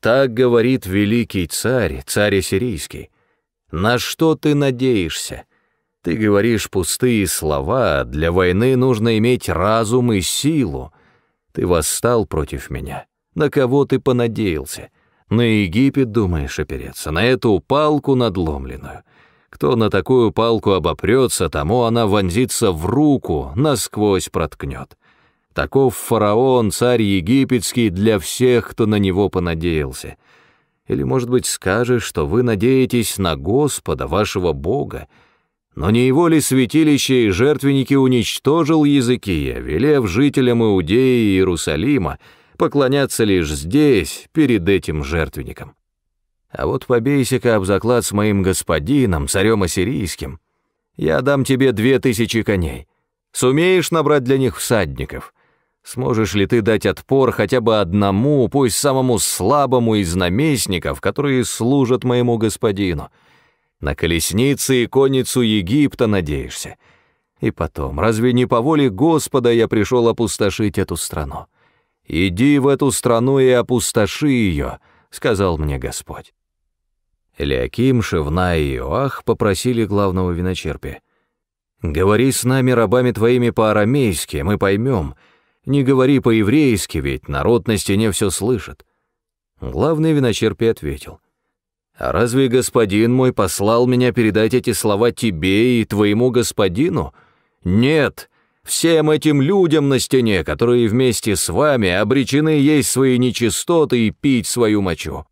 Так говорит великий царь, царь сирийский: На что ты надеешься? Ты говоришь пустые слова, для войны нужно иметь разум и силу. Ты восстал против меня. На кого ты понадеялся? На Египет думаешь опереться, на эту палку надломленную. Кто на такую палку обопрется, тому она вонзится в руку, насквозь проткнет. Таков фараон, царь египетский, для всех, кто на него понадеялся. Или, может быть, скажешь, что вы надеетесь на Господа, вашего Бога, но не его ли святилище и жертвенники уничтожил Языкия, велев жителям Иудеи и Иерусалима поклоняться лишь здесь, перед этим жертвенником? А вот побейся-ка об заклад с моим господином, царем ассирийским. Я дам тебе две тысячи коней. Сумеешь набрать для них всадников? Сможешь ли ты дать отпор хотя бы одному, пусть самому слабому из наместников, которые служат моему господину?» на колесницы и конницу Египта надеешься. И потом, разве не по воле Господа я пришел опустошить эту страну? Иди в эту страну и опустоши ее, сказал мне Господь. Элиаким, Шевна и Иоах попросили главного виночерпия. «Говори с нами, рабами твоими, по-арамейски, мы поймем. Не говори по-еврейски, ведь народ на стене все слышит». Главный виночерпий ответил. А разве господин мой послал меня передать эти слова тебе и твоему господину? Нет, всем этим людям на стене, которые вместе с вами обречены есть свои нечистоты и пить свою мочу».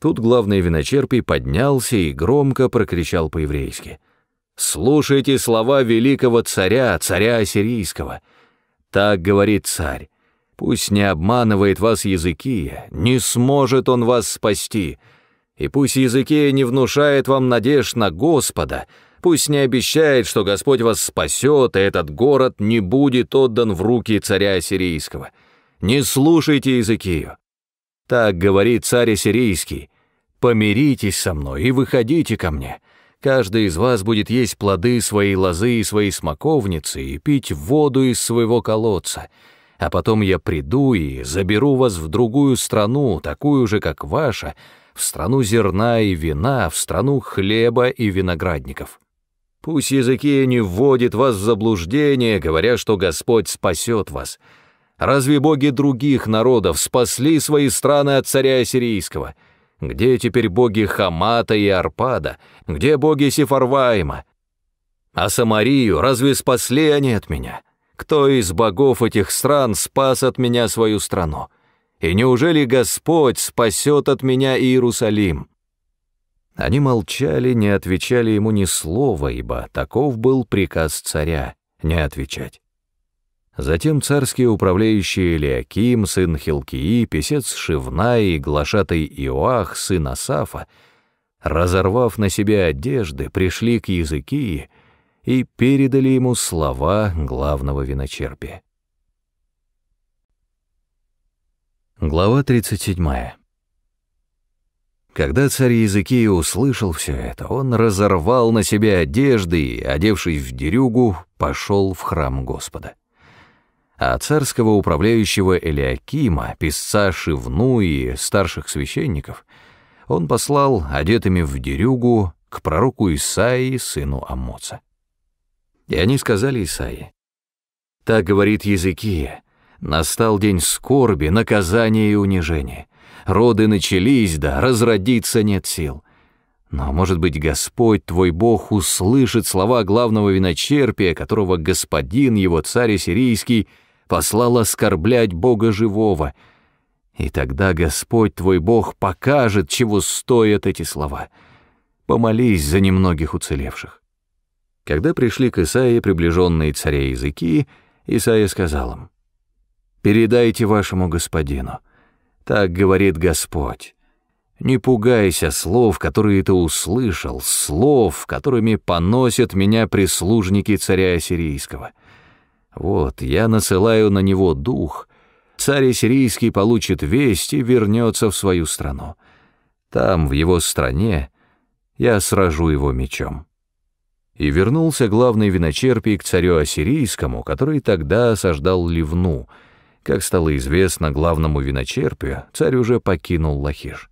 Тут главный виночерпий поднялся и громко прокричал по-еврейски. «Слушайте слова великого царя, царя ассирийского. Так говорит царь. Пусть не обманывает вас языки, не сможет он вас спасти». И пусть языке не внушает вам надежд на Господа, пусть не обещает, что Господь вас спасет, и этот город не будет отдан в руки царя сирийского. Не слушайте Иезекию. Так говорит царь сирийский. Помиритесь со мной и выходите ко мне. Каждый из вас будет есть плоды своей лозы и своей смоковницы и пить воду из своего колодца. А потом я приду и заберу вас в другую страну, такую же, как ваша, в страну зерна и вина, в страну хлеба и виноградников. Пусть языки не вводит вас в заблуждение, говоря, что Господь спасет вас. Разве боги других народов спасли свои страны от царя Ассирийского? Где теперь боги Хамата и Арпада? Где боги Сефарваима? А Самарию разве спасли они от меня? Кто из богов этих стран спас от меня свою страну? И неужели Господь спасет от меня Иерусалим?» Они молчали, не отвечали ему ни слова, ибо таков был приказ царя — не отвечать. Затем царские управляющие Леоким, сын Хилкии, писец Шивнай и глашатый Иоах, сын Асафа, разорвав на себе одежды, пришли к языки и передали ему слова главного виночерпия. Глава 37. Когда царь Языкия услышал все это, он разорвал на себе одежды и, одевшись в дерюгу, пошел в храм Господа. А царского управляющего Элиакима, писца Шивну и старших священников, он послал одетыми в дерюгу к пророку Исаии, сыну Амоца. И они сказали Исаии, «Так говорит Языкия, Настал день скорби, наказания и унижения. Роды начались, да, разродиться нет сил. Но, может быть, Господь, твой Бог, услышит слова главного виночерпия, которого господин, его царь сирийский, послал оскорблять Бога живого. И тогда Господь, твой Бог, покажет, чего стоят эти слова. Помолись за немногих уцелевших. Когда пришли к Исаии приближенные царя языки, Исаия сказал им, Передайте вашему господину. Так говорит Господь. Не пугайся слов, которые ты услышал, слов, которыми поносят меня прислужники царя Ассирийского. Вот, я насылаю на него дух. Царь Ассирийский получит весть и вернется в свою страну. Там, в его стране, я сражу его мечом». И вернулся главный виночерпий к царю Ассирийскому, который тогда осаждал Ливну — как стало известно главному виночерпию, царь уже покинул Лахиш.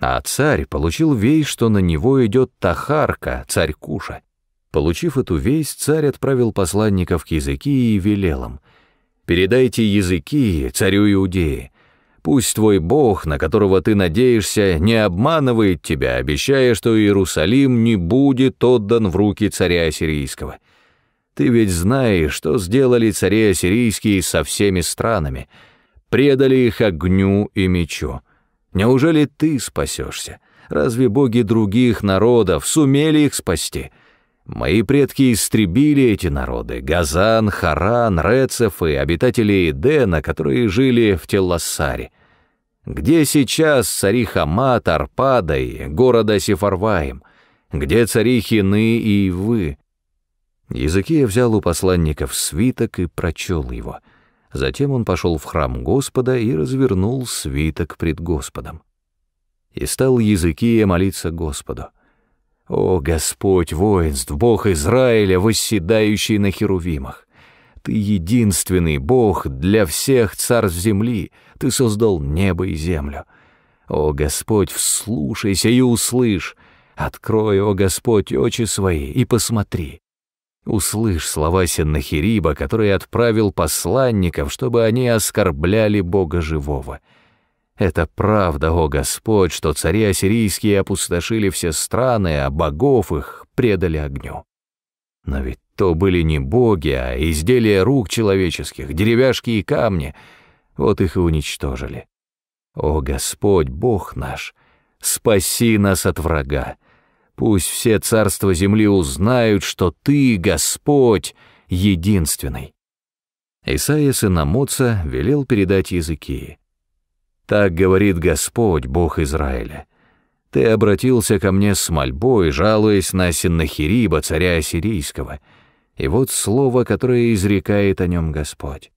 А царь получил весть, что на него идет Тахарка, царь Куша. Получив эту весть, царь отправил посланников к языки и велел им, «Передайте языки царю Иудеи, Пусть твой Бог, на которого ты надеешься, не обманывает тебя, обещая, что Иерусалим не будет отдан в руки царя Ассирийского. Ты ведь знаешь, что сделали цари ассирийские со всеми странами, предали их огню и мечу. Неужели ты спасешься? Разве боги других народов сумели их спасти? Мои предки истребили эти народы — Газан, Харан, Рецев и обитатели Эдена, которые жили в Теллассаре. Где сейчас цари Хамат, Арпада и города Сефарваем? Где цари Хины и Ивы? Языкия взял у посланников свиток и прочел его. Затем он пошел в храм Господа и развернул свиток пред Господом. И стал Языкия молиться Господу. «О Господь воинств, Бог Израиля, восседающий на херувимах! Ты единственный Бог для всех царств земли, Ты создал небо и землю. О Господь, вслушайся и услышь! Открой, о Господь, очи свои и посмотри!» Услышь слова Сеннахириба, который отправил посланников, чтобы они оскорбляли Бога живого. Это правда, о Господь, что цари ассирийские опустошили все страны, а богов их предали огню. Но ведь то были не боги, а изделия рук человеческих, деревяшки и камни. Вот их и уничтожили. О Господь, Бог наш, спаси нас от врага. Пусть все царства земли узнают, что Ты, Господь, единственный». Исаия сына Амоца велел передать языки. «Так говорит Господь, Бог Израиля. Ты обратился ко мне с мольбой, жалуясь на Синнахириба, царя Ассирийского. И вот слово, которое изрекает о нем Господь.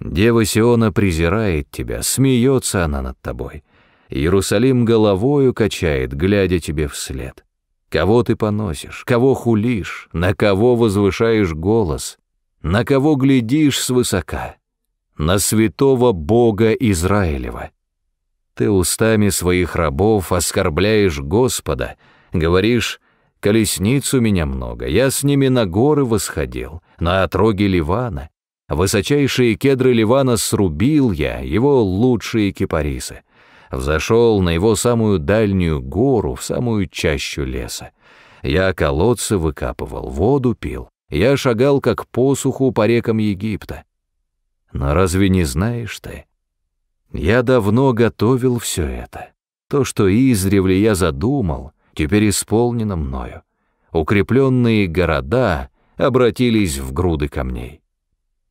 Дева Сиона презирает тебя, смеется она над тобой. Иерусалим головою качает, глядя тебе вслед. Кого ты поносишь, кого хулишь, на кого возвышаешь голос, на кого глядишь свысока? На святого Бога Израилева. Ты устами своих рабов оскорбляешь Господа, говоришь, колесниц у меня много, я с ними на горы восходил, на отроги Ливана, высочайшие кедры Ливана срубил я, его лучшие кипарисы взошел на его самую дальнюю гору, в самую чащу леса. Я колодцы выкапывал, воду пил, я шагал как посуху по рекам Египта. Но разве не знаешь ты? Я давно готовил все это. То, что издревле я задумал, теперь исполнено мною. Укрепленные города обратились в груды камней.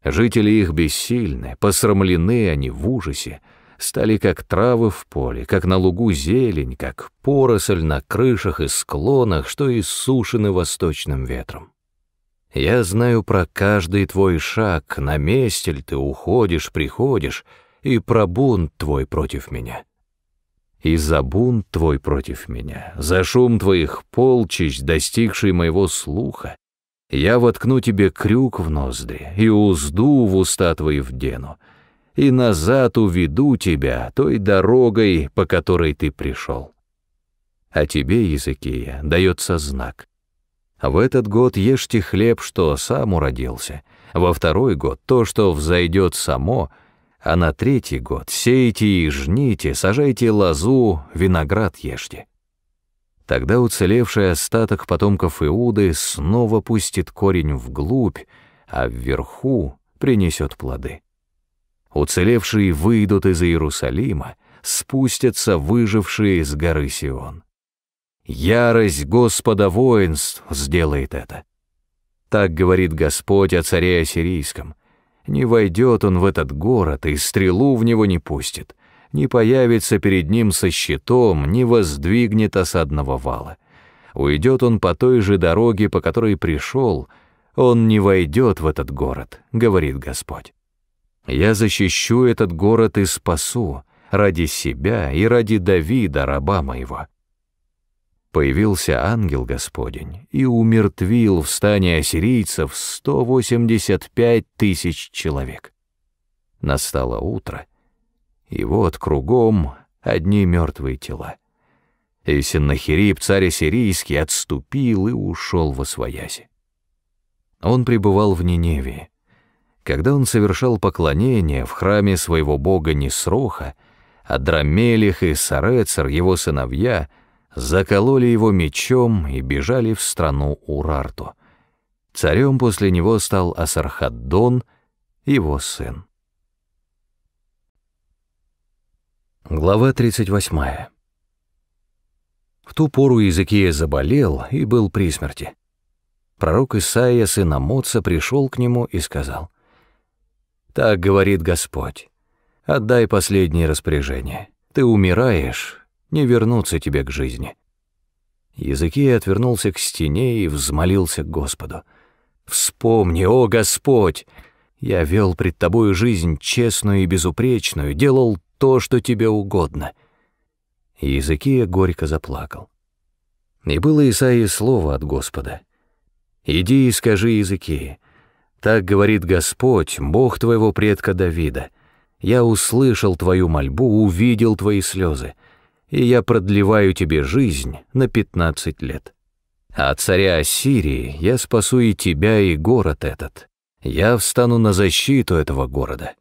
Жители их бессильны, посрамлены они в ужасе, стали как травы в поле, как на лугу зелень, как поросль на крышах и склонах, что иссушены восточным ветром. Я знаю про каждый твой шаг, на местель ты уходишь, приходишь, и про бунт твой против меня. И за бунт твой против меня, за шум твоих полчищ, достигший моего слуха, я воткну тебе крюк в ноздри и узду в уста твои вдену, и назад уведу тебя той дорогой, по которой ты пришел. А тебе, Языкия, дается знак. В этот год ешьте хлеб, что сам уродился, во второй год то, что взойдет само, а на третий год сейте и жните, сажайте лозу, виноград ешьте. Тогда уцелевший остаток потомков Иуды снова пустит корень вглубь, а вверху принесет плоды. Уцелевшие выйдут из Иерусалима, спустятся выжившие с горы Сион. Ярость Господа воинств сделает это. Так говорит Господь о царе Ассирийском. Не войдет он в этот город и стрелу в него не пустит, не появится перед ним со щитом, не воздвигнет осадного вала. Уйдет он по той же дороге, по которой пришел, он не войдет в этот город, говорит Господь. Я защищу этот город и спасу ради себя и ради Давида, раба моего». Появился ангел Господень и умертвил в стане ассирийцев 185 тысяч человек. Настало утро, и вот кругом одни мертвые тела. И Сеннахирип, царь ассирийский, отступил и ушел во свояси. Он пребывал в Ниневии, когда он совершал поклонение в храме своего бога Несроха, а Драмелих и Сарецер, его сыновья, закололи его мечом и бежали в страну Урарту. Царем после него стал Асархаддон, его сын. Глава 38. В ту пору Иезекия заболел и был при смерти. Пророк Исаия, сын Амоца, пришел к нему и сказал, так говорит Господь. Отдай последние распоряжения. Ты умираешь, не вернуться тебе к жизни». Языкия отвернулся к стене и взмолился к Господу. «Вспомни, о Господь! Я вел пред тобою жизнь честную и безупречную, делал то, что тебе угодно». Языкия горько заплакал. И было Исаии слово от Господа. «Иди и скажи Языкии, так говорит Господь, Бог твоего предка Давида. Я услышал твою мольбу, увидел твои слезы, и я продлеваю тебе жизнь на пятнадцать лет. А царя Ассирии я спасу и тебя, и город этот. Я встану на защиту этого города.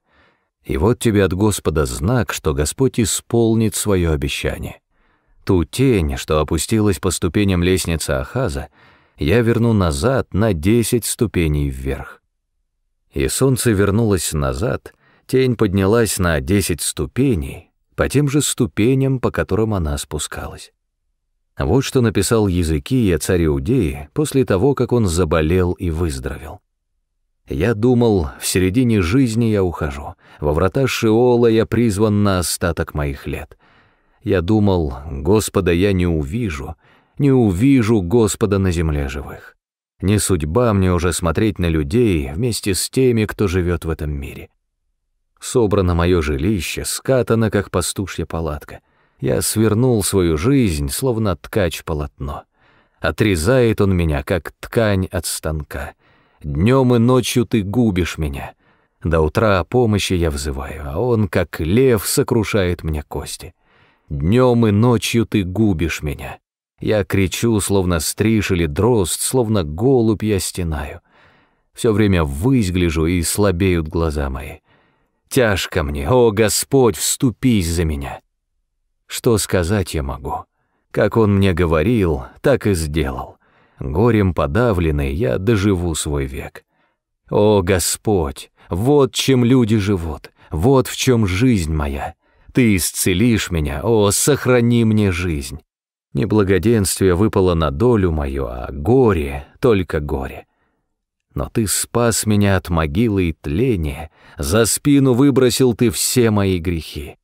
И вот тебе от Господа знак, что Господь исполнит свое обещание. Ту тень, что опустилась по ступеням лестницы Ахаза, я верну назад на десять ступеней вверх и солнце вернулось назад, тень поднялась на десять ступеней, по тем же ступеням, по которым она спускалась. Вот что написал языки Языкия, царь Иудеи, после того, как он заболел и выздоровел. «Я думал, в середине жизни я ухожу, во врата Шиола я призван на остаток моих лет. Я думал, Господа я не увижу, не увижу Господа на земле живых. Не судьба мне уже смотреть на людей вместе с теми, кто живет в этом мире. Собрано мое жилище, скатано, как пастушья палатка. Я свернул свою жизнь, словно ткач полотно. Отрезает он меня, как ткань от станка. Днем и ночью ты губишь меня. До утра о помощи я взываю, а он, как лев, сокрушает мне кости. Днем и ночью ты губишь меня. Я кричу, словно стриж или дрозд, словно голубь я стенаю. Всё время ввысь гляжу, и слабеют глаза мои. Тяжко мне, о Господь, вступись за меня. Что сказать я могу? Как он мне говорил, так и сделал. Горем подавленный я доживу свой век. О Господь, вот чем люди живут, вот в чем жизнь моя. Ты исцелишь меня, о, сохрани мне жизнь. Не выпало на долю мою, а горе, только горе. Но ты спас меня от могилы и тления, за спину выбросил ты все мои грехи.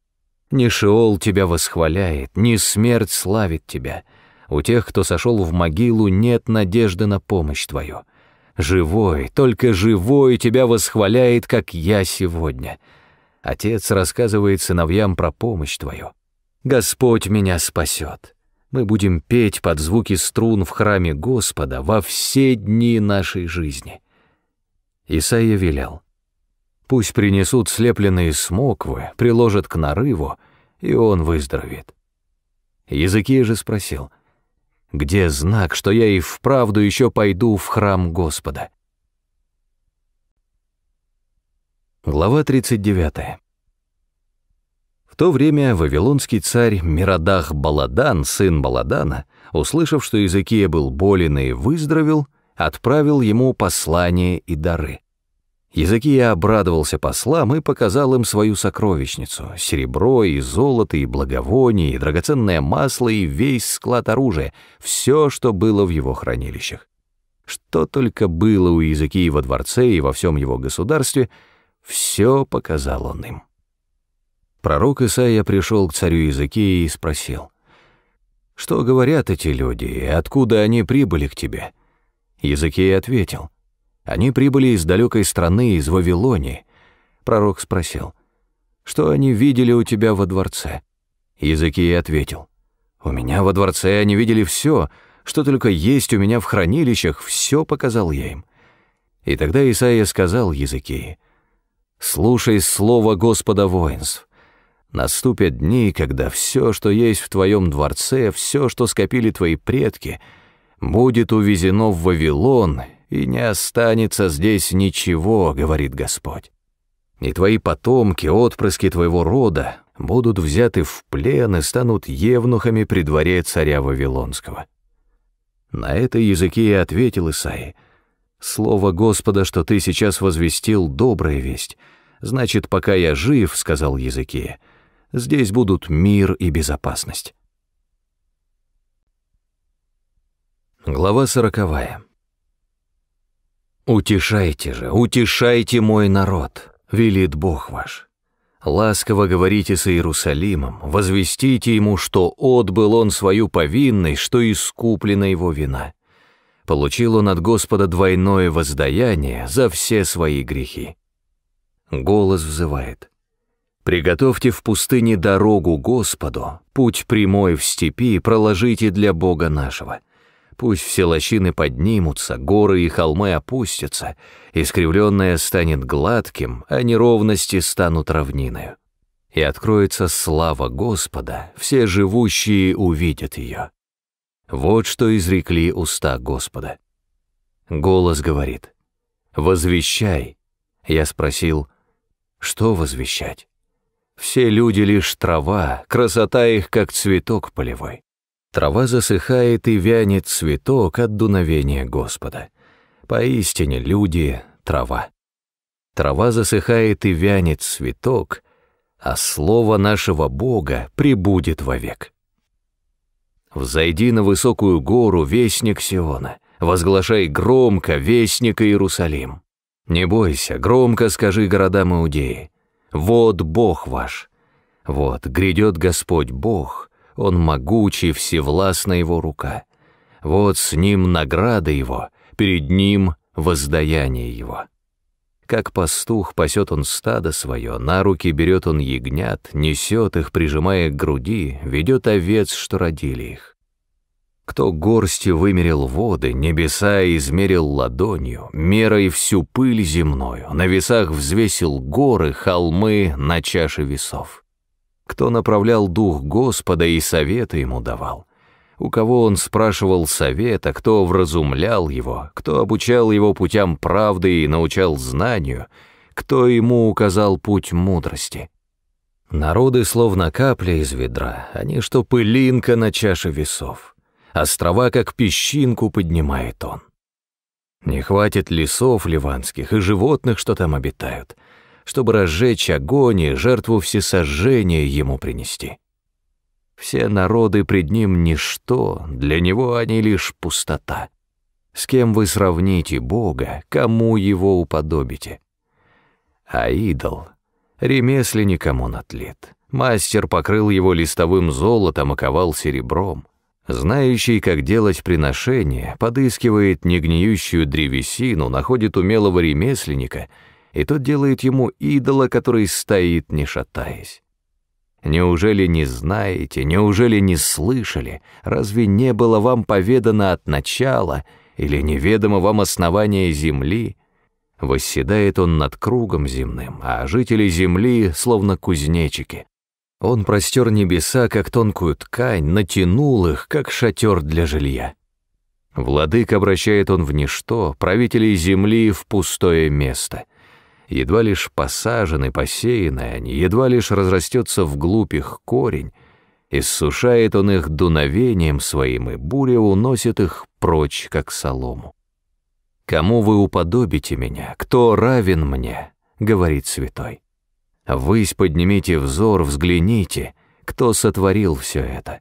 Ни Шеол тебя восхваляет, ни смерть славит тебя. У тех, кто сошел в могилу, нет надежды на помощь твою. Живой, только живой тебя восхваляет, как я сегодня. Отец рассказывает сыновьям про помощь твою. Господь меня спасет мы будем петь под звуки струн в храме Господа во все дни нашей жизни. Исаия велел. Пусть принесут слепленные смоквы, приложат к нарыву, и он выздоровеет. Языки же спросил, «Где знак, что я и вправду еще пойду в храм Господа?» Глава тридцать девятая то время вавилонский царь Миродах Баладан, сын Баладана, услышав, что Языкия был болен и выздоровел, отправил ему послание и дары. Языкия обрадовался послам и показал им свою сокровищницу — серебро и золото, и благовоние, и драгоценное масло, и весь склад оружия, все, что было в его хранилищах. Что только было у Языкии во дворце и во всем его государстве, все показал он им. Пророк Исаия пришел к царю Языке и спросил, «Что говорят эти люди, и откуда они прибыли к тебе?» Языкей ответил, «Они прибыли из далекой страны, из Вавилонии». Пророк спросил, «Что они видели у тебя во дворце?» Языкей ответил, «У меня во дворце они видели все, что только есть у меня в хранилищах, все показал я им». И тогда Исаия сказал Языкею, «Слушай слово Господа воинств, Наступят дни, когда все, что есть в твоем дворце, все, что скопили твои предки, будет увезено в Вавилон, и не останется здесь ничего, говорит Господь. И твои потомки, отпрыски твоего рода, будут взяты в плен и станут евнухами при дворе царя Вавилонского. На это языке и ответил Исаи. «Слово Господа, что ты сейчас возвестил, добрая весть. Значит, пока я жив, — сказал языке, Здесь будут мир и безопасность. Глава сороковая. «Утешайте же, утешайте мой народ, велит Бог ваш. Ласково говорите с Иерусалимом, возвестите ему, что отбыл он свою повинность, что искуплена его вина. Получил он от Господа двойное воздаяние за все свои грехи». Голос взывает. Приготовьте в пустыне дорогу Господу, путь прямой в степи проложите для Бога нашего. Пусть все лощины поднимутся, горы и холмы опустятся, искривленное станет гладким, а неровности станут равниною. И откроется слава Господа, все живущие увидят ее. Вот что изрекли уста Господа. Голос говорит, «Возвещай». Я спросил, «Что возвещать?» Все люди лишь трава, красота их, как цветок полевой. Трава засыхает и вянет цветок от дуновения Господа. Поистине люди — трава. Трава засыхает и вянет цветок, а слово нашего Бога пребудет вовек. Взойди на высокую гору, вестник Сиона, возглашай громко, вестник Иерусалим. Не бойся, громко скажи городам Иудеи, вот Бог ваш. Вот грядет Господь Бог, Он могучий, всевластна Его рука. Вот с Ним награда Его, перед Ним воздаяние Его. Как пастух пасет он стадо свое, на руки берет он ягнят, несет их, прижимая к груди, ведет овец, что родили их. Кто горстью вымерил воды, небеса измерил ладонью, мерой всю пыль земную, на весах взвесил горы, холмы на чаше весов. Кто направлял дух Господа и советы ему давал, у кого он спрашивал совета, кто вразумлял его, кто обучал его путям правды и научал знанию, кто ему указал путь мудрости. Народы словно капля из ведра, они что пылинка на чаше весов острова как песчинку поднимает он. Не хватит лесов ливанских и животных, что там обитают, чтобы разжечь огонь и жертву всесожжения ему принести. Все народы пред ним ничто, для него они лишь пустота. С кем вы сравните Бога, кому его уподобите? А идол — ремесленником он отлит. Мастер покрыл его листовым золотом и ковал серебром — Знающий, как делать приношение, подыскивает негниющую древесину, находит умелого ремесленника, и тот делает ему идола, который стоит, не шатаясь. Неужели не знаете, неужели не слышали, разве не было вам поведано от начала или неведомо вам основание земли? Восседает он над кругом земным, а жители земли словно кузнечики. Он простер небеса, как тонкую ткань, натянул их, как шатер для жилья. Владык обращает он в ничто, правителей земли в пустое место. Едва лишь посажены, посеяны они, едва лишь разрастется вглубь их корень, иссушает он их дуновением своим, и буря уносит их прочь, как солому. «Кому вы уподобите меня? Кто равен мне?» — говорит святой. Ввысь поднимите взор, взгляните, кто сотворил все это.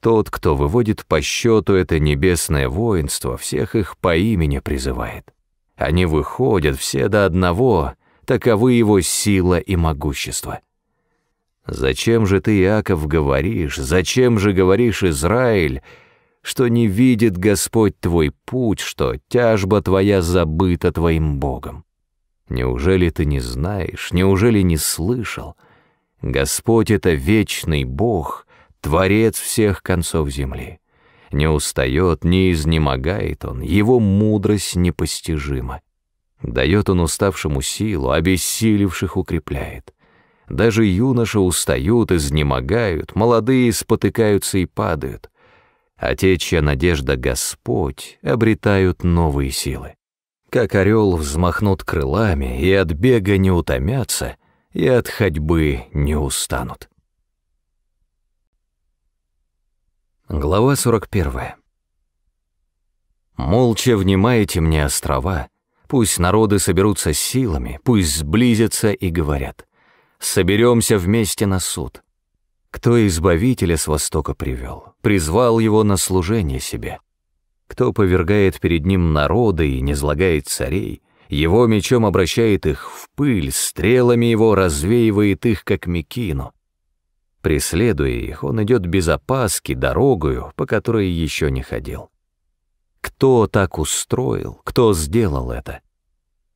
Тот, кто выводит по счету это небесное воинство, всех их по имени призывает. Они выходят все до одного, таковы его сила и могущество. Зачем же ты, Иаков, говоришь, зачем же говоришь, Израиль, что не видит Господь твой путь, что тяжба твоя забыта твоим Богом? Неужели ты не знаешь, неужели не слышал? Господь — это вечный Бог, Творец всех концов земли. Не устает, не изнемогает Он, Его мудрость непостижима. Дает Он уставшему силу, обессилевших укрепляет. Даже юноши устают, изнемогают, молодые спотыкаются и падают. А те, чья надежда Господь обретают новые силы как орел взмахнут крылами и от бега не утомятся, и от ходьбы не устанут. Глава 41. Молча внимаете мне острова, пусть народы соберутся силами, пусть сблизятся и говорят. Соберемся вместе на суд. Кто избавителя с востока привел, призвал его на служение себе — кто повергает перед ним народы и низлагает царей, его мечом обращает их в пыль, стрелами его развеивает их, как мекину. Преследуя их, он идет без опаски дорогою, по которой еще не ходил. Кто так устроил, кто сделал это?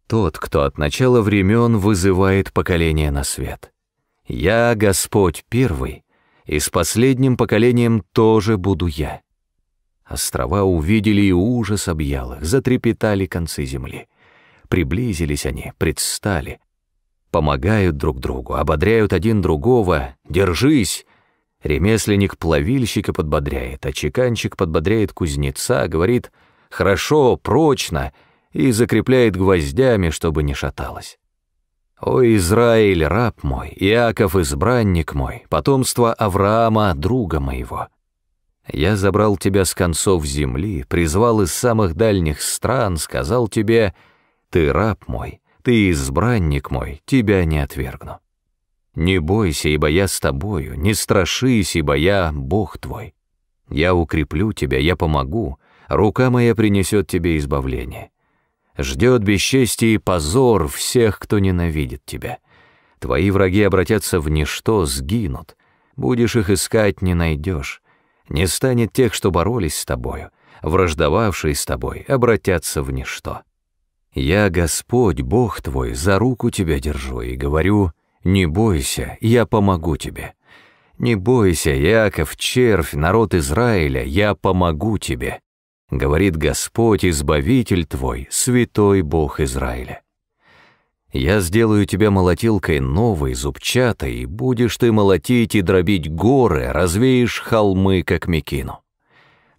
Тот, кто от начала времен вызывает поколение на свет. Я, Господь, первый, и с последним поколением тоже буду я. Острова увидели и ужас объял их, затрепетали концы земли. Приблизились они, предстали. Помогают друг другу, ободряют один другого. «Держись!» Ремесленник-плавильщика подбодряет, а чеканчик подбодряет кузнеца, говорит «хорошо, прочно» и закрепляет гвоздями, чтобы не шаталось. «О, Израиль, раб мой, Иаков, избранник мой, потомство Авраама, друга моего». Я забрал тебя с концов земли, призвал из самых дальних стран, сказал тебе, ты раб мой, ты избранник мой, тебя не отвергну. Не бойся, ибо я с тобою, не страшись, ибо я Бог твой. Я укреплю тебя, я помогу, рука моя принесет тебе избавление. Ждет бесчестие и позор всех, кто ненавидит тебя. Твои враги обратятся в ничто, сгинут. Будешь их искать, не найдешь. Не станет тех, что боролись с тобою, враждовавшие с тобой, обратятся в ничто. Я, Господь, Бог твой, за руку тебя держу и говорю, не бойся, я помогу тебе. Не бойся, Яков, червь, народ Израиля, я помогу тебе, говорит Господь, Избавитель твой, святой Бог Израиля. Я сделаю тебя молотилкой новой, зубчатой, и будешь ты молотить и дробить горы, развеешь холмы, как мекину.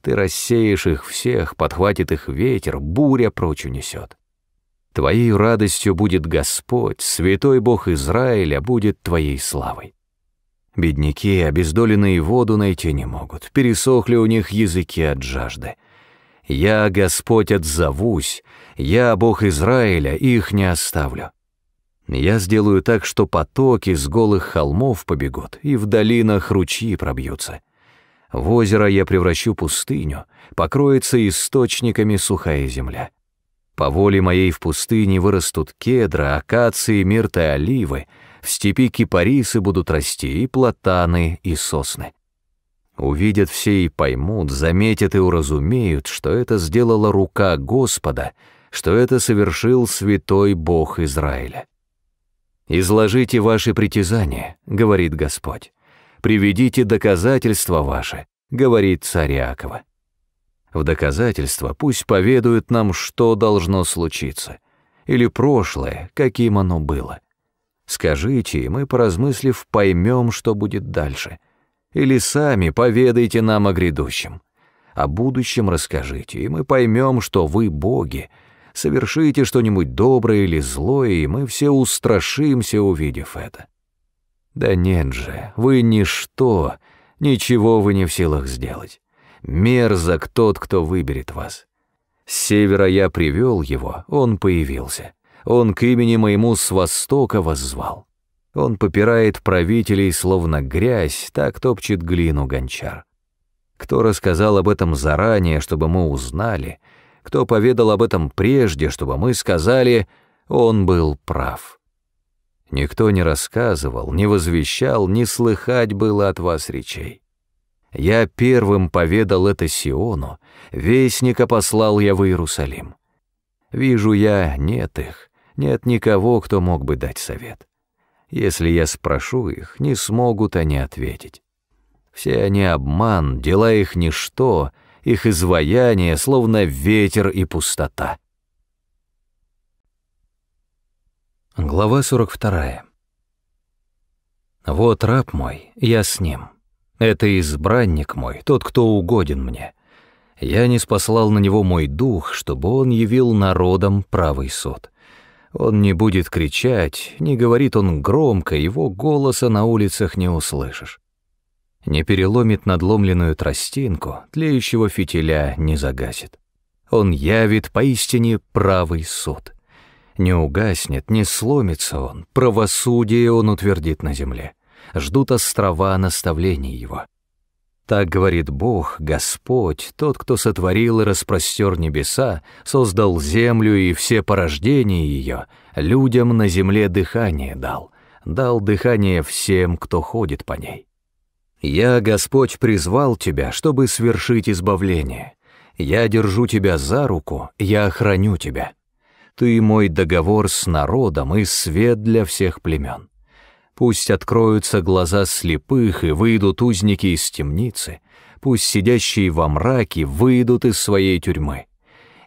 Ты рассеешь их всех, подхватит их ветер, буря прочь унесет. Твоей радостью будет Господь, святой Бог Израиля будет твоей славой. Бедняки, обездоленные воду найти не могут, пересохли у них языки от жажды. Я, Господь, отзовусь, я, Бог Израиля, их не оставлю. Я сделаю так, что потоки с голых холмов побегут, и в долинах ручьи пробьются. В озеро я превращу пустыню, покроется источниками сухая земля. По воле моей в пустыне вырастут кедра, акации, мирты, оливы, в степи кипарисы будут расти и платаны, и сосны. Увидят все и поймут, заметят и уразумеют, что это сделала рука Господа, что это совершил святой Бог Израиля. «Изложите ваши притязания», — говорит Господь. «Приведите доказательства ваши», — говорит царь Иакова. В доказательство пусть поведают нам, что должно случиться, или прошлое, каким оно было. Скажите, и мы, поразмыслив, поймем, что будет дальше. Или сами поведайте нам о грядущем. О будущем расскажите, и мы поймем, что вы боги, совершите что-нибудь доброе или злое, и мы все устрашимся, увидев это. Да нет же, вы ничто, ничего вы не в силах сделать. Мерзок тот, кто выберет вас. С севера я привел его, он появился. Он к имени моему с востока воззвал. Он попирает правителей, словно грязь, так топчет глину гончар. Кто рассказал об этом заранее, чтобы мы узнали, кто поведал об этом прежде, чтобы мы сказали, он был прав. Никто не рассказывал, не возвещал, не слыхать было от вас речей. Я первым поведал это Сиону, вестника послал я в Иерусалим. Вижу я, нет их, нет никого, кто мог бы дать совет. Если я спрошу их, не смогут они ответить. Все они обман, дела их ничто — их изваяние, словно ветер и пустота. Глава 42. «Вот раб мой, я с ним. Это избранник мой, тот, кто угоден мне. Я не спаслал на него мой дух, чтобы он явил народом правый суд». Он не будет кричать, не говорит он громко, его голоса на улицах не услышишь не переломит надломленную тростинку, тлеющего фитиля не загасит. Он явит поистине правый суд. Не угаснет, не сломится он, правосудие он утвердит на земле. Ждут острова наставлений его. Так говорит Бог, Господь, тот, кто сотворил и распростер небеса, создал землю и все порождения ее, людям на земле дыхание дал, дал дыхание всем, кто ходит по ней. «Я, Господь, призвал тебя, чтобы свершить избавление. Я держу тебя за руку, я охраню тебя. Ты мой договор с народом и свет для всех племен. Пусть откроются глаза слепых и выйдут узники из темницы, пусть сидящие во мраке выйдут из своей тюрьмы.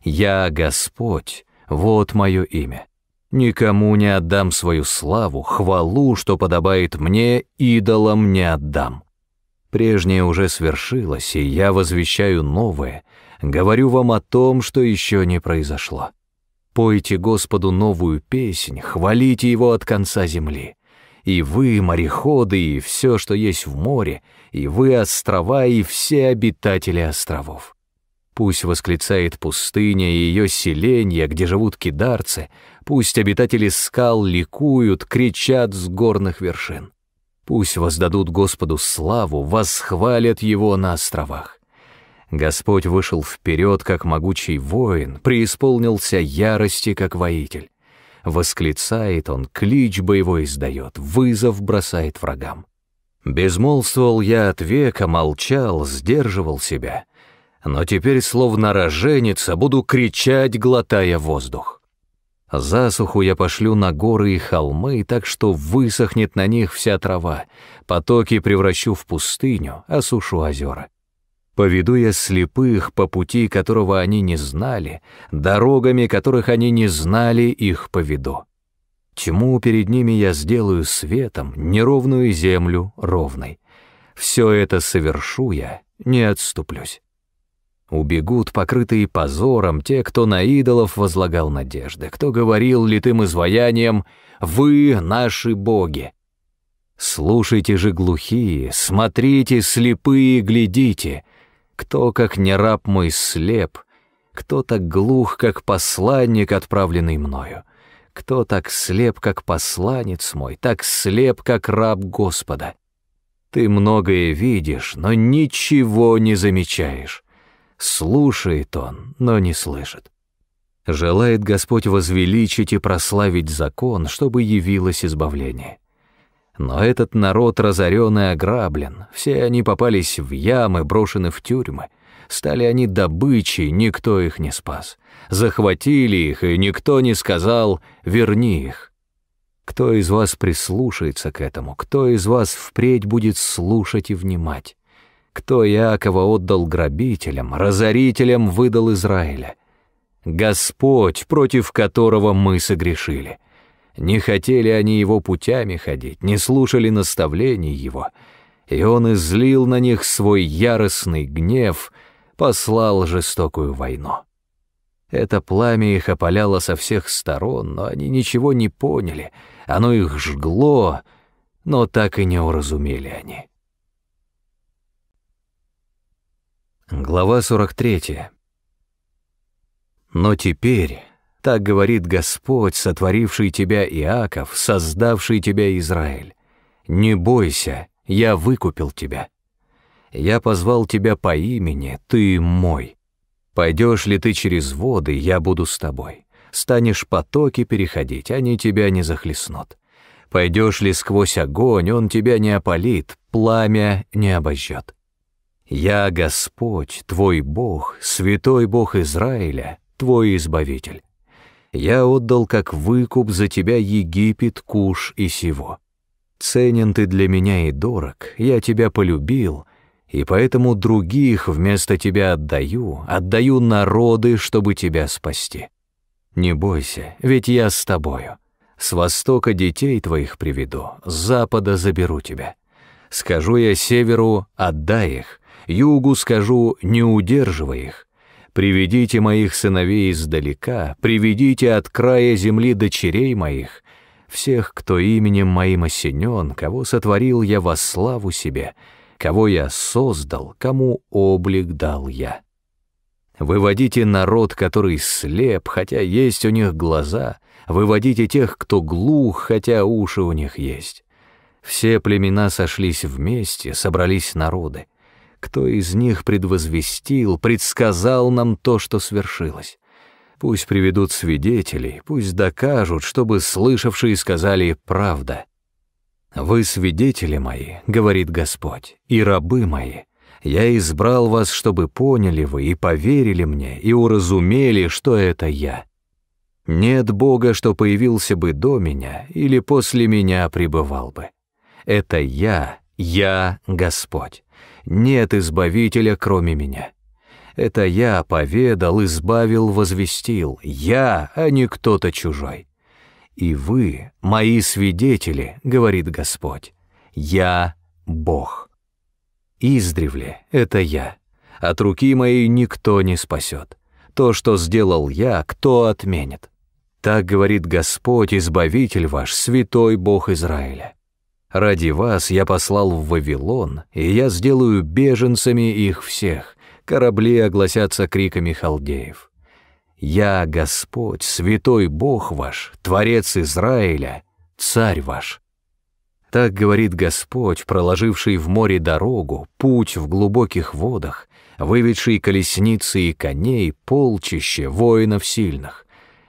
Я, Господь, вот мое имя. Никому не отдам свою славу, хвалу, что подобает мне, идолам не отдам. Прежнее уже свершилось, и я возвещаю новое, говорю вам о том, что еще не произошло. Пойте Господу новую песнь, хвалите Его от конца земли. И вы, мореходы, и все, что есть в море, и вы, острова, и все обитатели островов. Пусть восклицает пустыня и ее селения, где живут кидарцы, пусть обитатели скал ликуют, кричат с горных вершин. Пусть воздадут Господу славу, восхвалят Его на островах. Господь вышел вперед, как могучий воин, преисполнился ярости, как воитель. Восклицает он, клич боевой издает, вызов бросает врагам. Безмолвствовал я от века, молчал, сдерживал себя. Но теперь, словно роженица, буду кричать, глотая воздух. Засуху я пошлю на горы и холмы, так что высохнет на них вся трава, потоки превращу в пустыню, осушу озера. Поведу я слепых по пути, которого они не знали, дорогами, которых они не знали, их поведу. Тьму перед ними я сделаю светом, неровную землю ровной. Все это совершу я, не отступлюсь. Убегут, покрытые позором, те, кто на идолов возлагал надежды, кто говорил литым изваянием «Вы наши боги». Слушайте же глухие, смотрите слепые, глядите. Кто, как не раб мой, слеп, кто так глух, как посланник, отправленный мною. Кто так слеп, как посланец мой, так слеп, как раб Господа. Ты многое видишь, но ничего не замечаешь. Слушает он, но не слышит. Желает Господь возвеличить и прославить закон, чтобы явилось избавление. Но этот народ разорен и ограблен, все они попались в ямы, брошены в тюрьмы. Стали они добычей, никто их не спас. Захватили их, и никто не сказал «верни их». Кто из вас прислушается к этому, кто из вас впредь будет слушать и внимать? кто Иакова отдал грабителям, разорителям выдал Израиля. Господь, против которого мы согрешили. Не хотели они его путями ходить, не слушали наставлений его, и он излил на них свой яростный гнев, послал жестокую войну. Это пламя их опаляло со всех сторон, но они ничего не поняли, оно их жгло, но так и не уразумели они. Глава 43. «Но теперь, так говорит Господь, сотворивший тебя Иаков, создавший тебя Израиль, не бойся, я выкупил тебя. Я позвал тебя по имени, ты мой. Пойдешь ли ты через воды, я буду с тобой. Станешь потоки переходить, они тебя не захлестнут. Пойдешь ли сквозь огонь, он тебя не опалит, пламя не обожжет. «Я Господь, твой Бог, святой Бог Израиля, твой Избавитель. Я отдал как выкуп за тебя Египет, Куш и Сего. Ценен ты для меня и дорог, я тебя полюбил, и поэтому других вместо тебя отдаю, отдаю народы, чтобы тебя спасти. Не бойся, ведь я с тобою. С востока детей твоих приведу, с запада заберу тебя. Скажу я северу, отдай их, югу скажу, не удерживай их. Приведите моих сыновей издалека, приведите от края земли дочерей моих, всех, кто именем моим осенен, кого сотворил я во славу себе, кого я создал, кому облик дал я. Выводите народ, который слеп, хотя есть у них глаза, выводите тех, кто глух, хотя уши у них есть. Все племена сошлись вместе, собрались народы кто из них предвозвестил, предсказал нам то, что свершилось. Пусть приведут свидетелей, пусть докажут, чтобы слышавшие сказали «правда». «Вы свидетели мои, — говорит Господь, — и рабы мои. Я избрал вас, чтобы поняли вы и поверили мне, и уразумели, что это я. Нет Бога, что появился бы до меня или после меня пребывал бы. Это я, я Господь нет избавителя, кроме меня. Это я поведал, избавил, возвестил, я, а не кто-то чужой. И вы, мои свидетели, говорит Господь, я Бог. Издревле это я, от руки моей никто не спасет. То, что сделал я, кто отменит? Так говорит Господь, Избавитель ваш, Святой Бог Израиля. Ради вас я послал в Вавилон, и я сделаю беженцами их всех. Корабли огласятся криками халдеев. Я Господь, святой Бог ваш, Творец Израиля, Царь ваш. Так говорит Господь, проложивший в море дорогу, путь в глубоких водах, выведший колесницы и коней, полчище воинов сильных.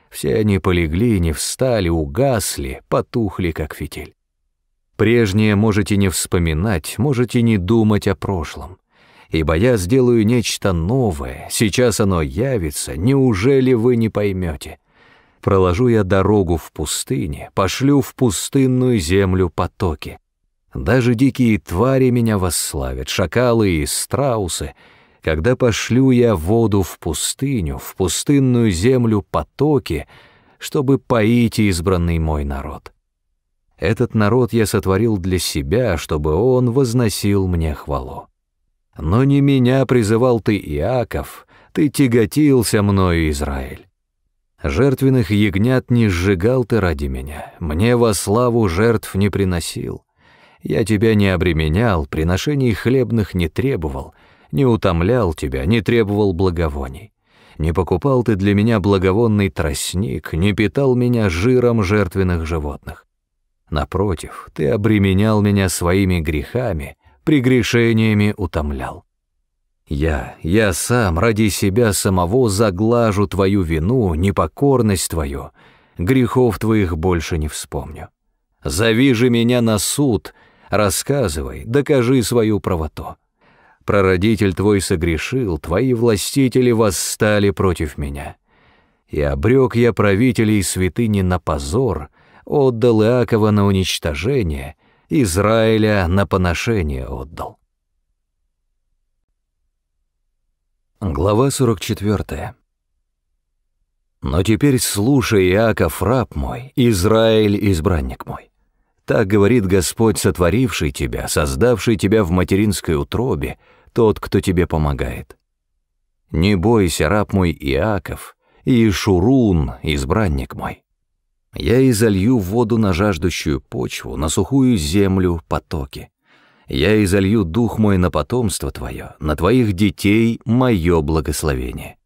Все они полегли, не встали, угасли, потухли, как фитиль. Прежнее можете не вспоминать, можете не думать о прошлом. Ибо я сделаю нечто новое, сейчас оно явится, неужели вы не поймете? Проложу я дорогу в пустыне, пошлю в пустынную землю потоки. Даже дикие твари меня восславят, шакалы и страусы. Когда пошлю я воду в пустыню, в пустынную землю потоки, чтобы поить избранный мой народ. Этот народ я сотворил для себя, чтобы он возносил мне хвалу. Но не меня призывал ты, Иаков, ты тяготился мною, Израиль. Жертвенных ягнят не сжигал ты ради меня, мне во славу жертв не приносил. Я тебя не обременял, приношений хлебных не требовал, не утомлял тебя, не требовал благовоний. Не покупал ты для меня благовонный тростник, не питал меня жиром жертвенных животных. Напротив, ты обременял меня своими грехами, прегрешениями утомлял. Я, я сам ради себя самого заглажу твою вину, непокорность твою, грехов твоих больше не вспомню. Зови же меня на суд, рассказывай, докажи свою правоту. Прародитель твой согрешил, твои властители восстали против меня. И обрек я правителей святыни на позор, отдал Иакова на уничтожение, Израиля на поношение отдал. Глава 44. «Но теперь слушай, Иаков, раб мой, Израиль, избранник мой. Так говорит Господь, сотворивший тебя, создавший тебя в материнской утробе, тот, кто тебе помогает. Не бойся, раб мой Иаков, и Шурун, избранник мой. Я и залью воду на жаждущую почву, на сухую землю потоки. Я и залью дух мой на потомство твое, на твоих детей мое благословение.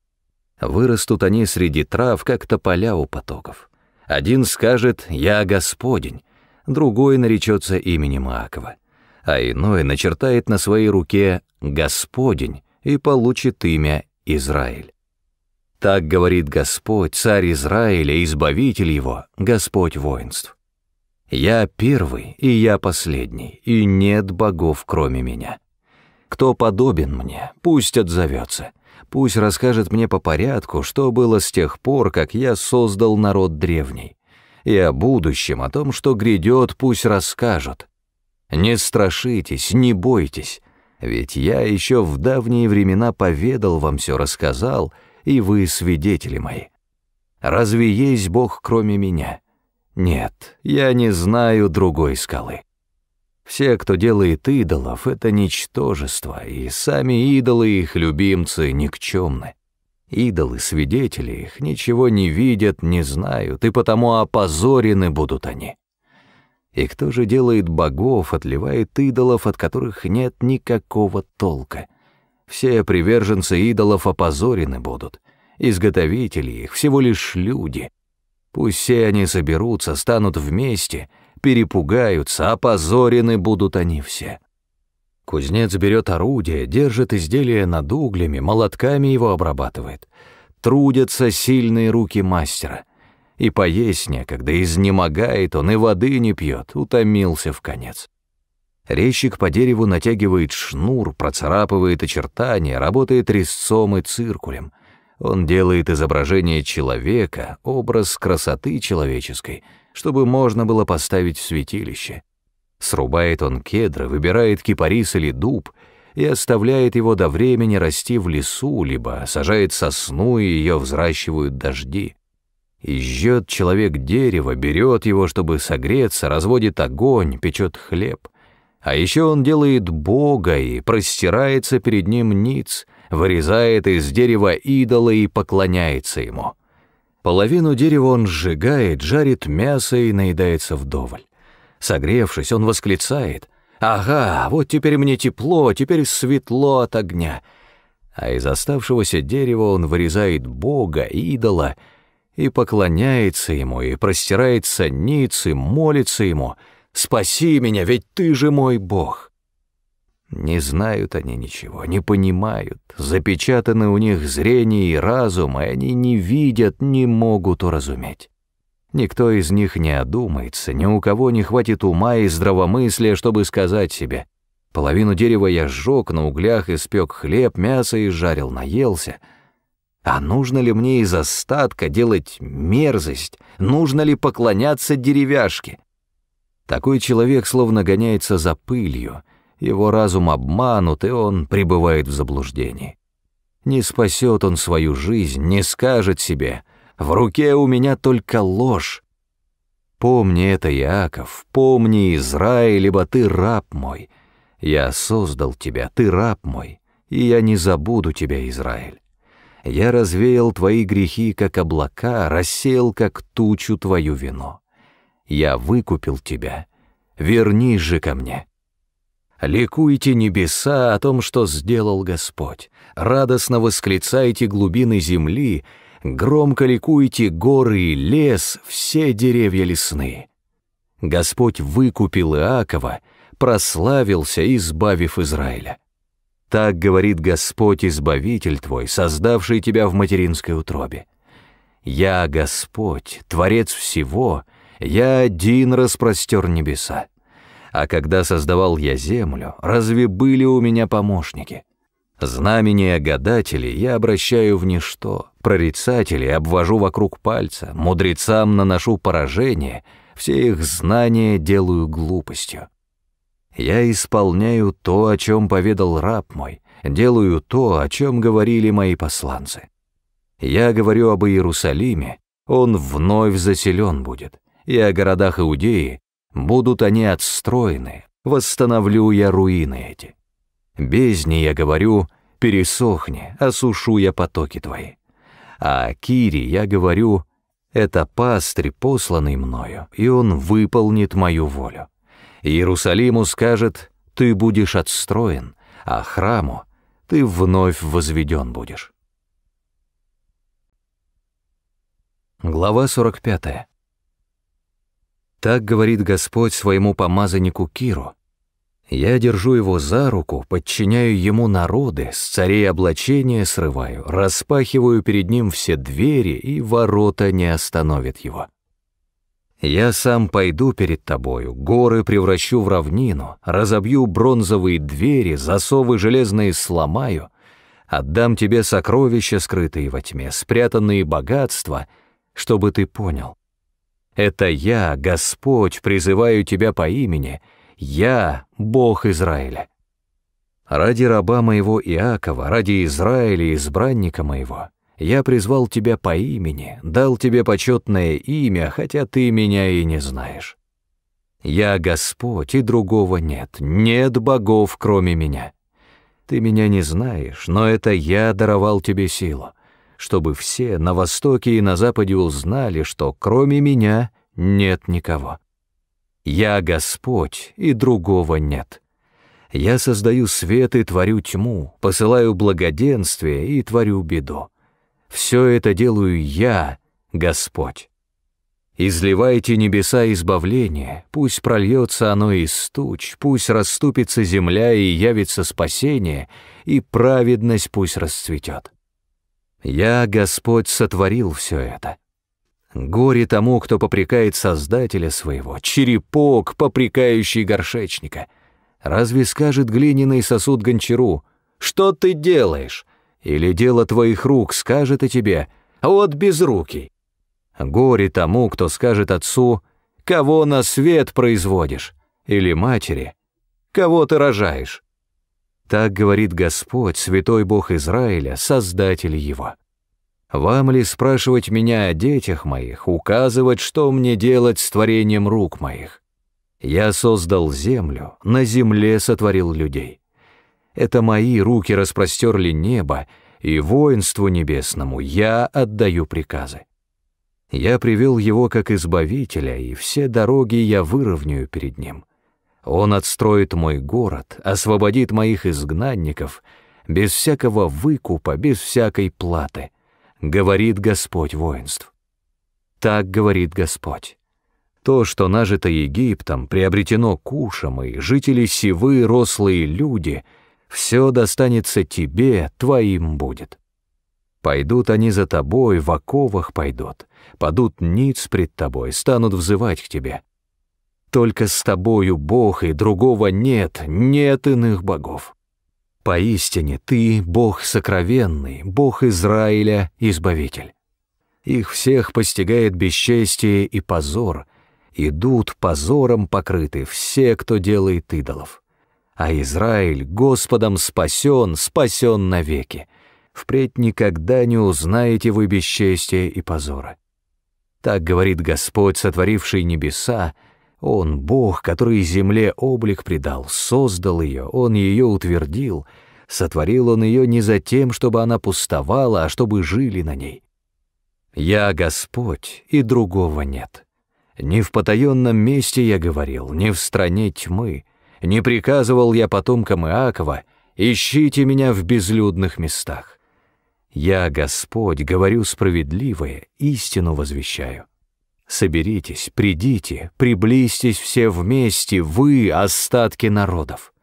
Вырастут они среди трав, как тополя у потоков. Один скажет «Я Господень», другой наречется именем Акова, а иной начертает на своей руке «Господень» и получит имя Израиль. Так говорит Господь, царь Израиля, избавитель его, Господь воинств. Я первый, и я последний, и нет богов кроме меня. Кто подобен мне, пусть отзовется, пусть расскажет мне по порядку, что было с тех пор, как я создал народ древний, и о будущем, о том, что грядет, пусть расскажут. Не страшитесь, не бойтесь, ведь я еще в давние времена поведал вам все, рассказал — и вы свидетели мои. Разве есть Бог, кроме меня? Нет, я не знаю другой скалы. Все, кто делает идолов, — это ничтожество, и сами идолы их любимцы никчемны. Идолы-свидетели их ничего не видят, не знают, и потому опозорены будут они. И кто же делает богов, отливает идолов, от которых нет никакого толка — все приверженцы идолов опозорены будут. Изготовители их всего лишь люди. Пусть все они соберутся, станут вместе, перепугаются, опозорены будут они все. Кузнец берет орудие, держит изделие над углями, молотками его обрабатывает. Трудятся сильные руки мастера. И поесть некогда, изнемогает он, и воды не пьет, утомился в конец. Резчик по дереву натягивает шнур, процарапывает очертания, работает резцом и циркулем. Он делает изображение человека, образ красоты человеческой, чтобы можно было поставить в святилище. Срубает он кедра, выбирает кипарис или дуб и оставляет его до времени расти в лесу, либо сажает сосну, и ее взращивают дожди. И жжет человек дерево, берет его, чтобы согреться, разводит огонь, печет хлеб — а еще он делает Бога и простирается перед ним ниц, вырезает из дерева идола и поклоняется ему. Половину дерева он сжигает, жарит мясо и наедается вдоволь. Согревшись, он восклицает «Ага, вот теперь мне тепло, теперь светло от огня». А из оставшегося дерева он вырезает бога, идола, и поклоняется ему, и простирается ниц, и молится ему — Спаси меня, ведь ты же мой Бог!» Не знают они ничего, не понимают, запечатаны у них зрение и разум, и они не видят, не могут уразуметь. Никто из них не одумается, ни у кого не хватит ума и здравомыслия, чтобы сказать себе «Половину дерева я сжег на углях, испек хлеб, мясо и жарил, наелся». А нужно ли мне из остатка делать мерзость? Нужно ли поклоняться деревяшке? Такой человек словно гоняется за пылью, его разум обманут, и он пребывает в заблуждении. Не спасет он свою жизнь, не скажет себе «в руке у меня только ложь». Помни это, Иаков, помни, Израиль, ибо ты раб мой. Я создал тебя, ты раб мой, и я не забуду тебя, Израиль. Я развеял твои грехи, как облака, рассеял, как тучу, твою вину я выкупил тебя, вернись же ко мне». Ликуйте небеса о том, что сделал Господь, радостно восклицайте глубины земли, громко ликуйте горы и лес, все деревья лесные. Господь выкупил Иакова, прославился, избавив Израиля. Так говорит Господь, Избавитель твой, создавший тебя в материнской утробе. Я Господь, Творец всего, — я один распростер небеса. А когда создавал я землю, разве были у меня помощники? Знамения гадателей я обращаю в ничто, прорицателей обвожу вокруг пальца, мудрецам наношу поражение, все их знания делаю глупостью. Я исполняю то, о чем поведал раб мой, делаю то, о чем говорили мои посланцы. Я говорю об Иерусалиме, он вновь заселен будет и о городах Иудеи, будут они отстроены, восстановлю я руины эти. Бездни, я говорю, пересохни, осушу я потоки твои. А Кири, я говорю, это пастырь, посланный мною, и он выполнит мою волю. Иерусалиму скажет, ты будешь отстроен, а храму ты вновь возведен будешь. Глава 45. Так говорит Господь своему помазаннику Киру. Я держу его за руку, подчиняю ему народы, с царей облачения срываю, распахиваю перед ним все двери, и ворота не остановят его. Я сам пойду перед тобою, горы превращу в равнину, разобью бронзовые двери, засовы железные сломаю, отдам тебе сокровища, скрытые во тьме, спрятанные богатства, чтобы ты понял. Это я, Господь, призываю тебя по имени. Я, Бог Израиля. Ради раба моего Иакова, ради Израиля, избранника моего, я призвал тебя по имени, дал тебе почетное имя, хотя ты меня и не знаешь. Я Господь, и другого нет, нет богов, кроме меня. Ты меня не знаешь, но это я даровал тебе силу чтобы все на Востоке и на Западе узнали, что кроме меня нет никого. Я Господь, и другого нет. Я создаю свет и творю тьму, посылаю благоденствие и творю беду. Все это делаю я, Господь. Изливайте небеса избавления, пусть прольется оно из туч, пусть расступится земля и явится спасение, и праведность пусть расцветет. Я, Господь, сотворил все это. Горе тому, кто попрекает Создателя своего, черепок, попрекающий горшечника. Разве скажет глиняный сосуд гончару, «Что ты делаешь?» Или дело твоих рук скажет о тебе, «Вот без руки. Горе тому, кто скажет отцу, «Кого на свет производишь?» Или матери, «Кого ты рожаешь?» Так говорит Господь, святой Бог Израиля, Создатель его. Вам ли спрашивать меня о детях моих, указывать, что мне делать с творением рук моих? Я создал землю, на земле сотворил людей. Это мои руки распростерли небо, и воинству небесному я отдаю приказы. Я привел его как избавителя, и все дороги я выровняю перед ним. Он отстроит мой город, освободит моих изгнанников, без всякого выкупа, без всякой платы, говорит Господь воинств. Так говорит Господь. То, что нажито Египтом, приобретено Кушем, и жители Сивы, рослые люди, все достанется тебе, твоим будет. Пойдут они за тобой, в оковах пойдут, падут ниц пред тобой, станут взывать к тебе только с тобою Бог, и другого нет, нет иных богов. Поистине ты — Бог сокровенный, Бог Израиля, Избавитель. Их всех постигает бесчестие и позор, идут позором покрыты все, кто делает идолов. А Израиль Господом спасен, спасен навеки. Впредь никогда не узнаете вы бесчестия и позора. Так говорит Господь, сотворивший небеса, он — Бог, который земле облик придал, создал ее, он ее утвердил. Сотворил он ее не за тем, чтобы она пустовала, а чтобы жили на ней. Я Господь, и другого нет. Не в потаенном месте я говорил, не в стране тьмы, не приказывал я потомкам Иакова, ищите меня в безлюдных местах. Я, Господь, говорю справедливое, истину возвещаю. Соберитесь, придите, приблизьтесь все вместе, вы, остатки народов.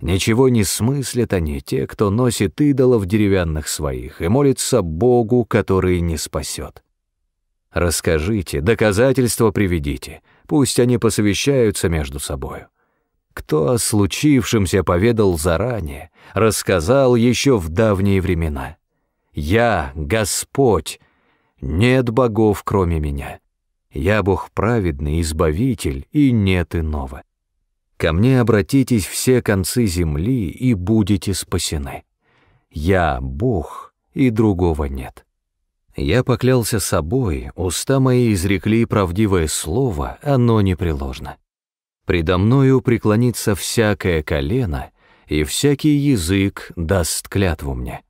Ничего не смыслят они, те, кто носит идолов деревянных своих и молится Богу, который не спасет. Расскажите, доказательства приведите, пусть они посовещаются между собою. Кто о случившемся поведал заранее, рассказал еще в давние времена. Я, Господь, нет богов, кроме меня. Я Бог праведный, Избавитель, и нет иного. Ко мне обратитесь все концы земли, и будете спасены. Я Бог, и другого нет. Я поклялся собой, уста мои изрекли правдивое слово, оно непреложно. Предо мною преклонится всякое колено, и всякий язык даст клятву мне.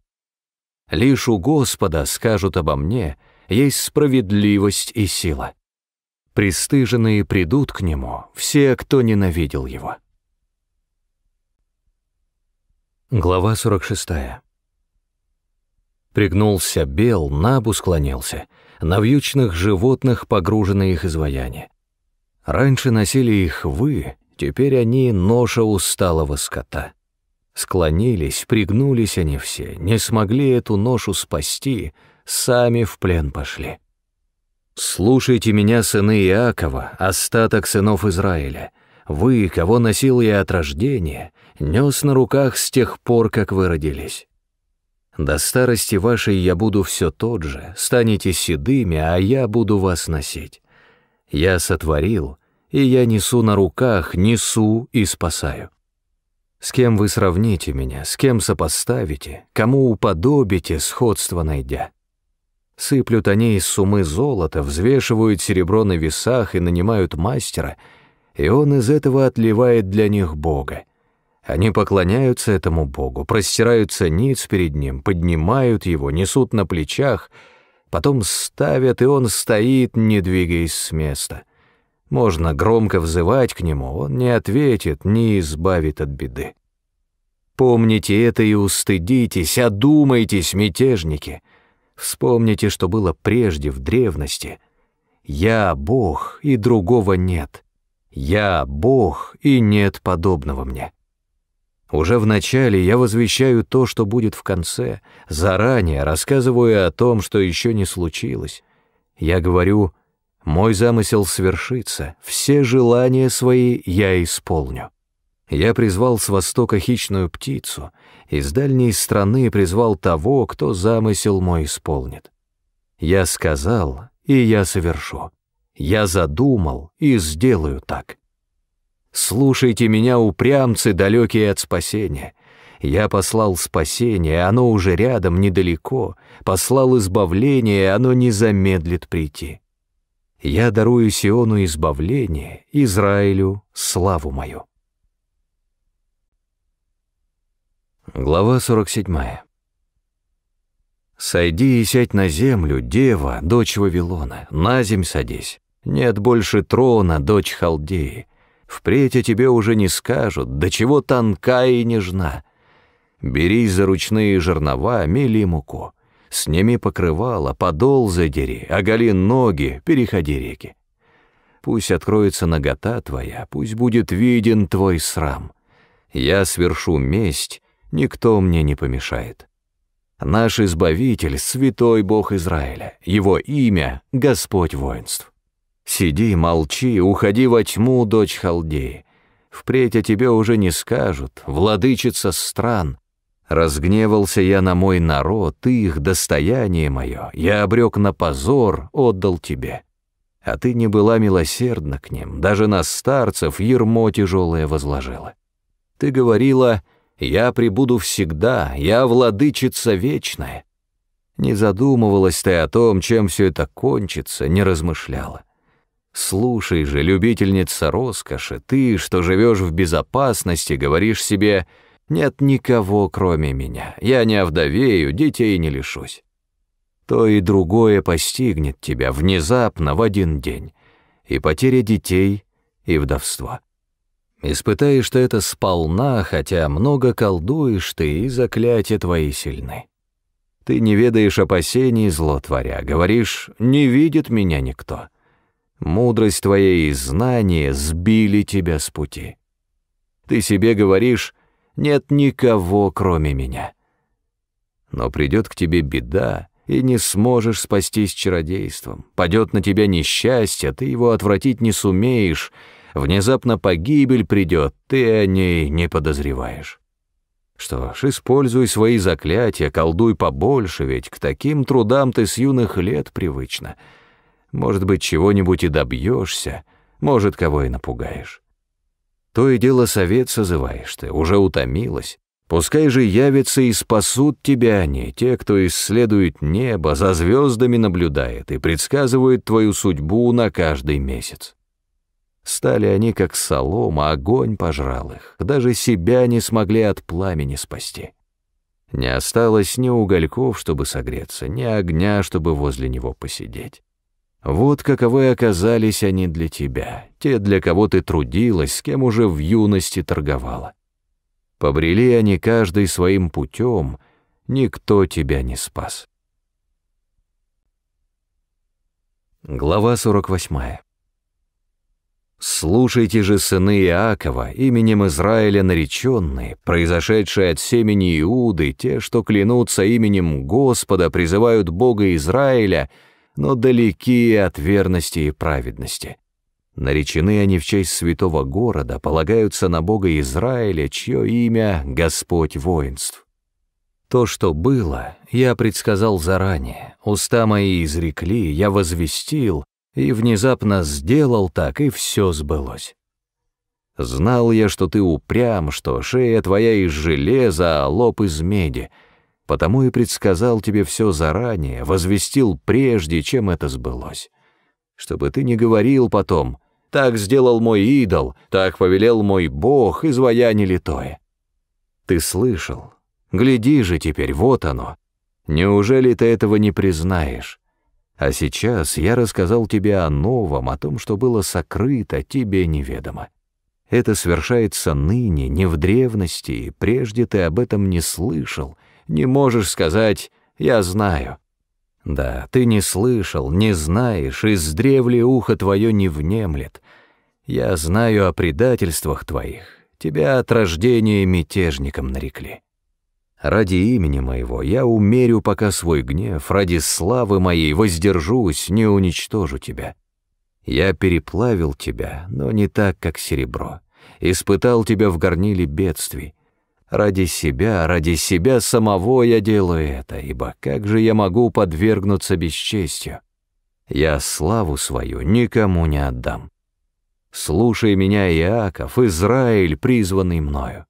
Лишь у Господа скажут обо мне, есть справедливость и сила. Престыженные придут к нему, все, кто ненавидел его. Глава 46. Пригнулся бел, набу склонился, на вьючных животных погружены их изваяния. Раньше носили их вы, теперь они ноша усталого скота. Склонились, пригнулись они все, не смогли эту ношу спасти, сами в плен пошли. «Слушайте меня, сыны Иакова, остаток сынов Израиля, вы, кого носил я от рождения, нес на руках с тех пор, как вы родились». До старости вашей я буду все тот же, станете седыми, а я буду вас носить. Я сотворил, и я несу на руках, несу и спасаю. С кем вы сравните меня, с кем сопоставите, кому уподобите, сходство найдя? Сыплют они из сумы золота, взвешивают серебро на весах и нанимают мастера, и он из этого отливает для них Бога. Они поклоняются этому Богу, простираются ниц перед Ним, поднимают Его, несут на плечах, потом ставят, и Он стоит, не двигаясь с места. Можно громко взывать к Нему, Он не ответит, не избавит от беды. Помните это и устыдитесь, одумайтесь, мятежники — Вспомните, что было прежде, в древности. «Я — Бог, и другого нет. Я — Бог, и нет подобного мне». Уже в начале я возвещаю то, что будет в конце, заранее рассказываю о том, что еще не случилось. Я говорю, мой замысел свершится, все желания свои я исполню. Я призвал с востока хищную птицу, из дальней страны призвал того, кто замысел мой исполнит. Я сказал, и я совершу. Я задумал и сделаю так. Слушайте меня, упрямцы, далекие от спасения. Я послал спасение, оно уже рядом, недалеко. Послал избавление, оно не замедлит прийти. Я дарую Сиону избавление, Израилю славу мою. Глава 47. «Сойди и сядь на землю, дева, дочь Вавилона, на земь садись. Нет больше трона, дочь Халдеи. Впредь о тебе уже не скажут, до чего тонка и нежна. Берись за ручные жернова, мели муку. Сними покрывало, подол задери, оголи ноги, переходи реки. Пусть откроется нагота твоя, пусть будет виден твой срам. Я свершу месть» никто мне не помешает. Наш Избавитель — святой Бог Израиля, его имя — Господь воинств. Сиди, молчи, уходи во тьму, дочь Халдеи. Впредь о тебе уже не скажут, владычица стран. Разгневался я на мой народ, их достояние мое, я обрек на позор, отдал тебе. А ты не была милосердна к ним, даже на старцев ермо тяжелое возложила. Ты говорила я прибуду всегда, я владычица вечная. Не задумывалась ты о том, чем все это кончится, не размышляла. Слушай же, любительница роскоши, ты, что живешь в безопасности, говоришь себе «нет никого, кроме меня, я не овдовею, детей не лишусь». То и другое постигнет тебя внезапно в один день, и потеря детей, и вдовство. Испытаешь ты это сполна, хотя много колдуешь ты, и заклятия твои сильны. Ты не ведаешь опасений, злотворя, говоришь, не видит меня никто. Мудрость твоя и знание сбили тебя с пути. Ты себе говоришь, нет никого, кроме меня. Но придет к тебе беда, и не сможешь спастись чародейством. Падет на тебя несчастье, ты его отвратить не сумеешь — Внезапно погибель придет, ты о ней не подозреваешь. Что ж, используй свои заклятия, колдуй побольше, ведь к таким трудам ты с юных лет привычна. Может быть, чего-нибудь и добьешься, может, кого и напугаешь. То и дело совет созываешь ты, уже утомилась. Пускай же явятся и спасут тебя они, те, кто исследует небо, за звездами наблюдает и предсказывает твою судьбу на каждый месяц. Стали они, как солома, огонь пожрал их, даже себя не смогли от пламени спасти. Не осталось ни угольков, чтобы согреться, ни огня, чтобы возле него посидеть. Вот каковы оказались они для тебя, те, для кого ты трудилась, с кем уже в юности торговала. Побрели они каждый своим путем, никто тебя не спас. Глава 48. Слушайте же, сыны Иакова, именем Израиля нареченные, произошедшие от семени Иуды, те, что клянутся именем Господа, призывают Бога Израиля, но далеки от верности и праведности. Наречены они в честь святого города, полагаются на Бога Израиля, чье имя — Господь воинств. То, что было, я предсказал заранее, уста мои изрекли, я возвестил, и внезапно сделал так, и все сбылось. Знал я, что ты упрям, что шея твоя из железа, а лоб из меди, потому и предсказал тебе все заранее, возвестил прежде, чем это сбылось. Чтобы ты не говорил потом, так сделал мой идол, так повелел мой бог, изваяние нелитое. Ты слышал, гляди же теперь, вот оно. Неужели ты этого не признаешь? А сейчас я рассказал тебе о новом, о том, что было сокрыто, тебе неведомо. Это совершается ныне, не в древности, и прежде ты об этом не слышал, не можешь сказать «я знаю». Да, ты не слышал, не знаешь, и сдревле ухо твое не внемлет. Я знаю о предательствах твоих, тебя от рождения мятежником нарекли. Ради имени моего я умерю пока свой гнев, ради славы моей воздержусь, не уничтожу тебя. Я переплавил тебя, но не так, как серебро, испытал тебя в горниле бедствий. Ради себя, ради себя самого я делаю это, ибо как же я могу подвергнуться бесчестью? Я славу свою никому не отдам. Слушай меня, Иаков, Израиль, призванный мною.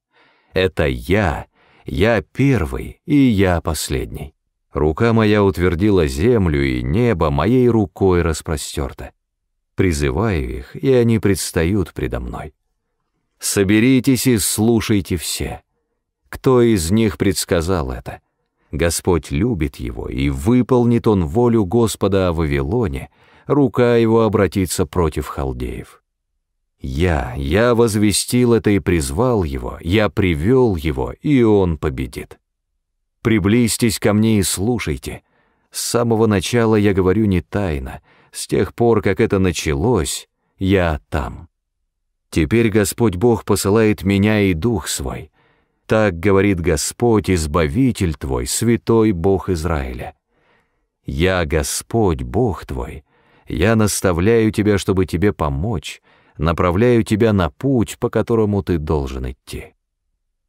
Это я я первый, и я последний. Рука моя утвердила землю, и небо моей рукой распростерто. Призываю их, и они предстают предо мной. Соберитесь и слушайте все. Кто из них предсказал это? Господь любит его, и выполнит он волю Господа о Вавилоне, рука его обратится против халдеев. Я, я возвестил это и призвал его, я привел его, и он победит. Приблизьтесь ко мне и слушайте. С самого начала я говорю не тайно, с тех пор, как это началось, я там. Теперь Господь Бог посылает меня и Дух Свой. Так говорит Господь, Избавитель Твой, Святой Бог Израиля. Я Господь, Бог Твой, я наставляю Тебя, чтобы Тебе помочь, направляю тебя на путь, по которому ты должен идти.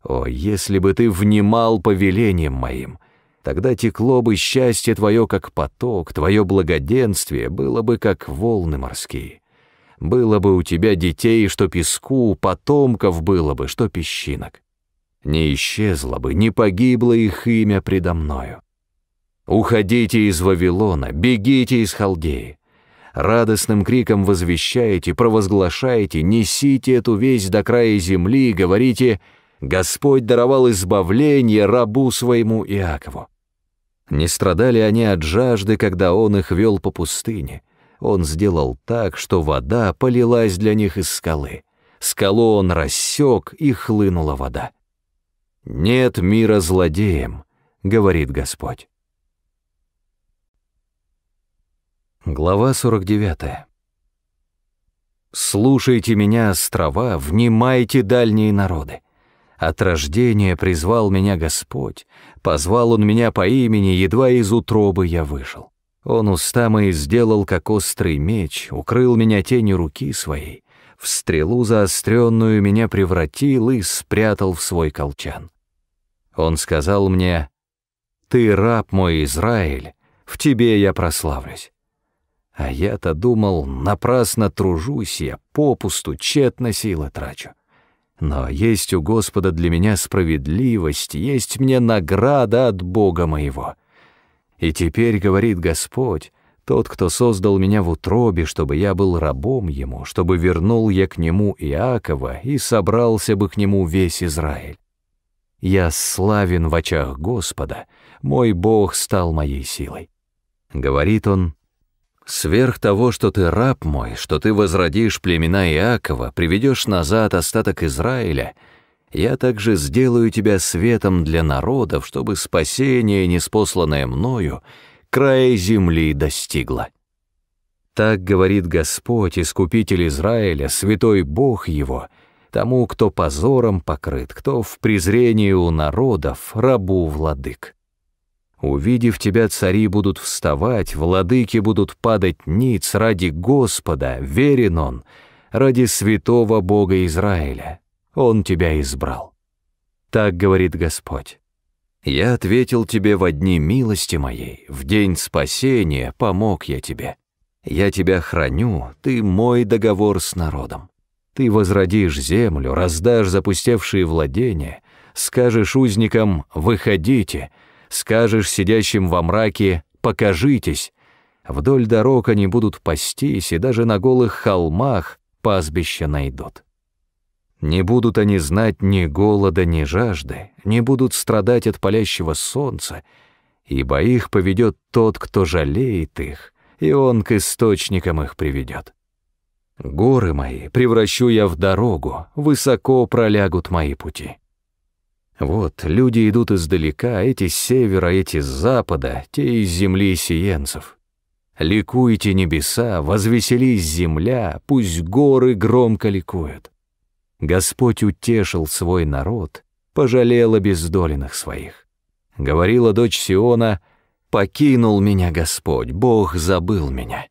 О, если бы ты внимал повелениям моим, тогда текло бы счастье твое, как поток, твое благоденствие было бы, как волны морские. Было бы у тебя детей, что песку, потомков было бы, что песчинок. Не исчезло бы, не погибло их имя предо мною. Уходите из Вавилона, бегите из Халдеи радостным криком возвещаете, провозглашаете, несите эту весть до края земли и говорите «Господь даровал избавление рабу своему Иакову». Не страдали они от жажды, когда он их вел по пустыне. Он сделал так, что вода полилась для них из скалы. Скалу он рассек, и хлынула вода. «Нет мира злодеям», — говорит Господь. Глава 49. «Слушайте меня, острова, внимайте дальние народы. От рождения призвал меня Господь, позвал Он меня по имени, едва из утробы я вышел. Он уста мои сделал, как острый меч, укрыл меня тенью руки своей, в стрелу заостренную меня превратил и спрятал в свой колчан. Он сказал мне, «Ты раб мой, Израиль, в тебе я прославлюсь». А я-то думал, напрасно тружусь я, попусту, тщетно силы трачу. Но есть у Господа для меня справедливость, есть мне награда от Бога моего. И теперь, говорит Господь, тот, кто создал меня в утробе, чтобы я был рабом ему, чтобы вернул я к нему Иакова и собрался бы к нему весь Израиль. Я славен в очах Господа, мой Бог стал моей силой. Говорит он, Сверх того, что ты раб мой, что ты возродишь племена Иакова, приведешь назад остаток Израиля, я также сделаю тебя светом для народов, чтобы спасение, неспосланное мною, края земли достигло. Так говорит Господь, Искупитель Израиля, Святой Бог его, тому, кто позором покрыт, кто в презрении у народов, рабу владык. Увидев тебя, цари будут вставать, владыки будут падать ниц ради Господа, верен Он, ради святого Бога Израиля. Он тебя избрал. Так говорит Господь. Я ответил тебе в дни милости моей, в день спасения помог я тебе. Я тебя храню, ты мой договор с народом. Ты возродишь землю, раздашь запустевшие владения, скажешь узникам «выходите», Скажешь сидящим во мраке «покажитесь». Вдоль дорог они будут пастись, и даже на голых холмах пастбище найдут. Не будут они знать ни голода, ни жажды, не будут страдать от палящего солнца, ибо их поведет тот, кто жалеет их, и он к источникам их приведет. Горы мои превращу я в дорогу, высоко пролягут мои пути. Вот, люди идут издалека, эти с севера, эти с запада, те из земли сиенцев. Ликуйте небеса, возвеселись земля, пусть горы громко ликуют. Господь утешил свой народ, пожалел обездоленных своих. Говорила дочь Сиона, «Покинул меня Господь, Бог забыл меня».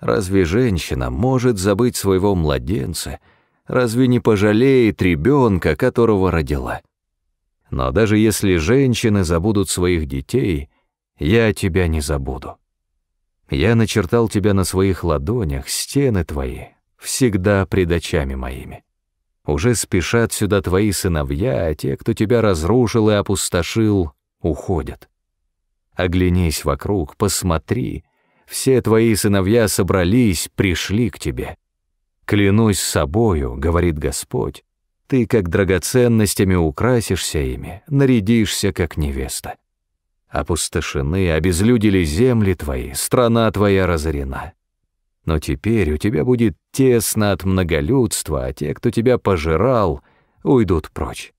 Разве женщина может забыть своего младенца? Разве не пожалеет ребенка, которого родила?» Но даже если женщины забудут своих детей, я тебя не забуду. Я начертал тебя на своих ладонях, стены твои, всегда пред очами моими. Уже спешат сюда твои сыновья, а те, кто тебя разрушил и опустошил, уходят. Оглянись вокруг, посмотри, все твои сыновья собрались, пришли к тебе. Клянусь собою, говорит Господь, ты, как драгоценностями, украсишься ими, нарядишься, как невеста. Опустошены, обезлюдили земли твои, страна твоя разорена. Но теперь у тебя будет тесно от многолюдства, а те, кто тебя пожирал, уйдут прочь.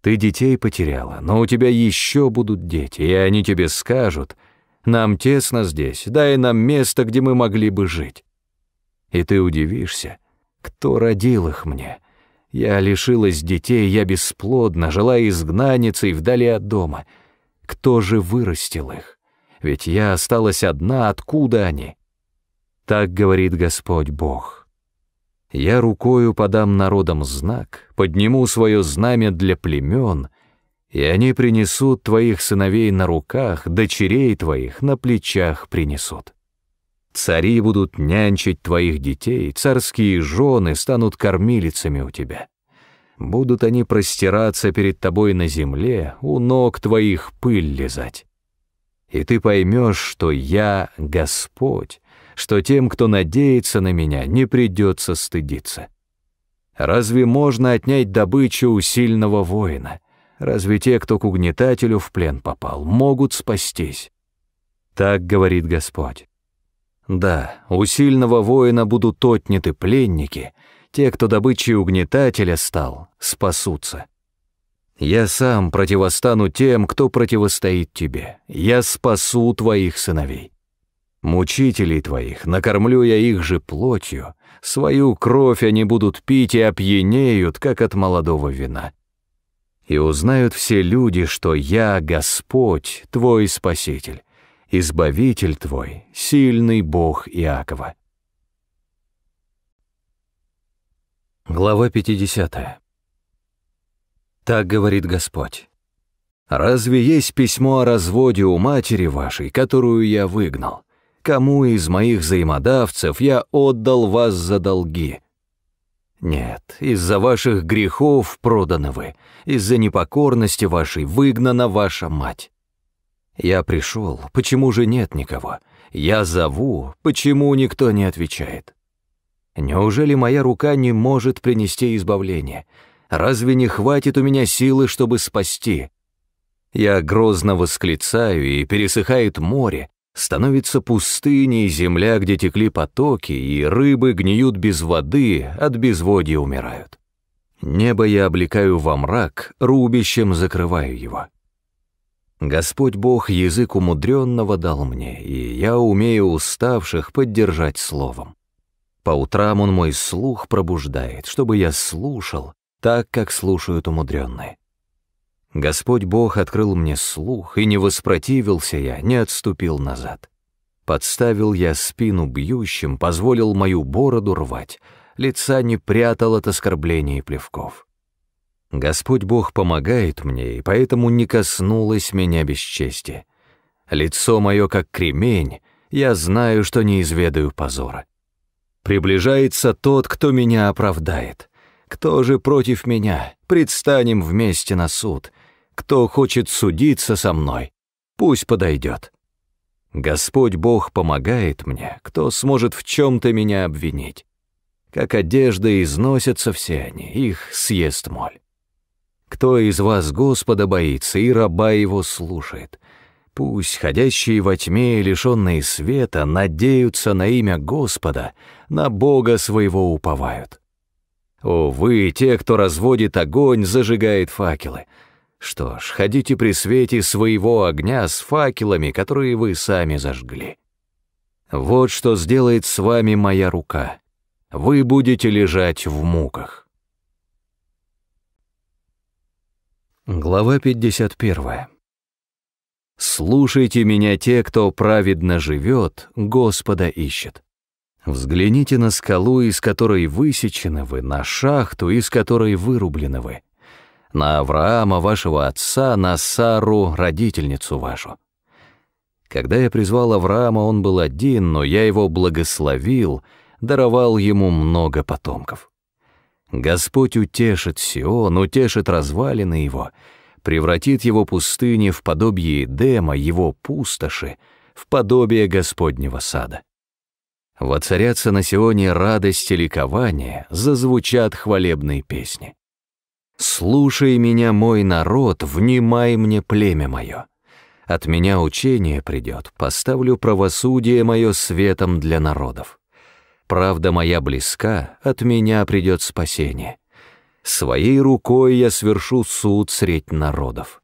Ты детей потеряла, но у тебя еще будут дети, и они тебе скажут, «Нам тесно здесь, дай нам место, где мы могли бы жить». И ты удивишься, кто родил их мне — я лишилась детей, я бесплодна, жила изгнанницей вдали от дома. Кто же вырастил их? Ведь я осталась одна, откуда они? Так говорит Господь Бог. Я рукою подам народам знак, подниму свое знамя для племен, и они принесут твоих сыновей на руках, дочерей твоих на плечах принесут. Цари будут нянчить твоих детей, царские жены станут кормилицами у тебя. Будут они простираться перед тобой на земле, у ног твоих пыль лизать. И ты поймешь, что я Господь, что тем, кто надеется на меня, не придется стыдиться. Разве можно отнять добычу у сильного воина? Разве те, кто к угнетателю в плен попал, могут спастись? Так говорит Господь. Да, у сильного воина будут отняты пленники, те, кто добычей угнетателя стал, спасутся. Я сам противостану тем, кто противостоит тебе. Я спасу твоих сыновей. Мучителей твоих, накормлю я их же плотью, свою кровь они будут пить и опьянеют, как от молодого вина. И узнают все люди, что я Господь, твой Спаситель, Избавитель Твой, сильный Бог Иакова. Глава 50. Так говорит Господь. «Разве есть письмо о разводе у матери вашей, которую я выгнал? Кому из моих взаимодавцев я отдал вас за долги?» Нет, из-за ваших грехов проданы вы, из-за непокорности вашей выгнана ваша мать. Я пришел, почему же нет никого? Я зову, почему никто не отвечает? Неужели моя рука не может принести избавление? Разве не хватит у меня силы, чтобы спасти? Я грозно восклицаю, и пересыхает море, становится пустыней земля, где текли потоки, и рыбы гниют без воды, от безводья умирают. Небо я облекаю во мрак, рубищем закрываю его. Господь Бог язык умудренного дал мне, и я умею уставших поддержать словом. По утрам он мой слух пробуждает, чтобы я слушал, так, как слушают умудренные. Господь Бог открыл мне слух, и не воспротивился я, не отступил назад. Подставил я спину бьющим, позволил мою бороду рвать, лица не прятал от оскорблений и плевков. Господь Бог помогает мне, и поэтому не коснулось меня бесчести. Лицо мое как кремень, я знаю, что не изведаю позора. Приближается тот, кто меня оправдает. Кто же против меня? Предстанем вместе на суд. Кто хочет судиться со мной, пусть подойдет. Господь Бог помогает мне, кто сможет в чем-то меня обвинить. Как одежды износятся все они, их съест моль. Кто из вас Господа боится и раба его слушает? Пусть ходящие во тьме и лишенные света надеются на имя Господа, на Бога своего уповают. О, вы, те, кто разводит огонь, зажигает факелы. Что ж, ходите при свете своего огня с факелами, которые вы сами зажгли. Вот что сделает с вами моя рука. Вы будете лежать в муках. Глава 51. «Слушайте меня те, кто праведно живет, Господа ищет. Взгляните на скалу, из которой высечены вы, на шахту, из которой вырублены вы, на Авраама, вашего отца, на Сару, родительницу вашу. Когда я призвал Авраама, он был один, но я его благословил, даровал ему много потомков. Господь утешит Сион, утешит развалины его, превратит его пустыни в подобие Эдема, его пустоши, в подобие Господнего сада. Воцарятся на Сионе радость и ликование, зазвучат хвалебные песни. «Слушай меня, мой народ, внимай мне, племя мое. От меня учение придет, поставлю правосудие мое светом для народов» правда моя близка, от меня придет спасение. Своей рукой я свершу суд средь народов.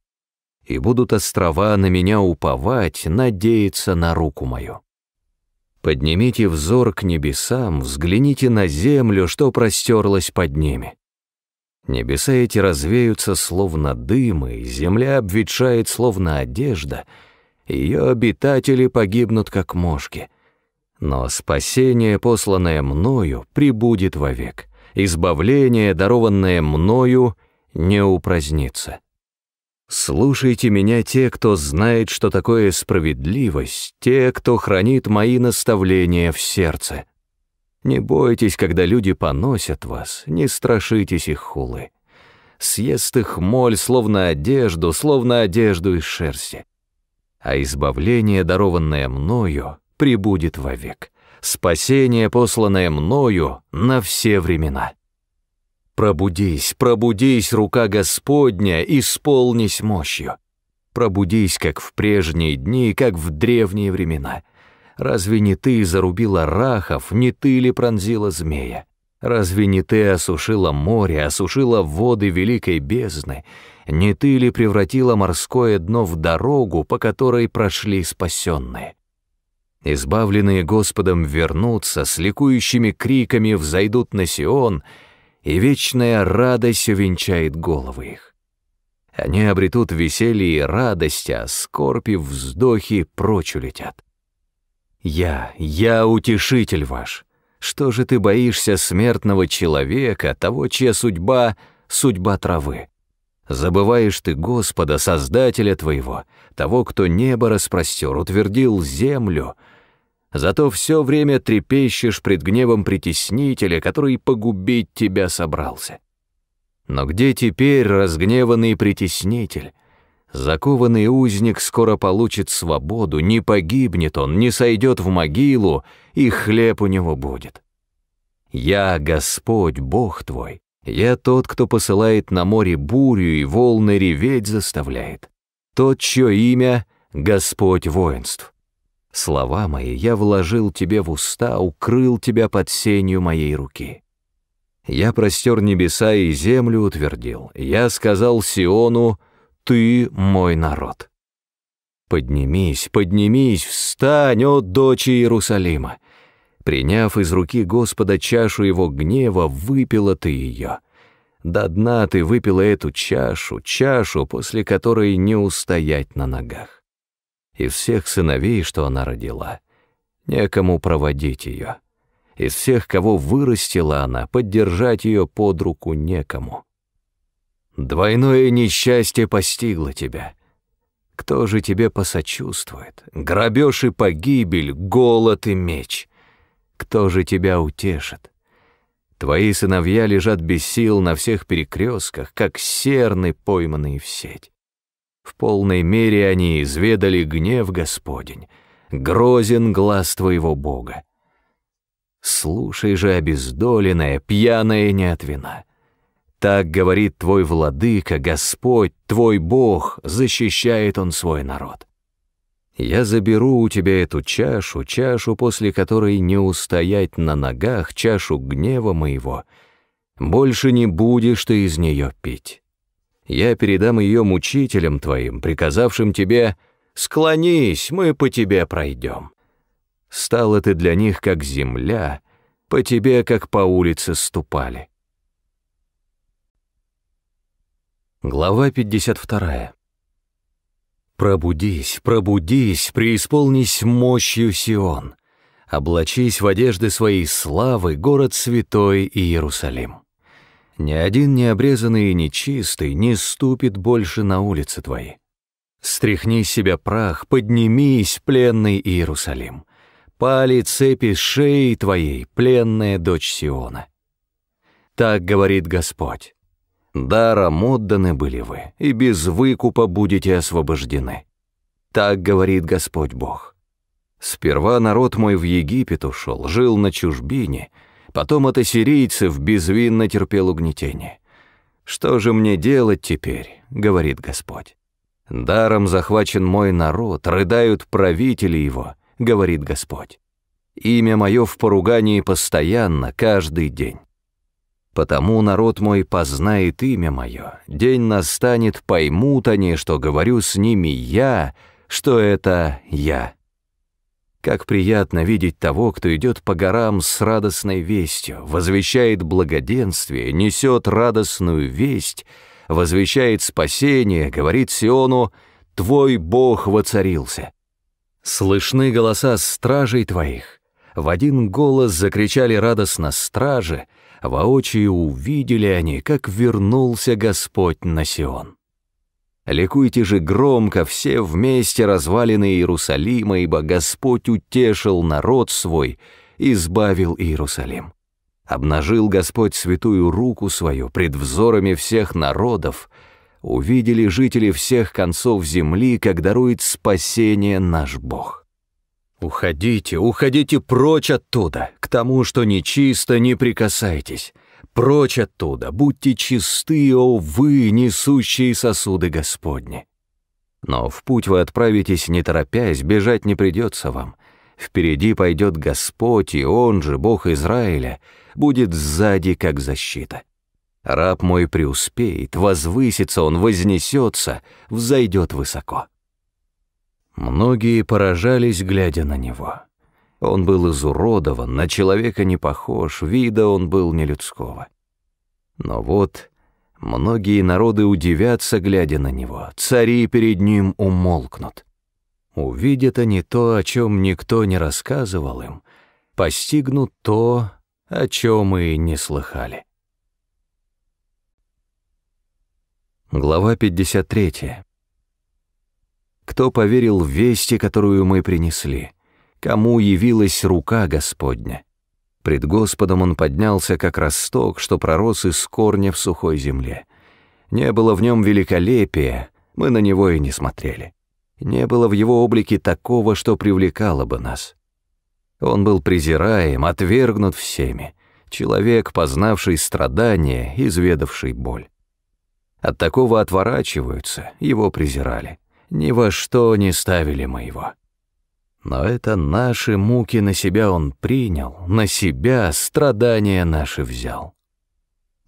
И будут острова на меня уповать, надеяться на руку мою. Поднимите взор к небесам, взгляните на землю, что простерлась под ними. Небеса эти развеются словно дымы, и земля обветшает словно одежда, ее обитатели погибнут как мошки — но спасение, посланное мною, прибудет вовек. Избавление, дарованное мною, не упразднится. Слушайте меня те, кто знает, что такое справедливость, те, кто хранит мои наставления в сердце. Не бойтесь, когда люди поносят вас, не страшитесь их хулы. Съест их моль, словно одежду, словно одежду из шерсти. А избавление, дарованное мною, пребудет вовек. Спасение, посланное мною на все времена. Пробудись, пробудись, рука Господня, исполнись мощью. Пробудись, как в прежние дни, как в древние времена. Разве не ты зарубила рахов, не ты ли пронзила змея? Разве не ты осушила море, осушила воды великой бездны? Не ты ли превратила морское дно в дорогу, по которой прошли спасенные? избавленные Господом вернутся, с ликующими криками взойдут на Сион, и вечная радость увенчает головы их. Они обретут веселье и радость, а скорпи вздохи прочь улетят. Я, я утешитель ваш. Что же ты боишься смертного человека, того, чья судьба — судьба травы? Забываешь ты Господа, Создателя твоего, того, кто небо распростер, утвердил землю — зато все время трепещешь пред гневом притеснителя, который погубить тебя собрался. Но где теперь разгневанный притеснитель? Закованный узник скоро получит свободу, не погибнет он, не сойдет в могилу, и хлеб у него будет. Я Господь, Бог твой, я тот, кто посылает на море бурю и волны реветь заставляет. Тот, чье имя — Господь воинств. Слова мои я вложил тебе в уста, укрыл тебя под сенью моей руки. Я простер небеса и землю утвердил. Я сказал Сиону, ты мой народ. Поднимись, поднимись, встань, о дочь Иерусалима. Приняв из руки Господа чашу его гнева, выпила ты ее. До дна ты выпила эту чашу, чашу, после которой не устоять на ногах из всех сыновей, что она родила, некому проводить ее. Из всех, кого вырастила она, поддержать ее под руку некому. Двойное несчастье постигло тебя. Кто же тебе посочувствует? Грабеж и погибель, голод и меч. Кто же тебя утешит? Твои сыновья лежат без сил на всех перекрестках, как серны, пойманные в сеть. В полной мере они изведали гнев Господень, грозен глаз твоего Бога. Слушай же, обездоленная, пьяная не от вина. Так говорит твой владыка, Господь, твой Бог, защищает он свой народ. Я заберу у тебя эту чашу, чашу, после которой не устоять на ногах, чашу гнева моего. Больше не будешь ты из нее пить я передам ее мучителям твоим, приказавшим тебе «Склонись, мы по тебе пройдем». Стала ты для них как земля, по тебе как по улице ступали. Глава 52. Пробудись, пробудись, преисполнись мощью Сион. Облачись в одежды своей славы, город святой Иерусалим. Ни один необрезанный и нечистый не ступит больше на улицы твои. Стряхни с себя прах, поднимись, пленный Иерусалим. Пали цепи шеи твоей, пленная дочь Сиона. Так говорит Господь. Даром отданы были вы, и без выкупа будете освобождены. Так говорит Господь Бог. Сперва народ мой в Египет ушел, жил на чужбине — Потом от ассирийцев безвинно терпел угнетение. «Что же мне делать теперь?» — говорит Господь. «Даром захвачен мой народ, рыдают правители его», — говорит Господь. «Имя мое в поругании постоянно, каждый день. Потому народ мой познает имя мое, день настанет, поймут они, что говорю с ними я, что это я». Как приятно видеть того, кто идет по горам с радостной вестью, возвещает благоденствие, несет радостную весть, возвещает спасение, говорит Сиону «Твой Бог воцарился». Слышны голоса стражей твоих. В один голос закричали радостно стражи, воочию увидели они, как вернулся Господь на Сион. Ликуйте же громко все вместе развалины Иерусалима, ибо Господь утешил народ свой, избавил Иерусалим. Обнажил Господь святую руку свою пред взорами всех народов, увидели жители всех концов земли, как дарует спасение наш Бог. Уходите, уходите прочь оттуда, к тому, что нечисто, не прикасайтесь. Прочь оттуда, будьте чисты, о вы, несущие сосуды Господни. Но в путь вы отправитесь, не торопясь, бежать не придется вам. Впереди пойдет Господь, и Он же, Бог Израиля, будет сзади, как защита. Раб мой преуспеет, возвысится он, вознесется, взойдет высоко. Многие поражались, глядя на него. Он был изуродован, на человека не похож, вида он был не людского. Но вот многие народы удивятся, глядя на него, цари перед ним умолкнут. Увидят они то, о чем никто не рассказывал им, постигнут то, о чем и не слыхали. Глава 53. Кто поверил в вести, которую мы принесли? кому явилась рука Господня. Пред Господом он поднялся, как росток, что пророс из корня в сухой земле. Не было в нем великолепия, мы на него и не смотрели. Не было в его облике такого, что привлекало бы нас. Он был презираем, отвергнут всеми, человек, познавший страдания, изведавший боль. От такого отворачиваются, его презирали. Ни во что не ставили мы его. Но это наши муки на себя он принял, на себя страдания наши взял.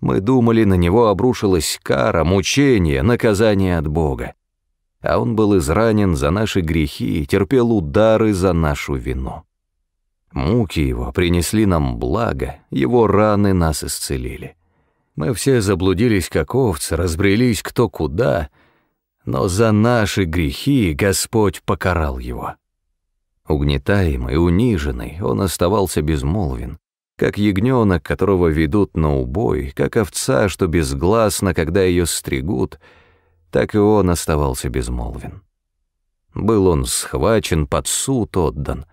Мы думали, на него обрушилась кара, мучение, наказание от Бога. А он был изранен за наши грехи и терпел удары за нашу вину. Муки его принесли нам благо, его раны нас исцелили. Мы все заблудились как овцы, разбрелись кто куда, но за наши грехи Господь покарал его. Угнетаемый, униженный, он оставался безмолвен, как ягненок, которого ведут на убой, как овца, что безгласно, когда ее стригут, так и он оставался безмолвен. Был он схвачен, под суд отдан.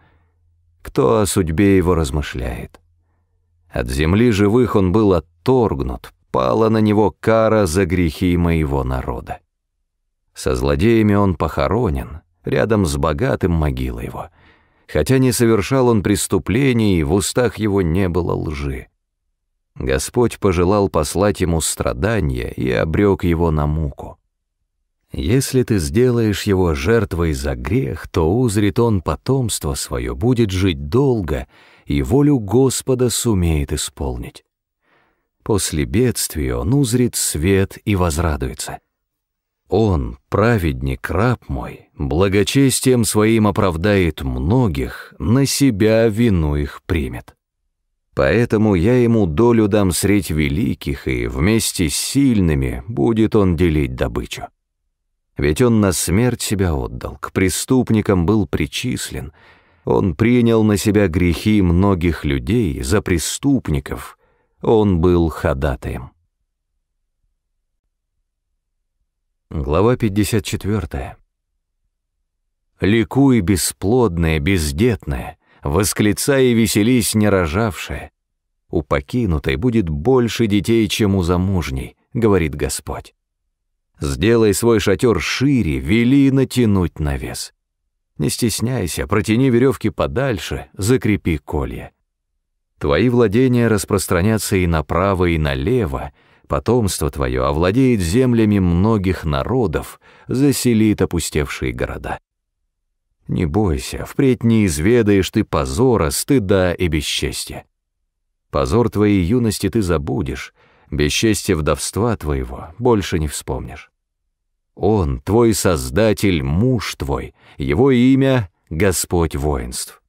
Кто о судьбе его размышляет? От земли живых он был отторгнут, пала на него кара за грехи моего народа. Со злодеями он похоронен, рядом с богатым могила его — Хотя не совершал он преступлений, в устах его не было лжи. Господь пожелал послать ему страдания и обрек его на муку. Если ты сделаешь его жертвой за грех, то узрит он потомство свое, будет жить долго, и волю Господа сумеет исполнить. После бедствия он узрит свет и возрадуется. Он, праведник, раб мой, благочестием своим оправдает многих, на себя вину их примет. Поэтому я ему долю дам средь великих, и вместе с сильными будет он делить добычу. Ведь он на смерть себя отдал, к преступникам был причислен, он принял на себя грехи многих людей, за преступников он был ходатаем. Глава 54. Ликуй бесплодная, бездетная, восклицай и веселись нерожавшая. У покинутой будет больше детей, чем у замужней, говорит Господь. Сделай свой шатер шире, вели натянуть навес. Не стесняйся, протяни веревки подальше, закрепи колья. Твои владения распространятся и направо, и налево, потомство твое овладеет землями многих народов, заселит опустевшие города. Не бойся, впредь не изведаешь ты позора, стыда и бесчестия. Позор твоей юности ты забудешь, бесчестие вдовства твоего больше не вспомнишь. Он, твой Создатель, муж твой, его имя — Господь воинств.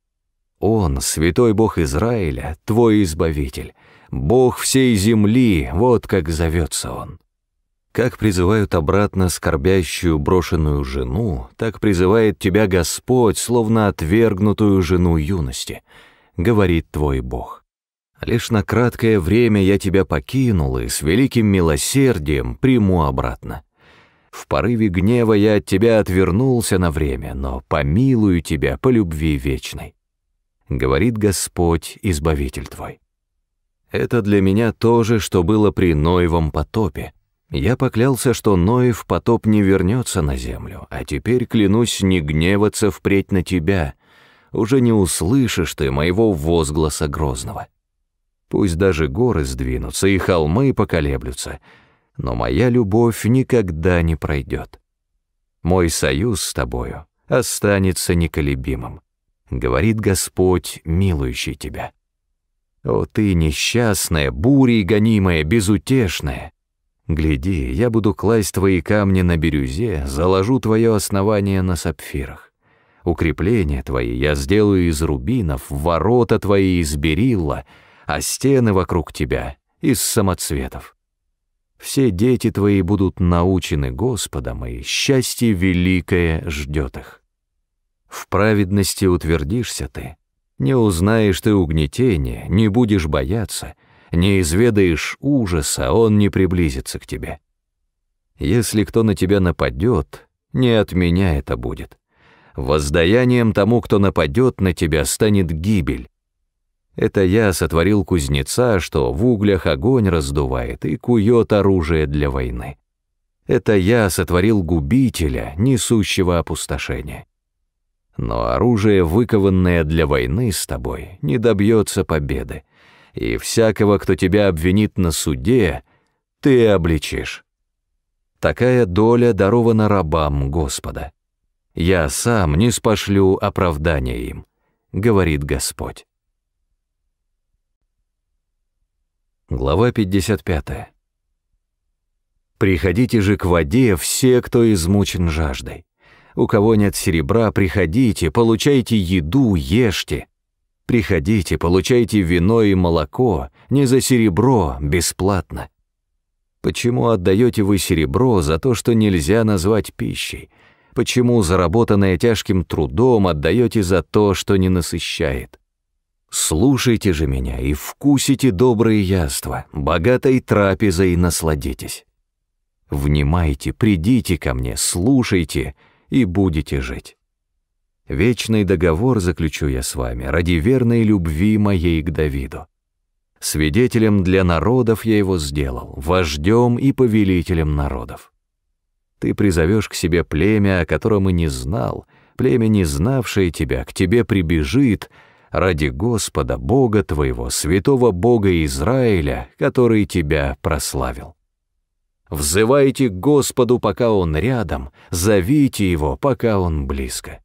Он, святой Бог Израиля, твой Избавитель, Бог всей земли, вот как зовется он. Как призывают обратно скорбящую брошенную жену, так призывает тебя Господь, словно отвергнутую жену юности, говорит твой Бог. Лишь на краткое время я тебя покинул и с великим милосердием приму обратно. В порыве гнева я от тебя отвернулся на время, но помилую тебя по любви вечной. Говорит Господь, Избавитель твой. Это для меня то же, что было при Ноевом потопе. Я поклялся, что Ноев потоп не вернется на землю, а теперь клянусь не гневаться впредь на тебя. Уже не услышишь ты моего возгласа грозного. Пусть даже горы сдвинутся и холмы поколеблются, но моя любовь никогда не пройдет. Мой союз с тобою останется неколебимым, говорит Господь, милующий тебя. О ты несчастная, бурей гонимая, безутешная! Гляди, я буду класть твои камни на бирюзе, заложу твое основание на сапфирах. Укрепления твои я сделаю из рубинов, ворота твои из берилла, а стены вокруг тебя — из самоцветов. Все дети твои будут научены Господом, и счастье великое ждет их. В праведности утвердишься ты, не узнаешь ты угнетения, не будешь бояться — не изведаешь ужаса, он не приблизится к тебе. Если кто на тебя нападет, не от меня это будет. Воздаянием тому, кто нападет на тебя, станет гибель. Это я сотворил кузнеца, что в углях огонь раздувает и кует оружие для войны. Это я сотворил губителя, несущего опустошение. Но оружие, выкованное для войны с тобой, не добьется победы, и всякого, кто тебя обвинит на суде, ты обличишь. Такая доля дарована рабам Господа. Я сам не спошлю оправдания им, говорит Господь. Глава 55. Приходите же к воде все, кто измучен жаждой. У кого нет серебра, приходите, получайте еду, ешьте. Приходите, получайте вино и молоко, не за серебро, бесплатно. Почему отдаете вы серебро за то, что нельзя назвать пищей? Почему заработанное тяжким трудом отдаете за то, что не насыщает? Слушайте же меня и вкусите добрые яства, богатой трапезой насладитесь. Внимайте, придите ко мне, слушайте и будете жить. Вечный договор заключу я с вами ради верной любви моей к Давиду. Свидетелем для народов я его сделал, вождем и повелителем народов. Ты призовешь к себе племя, о котором и не знал, племя, не знавшее тебя, к тебе прибежит ради Господа, Бога твоего, святого Бога Израиля, который тебя прославил. Взывайте к Господу, пока Он рядом, зовите Его, пока Он близко.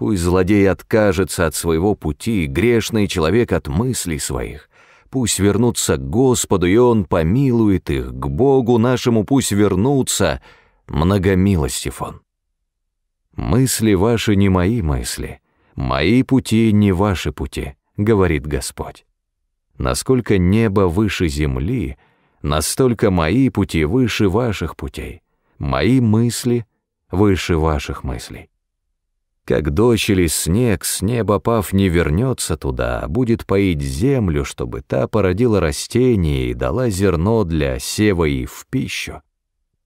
Пусть злодей откажется от своего пути, грешный человек от мыслей своих. Пусть вернутся к Господу, и Он помилует их, к Богу нашему пусть вернутся, многомилостив Он. «Мысли ваши не мои мысли, мои пути не ваши пути», — говорит Господь. «Насколько небо выше земли, настолько мои пути выше ваших путей, мои мысли выше ваших мыслей». Как дождь или снег, с неба пав не вернется туда, а будет поить землю, чтобы та породила растение и дала зерно для сева и в пищу.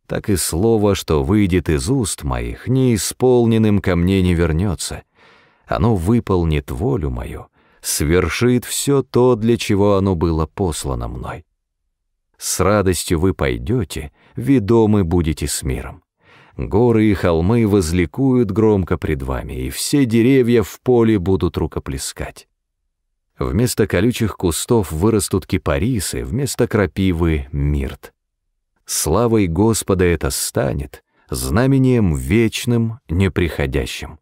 Так и слово, что выйдет из уст моих, неисполненным ко мне не вернется. Оно выполнит волю мою, свершит все то, для чего оно было послано мной. С радостью вы пойдете, ведомы будете с миром. Горы и холмы возликуют громко пред вами, и все деревья в поле будут рукоплескать. Вместо колючих кустов вырастут кипарисы, вместо крапивы — мирт. Славой Господа это станет, знамением вечным, неприходящим.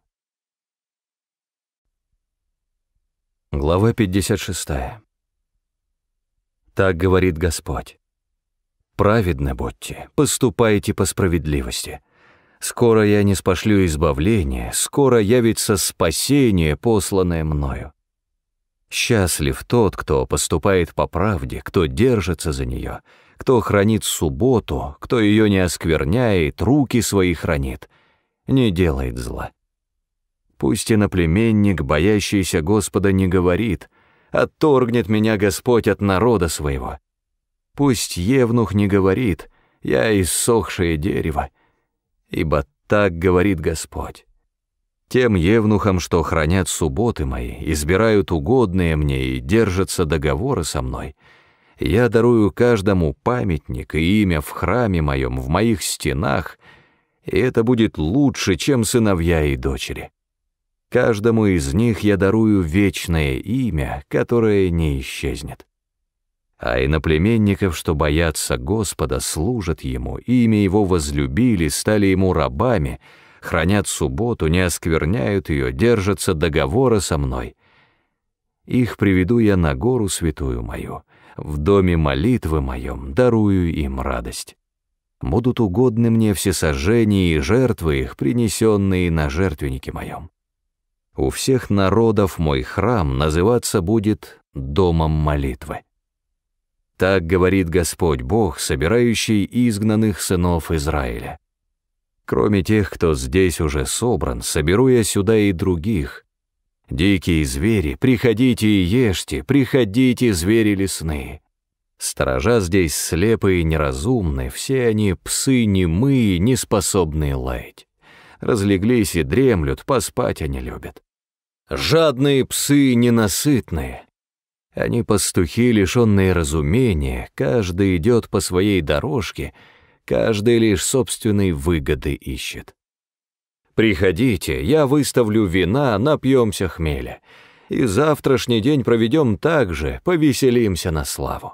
Глава 56. Так говорит Господь. «Праведны будьте, поступайте по справедливости» Скоро я не спошлю избавление, скоро явится спасение, посланное мною. Счастлив тот, кто поступает по правде, кто держится за нее, кто хранит субботу, кто ее не оскверняет, руки свои хранит, не делает зла. Пусть иноплеменник, боящийся Господа, не говорит, «Отторгнет меня Господь от народа своего». Пусть Евнух не говорит, «Я иссохшее дерево, ибо так говорит Господь. Тем евнухам, что хранят субботы мои, избирают угодные мне и держатся договоры со мной, я дарую каждому памятник и имя в храме моем, в моих стенах, и это будет лучше, чем сыновья и дочери. Каждому из них я дарую вечное имя, которое не исчезнет а иноплеменников, что боятся Господа, служат Ему, имя Его возлюбили, стали Ему рабами, хранят субботу, не оскверняют ее, держатся договора со мной. Их приведу я на гору святую мою, в доме молитвы моем дарую им радость. Будут угодны мне всесожжения и жертвы их, принесенные на жертвеннике моем. У всех народов мой храм называться будет «домом молитвы». Так говорит Господь Бог, собирающий изгнанных сынов Израиля. Кроме тех, кто здесь уже собран, соберу я сюда и других. Дикие звери, приходите и ешьте, приходите, звери лесные. Сторожа здесь слепые и неразумны, все они псы немые, не способные лаять. Разлеглись и дремлют, поспать они любят. Жадные псы ненасытные, они пастухи, лишенные разумения, каждый идет по своей дорожке, каждый лишь собственной выгоды ищет. Приходите, я выставлю вина, напьемся хмеля, и завтрашний день проведем так же, повеселимся на славу.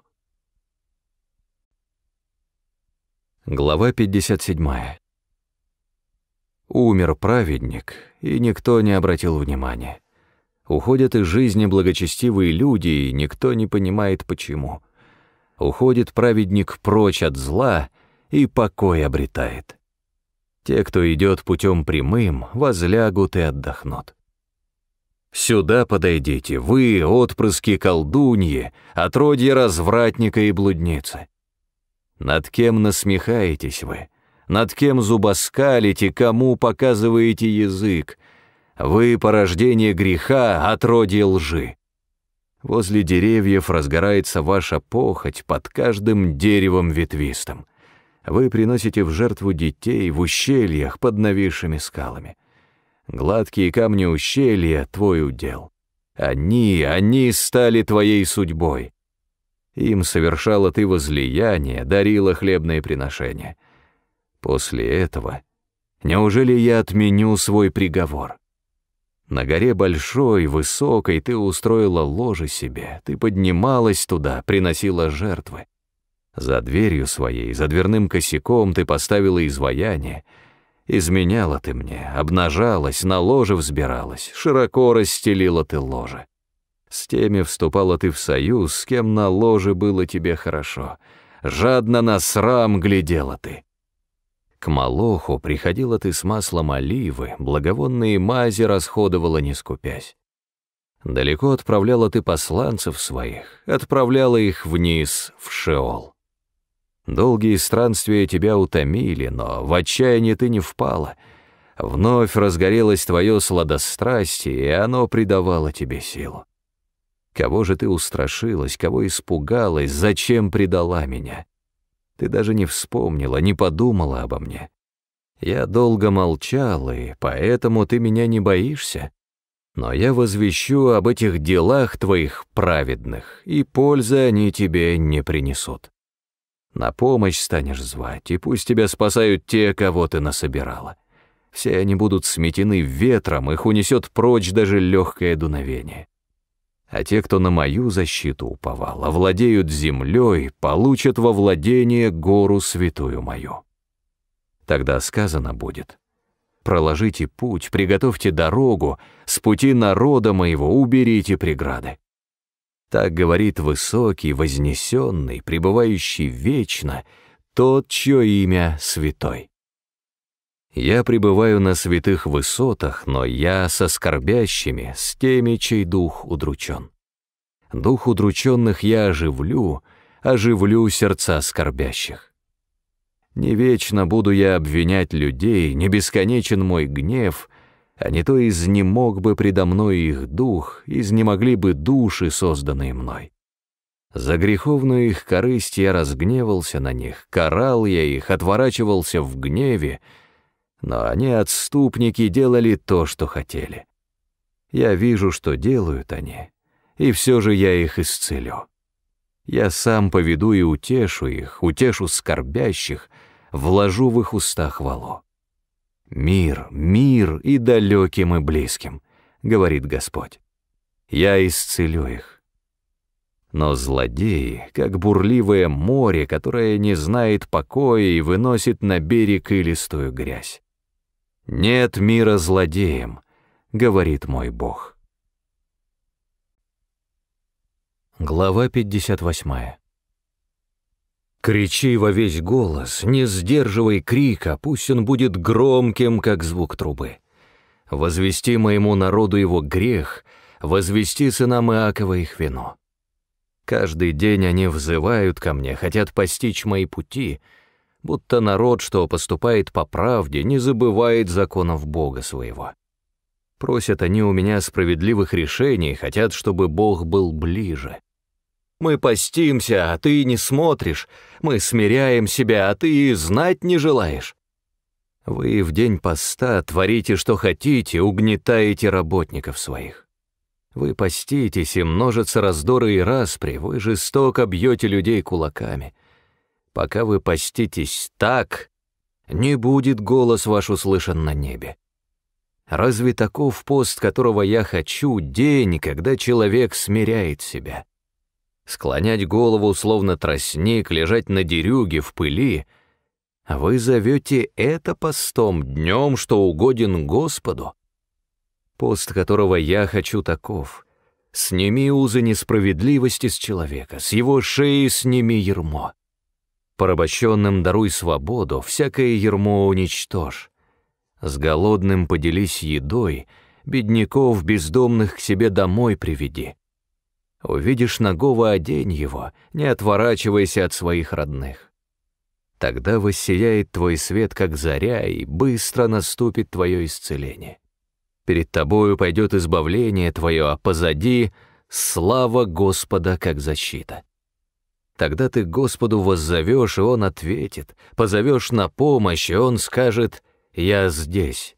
Глава 57. Умер праведник, и никто не обратил внимания. Уходят из жизни благочестивые люди, и никто не понимает почему. Уходит праведник прочь от зла и покой обретает. Те, кто идет путем прямым, возлягут и отдохнут. Сюда подойдите, вы, отпрыски колдуньи, отродья развратника и блудницы. Над кем насмехаетесь вы? Над кем зубоскалите, кому показываете язык? Вы — порождение греха, отродье лжи. Возле деревьев разгорается ваша похоть под каждым деревом ветвистым. Вы приносите в жертву детей в ущельях под нависшими скалами. Гладкие камни ущелья — твой удел. Они, они стали твоей судьбой. Им совершала ты возлияние, дарила хлебные приношения. После этого неужели я отменю свой приговор? На горе большой, высокой ты устроила ложе себе, ты поднималась туда, приносила жертвы. За дверью своей, за дверным косяком ты поставила изваяние. Изменяла ты мне, обнажалась, на ложе взбиралась, широко расстелила ты ложе. С теми вступала ты в союз, с кем на ложе было тебе хорошо. Жадно на срам глядела ты. К Малоху приходила ты с маслом оливы, благовонные мази расходовала не скупясь. Далеко отправляла ты посланцев своих, отправляла их вниз, в Шеол. Долгие странствия тебя утомили, но в отчаянии ты не впала. Вновь разгорелось твое сладострастие, и оно придавало тебе силу. Кого же ты устрашилась, кого испугалась, зачем предала меня?» Ты даже не вспомнила, не подумала обо мне. Я долго молчал, и поэтому ты меня не боишься. Но я возвещу об этих делах твоих праведных, и пользы они тебе не принесут. На помощь станешь звать, и пусть тебя спасают те, кого ты насобирала. Все они будут сметены ветром, их унесет прочь даже легкое дуновение а те, кто на мою защиту уповал, овладеют землей, получат во владение гору святую мою. Тогда сказано будет, проложите путь, приготовьте дорогу, с пути народа моего уберите преграды. Так говорит высокий, вознесенный, пребывающий вечно, тот, чье имя святой. Я пребываю на святых высотах, но я со скорбящими, с теми, чей дух удручен. Дух удрученных я оживлю, оживлю сердца скорбящих. Не вечно буду я обвинять людей, не бесконечен мой гнев, а не то изнемог бы предо мной их дух, изнемогли бы души, созданные мной. За греховную их корысть я разгневался на них, карал я их, отворачивался в гневе, но они, отступники, делали то, что хотели. Я вижу, что делают они, и все же я их исцелю. Я сам поведу и утешу их, утешу скорбящих, вложу в их уста хвалу. «Мир, мир и далеким, и близким», — говорит Господь. «Я исцелю их». Но злодеи, как бурливое море, которое не знает покоя и выносит на берег илистую грязь. Нет мира злодеям, говорит мой Бог. Глава 58. Кричи во весь голос, не сдерживай крика, пусть он будет громким, как звук трубы. Возвести моему народу его грех, возвести сынам Иакова их вину. Каждый день они взывают ко мне, хотят постичь мои пути — будто народ, что поступает по правде, не забывает законов Бога своего. Просят они у меня справедливых решений, хотят, чтобы Бог был ближе. Мы постимся, а ты не смотришь, мы смиряем себя, а ты и знать не желаешь. Вы в день поста творите, что хотите, угнетаете работников своих. Вы поститесь, и множатся раздоры и распри, вы жестоко бьете людей кулаками. Пока вы поститесь так, не будет голос ваш услышан на небе. Разве таков пост, которого я хочу, день, когда человек смиряет себя? Склонять голову, словно тростник, лежать на дерюге в пыли — вы зовете это постом, днем, что угоден Господу? Пост, которого я хочу, таков. Сними узы несправедливости с человека, с его шеи сними ермо. Порабощенным даруй свободу, всякое ермо уничтожь. С голодным поделись едой, бедняков бездомных к себе домой приведи. Увидишь нагого, одень его, не отворачивайся от своих родных. Тогда воссияет твой свет, как заря, и быстро наступит твое исцеление. Перед тобою пойдет избавление твое, а позади — слава Господа, как защита. Тогда ты Господу воззовешь, и Он ответит, позовешь на помощь, и Он скажет «Я здесь».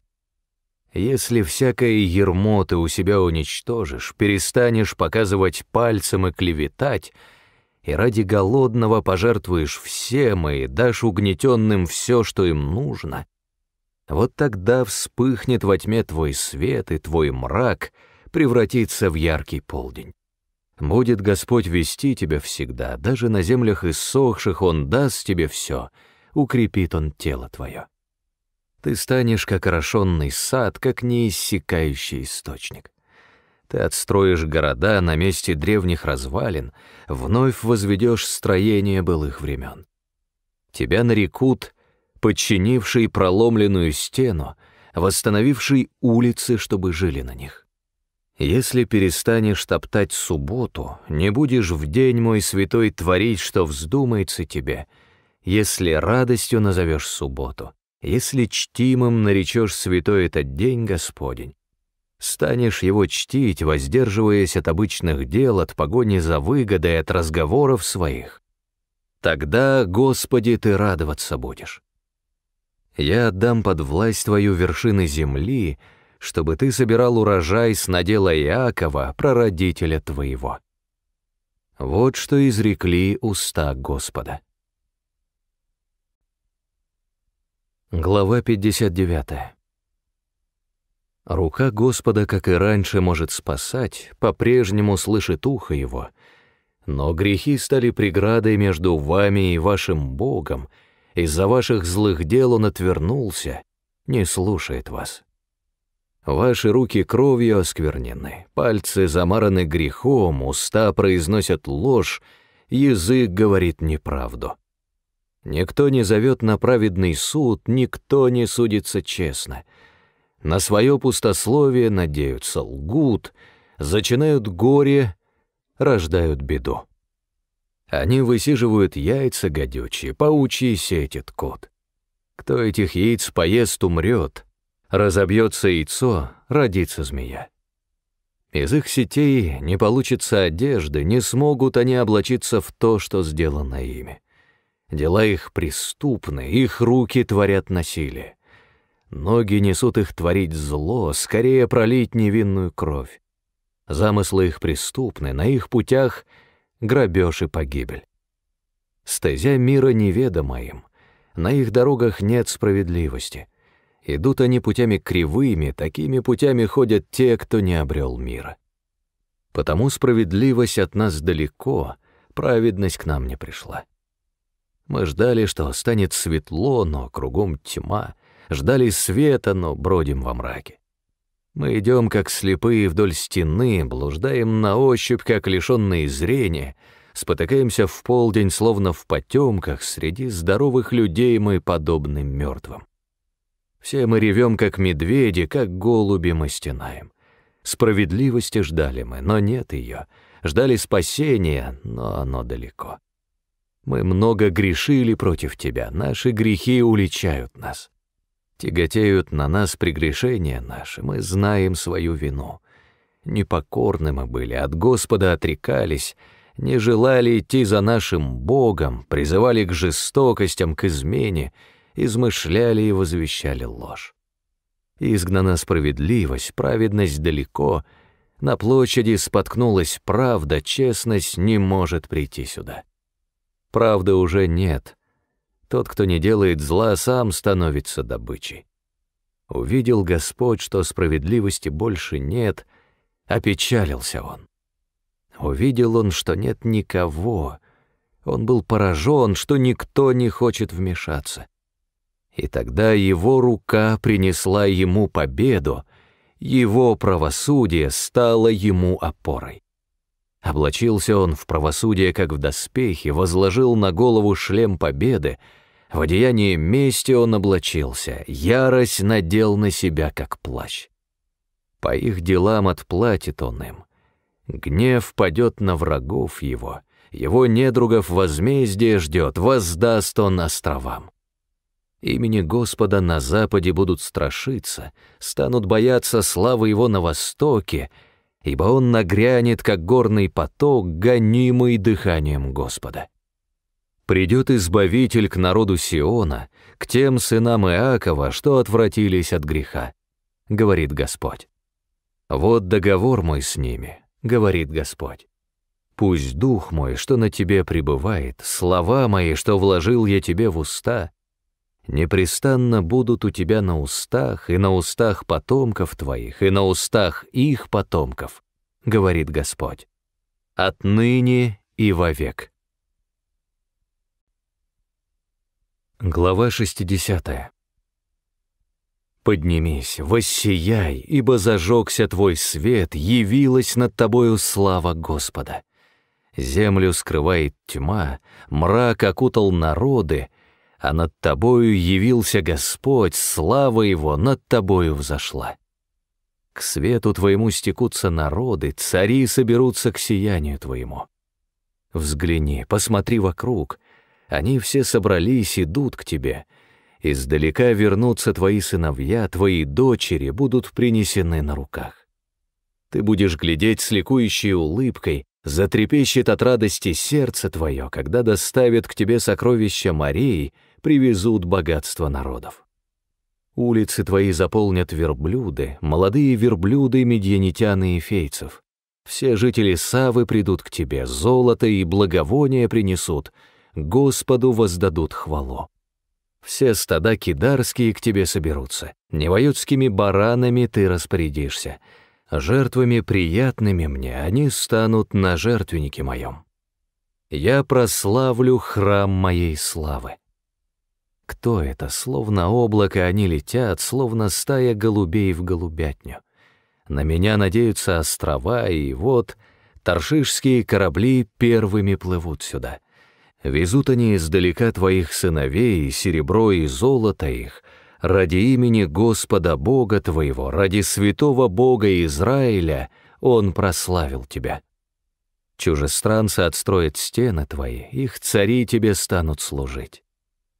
Если всякое ермо ты у себя уничтожишь, перестанешь показывать пальцем и клеветать, и ради голодного пожертвуешь всем и дашь угнетенным все, что им нужно, вот тогда вспыхнет во тьме твой свет, и твой мрак превратится в яркий полдень. Будет Господь вести тебя всегда, даже на землях иссохших Он даст тебе все, укрепит Он тело твое. Ты станешь как орошенный сад, как неиссякающий источник. Ты отстроишь города на месте древних развалин, вновь возведешь строение былых времен. Тебя нарекут подчинивший проломленную стену, восстановивший улицы, чтобы жили на них. Если перестанешь топтать субботу, не будешь в день мой святой творить, что вздумается тебе, если радостью назовешь субботу, если чтимым наречешь святой этот день Господень, станешь его чтить, воздерживаясь от обычных дел, от погони за выгодой, от разговоров своих, тогда, Господи, ты радоваться будешь. Я отдам под власть твою вершины земли, — чтобы ты собирал урожай с надела Иакова, прародителя твоего». Вот что изрекли уста Господа. Глава 59. Рука Господа, как и раньше, может спасать, по-прежнему слышит ухо его, но грехи стали преградой между вами и вашим Богом, из-за ваших злых дел он отвернулся, не слушает вас. Ваши руки кровью осквернены, пальцы замараны грехом, уста произносят ложь, язык говорит неправду. Никто не зовет на праведный суд, никто не судится честно. На свое пустословие надеются, лгут, зачинают горе, рождают беду. Они высиживают яйца гадючие, паучьи сетит кот. Кто этих яиц поест, умрет. Разобьется яйцо, родится змея. Из их сетей не получится одежды, не смогут они облачиться в то, что сделано ими. Дела их преступны, их руки творят насилие. Ноги несут их творить зло, скорее пролить невинную кровь. Замыслы их преступны, на их путях грабеж и погибель. Стезя мира неведома им, на их дорогах нет справедливости. Идут они путями кривыми, такими путями ходят те, кто не обрел мира. Потому справедливость от нас далеко, праведность к нам не пришла. Мы ждали, что станет светло, но кругом тьма, ждали света, но бродим во мраке. Мы идем, как слепые, вдоль стены, блуждаем на ощупь, как лишенные зрения, спотыкаемся в полдень, словно в потемках, среди здоровых людей мы подобны мертвым. Все мы ревем, как медведи, как голуби мы стенаем. Справедливости ждали мы, но нет ее. Ждали спасения, но оно далеко. Мы много грешили против тебя, наши грехи уличают нас. Тяготеют на нас прегрешения наши, мы знаем свою вину. Непокорны мы были, от Господа отрекались, не желали идти за нашим Богом, призывали к жестокостям, к измене — измышляли и возвещали ложь. Изгнана справедливость, праведность далеко, на площади споткнулась правда, честность не может прийти сюда. Правды уже нет. Тот, кто не делает зла, сам становится добычей. Увидел Господь, что справедливости больше нет, опечалился он. Увидел он, что нет никого. Он был поражен, что никто не хочет вмешаться. И тогда его рука принесла ему победу, его правосудие стало ему опорой. Облачился он в правосудие, как в доспехи, возложил на голову шлем победы, в одеянии мести он облачился, ярость надел на себя, как плащ. По их делам отплатит он им. Гнев падет на врагов его, его недругов возмездие ждет, воздаст он островам. Имени Господа на западе будут страшиться, станут бояться славы Его на востоке, ибо Он нагрянет, как горный поток, гонимый дыханием Господа. Придет Избавитель к народу Сиона, к тем сынам Иакова, что отвратились от греха, — говорит Господь. Вот договор мой с ними, — говорит Господь. Пусть дух мой, что на тебе пребывает, слова мои, что вложил я тебе в уста, непрестанно будут у тебя на устах и на устах потомков твоих, и на устах их потомков, говорит Господь, отныне и вовек. Глава 60. Поднимись, воссияй, ибо зажегся твой свет, явилась над тобою слава Господа. Землю скрывает тьма, мрак окутал народы — а над тобою явился Господь, слава Его над тобою взошла. К свету твоему стекутся народы, цари соберутся к сиянию твоему. Взгляни, посмотри вокруг, они все собрались, идут к тебе. Издалека вернутся твои сыновья, твои дочери будут принесены на руках. Ты будешь глядеть с ликующей улыбкой, затрепещет от радости сердце твое, когда доставят к тебе сокровища Марии — привезут богатство народов. Улицы твои заполнят верблюды, молодые верблюды медьянитян и фейцев. Все жители Савы придут к тебе, золото и благовония принесут, Господу воздадут хвалу. Все стада кидарские к тебе соберутся, невоютскими баранами ты распорядишься, жертвами приятными мне они станут на жертвеннике моем. Я прославлю храм моей славы кто это, словно облако они летят, словно стая голубей в голубятню. На меня надеются острова, и вот торшишские корабли первыми плывут сюда. Везут они издалека твоих сыновей, серебро и золото их, ради имени Господа Бога твоего, ради святого Бога Израиля, Он прославил тебя. Чужестранцы отстроят стены твои, их цари тебе станут служить.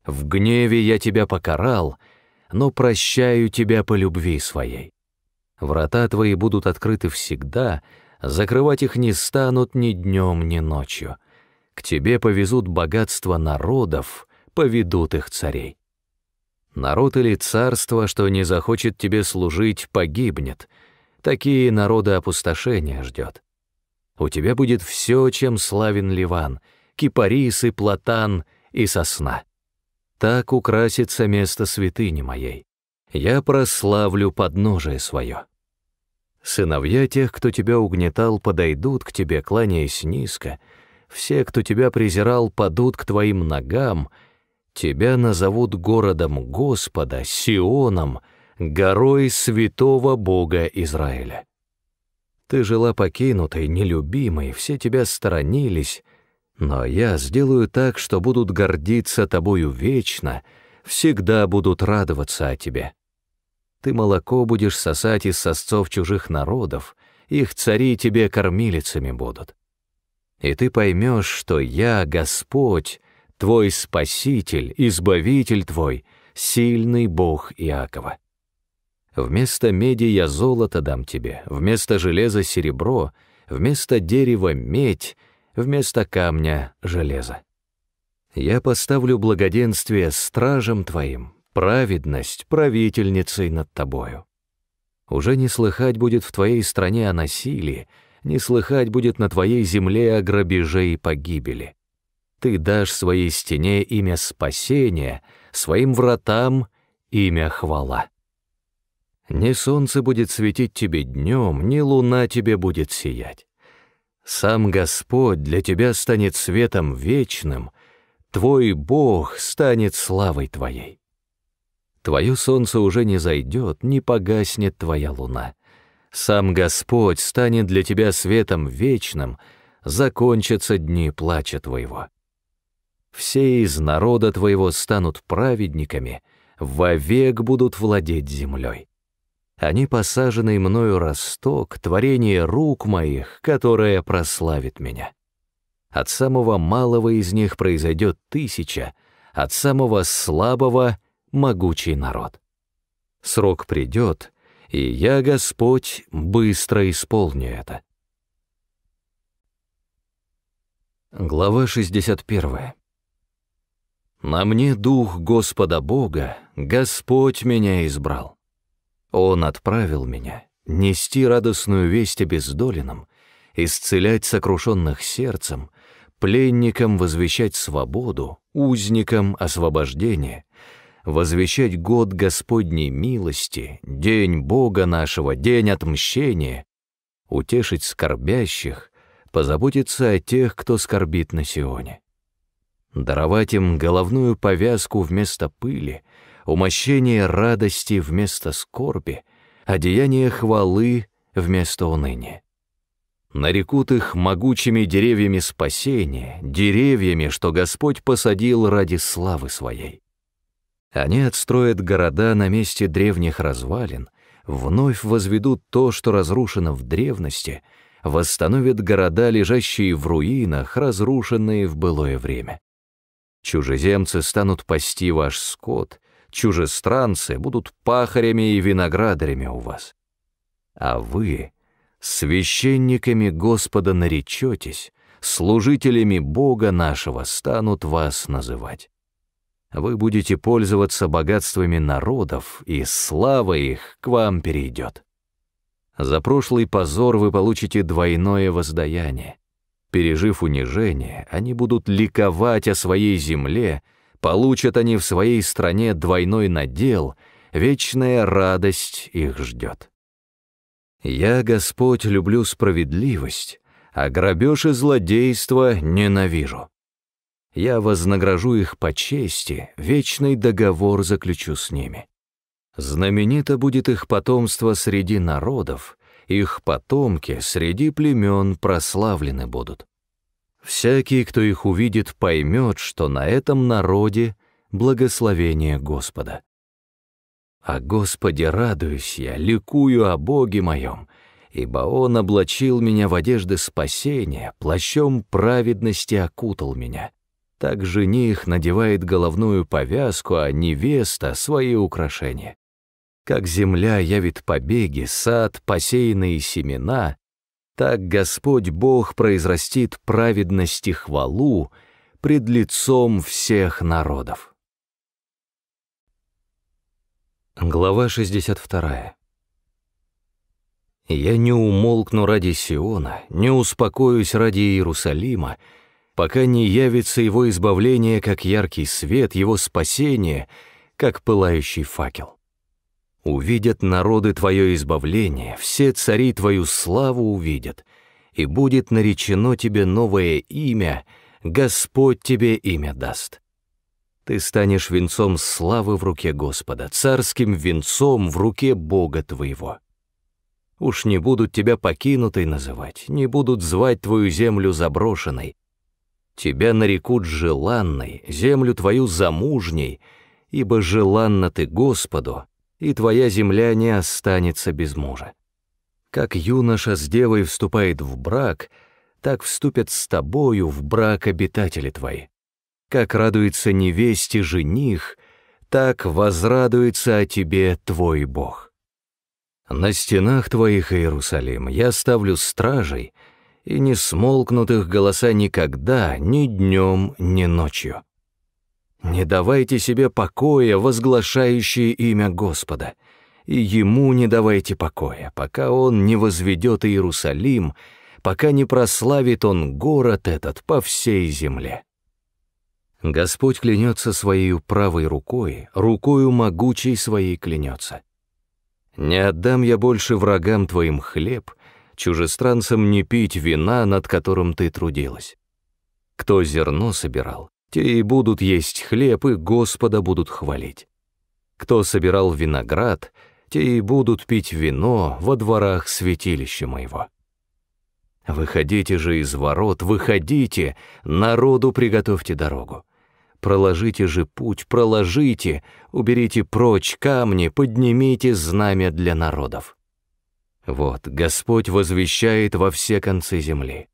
В гневе я тебя покарал, но прощаю тебя по любви своей. Врата твои будут открыты всегда, закрывать их не станут ни днем, ни ночью. К тебе повезут богатства народов, поведут их царей. Народ или царство, что не захочет тебе служить, погибнет. Такие народы опустошения ждет. У тебя будет все, чем славен Ливан, кипарис и платан и сосна. Так украсится место святыни моей. Я прославлю подножие свое. Сыновья тех, кто тебя угнетал, подойдут к тебе, кланяясь низко. Все, кто тебя презирал, падут к твоим ногам. Тебя назовут городом Господа, Сионом, горой святого Бога Израиля. Ты жила покинутой, нелюбимой, все тебя сторонились, но я сделаю так, что будут гордиться тобою вечно, всегда будут радоваться о тебе. Ты молоко будешь сосать из сосцов чужих народов, их цари тебе кормилицами будут. И ты поймешь, что я, Господь, твой Спаситель, Избавитель твой, сильный Бог Иакова. Вместо меди я золото дам тебе, вместо железа — серебро, вместо дерева — медь — вместо камня — железо. Я поставлю благоденствие стражем твоим, праведность правительницей над тобою. Уже не слыхать будет в твоей стране о насилии, не слыхать будет на твоей земле о грабеже и погибели. Ты дашь своей стене имя спасения, своим вратам имя хвала. Ни солнце будет светить тебе днем, ни луна тебе будет сиять. Сам Господь для тебя станет светом вечным, твой Бог станет славой твоей. Твое солнце уже не зайдет, не погаснет твоя луна. Сам Господь станет для тебя светом вечным, закончатся дни плача твоего. Все из народа твоего станут праведниками, вовек будут владеть землей. Они посаженный мною росток, творение рук моих, которое прославит меня. От самого малого из них произойдет тысяча, от самого слабого — могучий народ. Срок придет, и я, Господь, быстро исполню это. Глава 61. На мне дух Господа Бога, Господь меня избрал. Он отправил меня нести радостную весть обездоленным, исцелять сокрушенных сердцем, пленникам возвещать свободу, узникам освобождение, возвещать год Господней милости, день Бога нашего, день отмщения, утешить скорбящих, позаботиться о тех, кто скорбит на Сионе, даровать им головную повязку вместо пыли — умощение радости вместо скорби, одеяние хвалы вместо уныния. Нарекут их могучими деревьями спасения, деревьями, что Господь посадил ради славы Своей. Они отстроят города на месте древних развалин, вновь возведут то, что разрушено в древности, восстановят города, лежащие в руинах, разрушенные в былое время. Чужеземцы станут пасти ваш скот, чужестранцы будут пахарями и виноградарями у вас. А вы священниками Господа наречетесь, служителями Бога нашего станут вас называть. Вы будете пользоваться богатствами народов, и слава их к вам перейдет. За прошлый позор вы получите двойное воздаяние. Пережив унижение, они будут ликовать о своей земле, Получат они в своей стране двойной надел, вечная радость их ждет. Я, Господь, люблю справедливость, а грабеж и злодейство ненавижу. Я вознагражу их по чести, вечный договор заключу с ними. Знаменито будет их потомство среди народов, их потомки среди племен прославлены будут. Всякий, кто их увидит, поймет, что на этом народе благословение Господа. О а, Господе радуюсь я, ликую о Боге моем, ибо Он облачил меня в одежды спасения, плащом праведности окутал меня. Так жених надевает головную повязку, а невеста — свои украшения. Как земля явит побеги, сад, посеянные семена, так Господь Бог произрастит праведность и хвалу пред лицом всех народов. Глава 62. Я не умолкну ради Сиона, не успокоюсь ради Иерусалима, пока не явится его избавление как яркий свет, его спасение как пылающий факел. Увидят народы твое избавление, все цари твою славу увидят, и будет наречено тебе новое имя, Господь тебе имя даст. Ты станешь венцом славы в руке Господа, царским венцом в руке Бога твоего. Уж не будут тебя покинутой называть, не будут звать твою землю заброшенной. Тебя нарекут желанной, землю твою замужней, ибо желанна ты Господу, и твоя земля не останется без мужа. Как юноша с девой вступает в брак, так вступят с тобою в брак обитатели твои. Как радуется невесте жених, так возрадуется о тебе твой Бог. На стенах твоих, Иерусалим, я ставлю стражей, и не смолкнут их голоса никогда, ни днем, ни ночью. Не давайте себе покоя, возглашающие имя Господа, и ему не давайте покоя, пока он не возведет Иерусалим, пока не прославит он город этот по всей земле. Господь клянется своей правой рукой, рукою могучей своей клянется. «Не отдам я больше врагам твоим хлеб, чужестранцам не пить вина, над которым ты трудилась. Кто зерно собирал, те и будут есть хлеб, и Господа будут хвалить. Кто собирал виноград, те и будут пить вино во дворах святилища моего. Выходите же из ворот, выходите, народу приготовьте дорогу. Проложите же путь, проложите, уберите прочь камни, поднимите знамя для народов. Вот, Господь возвещает во все концы земли.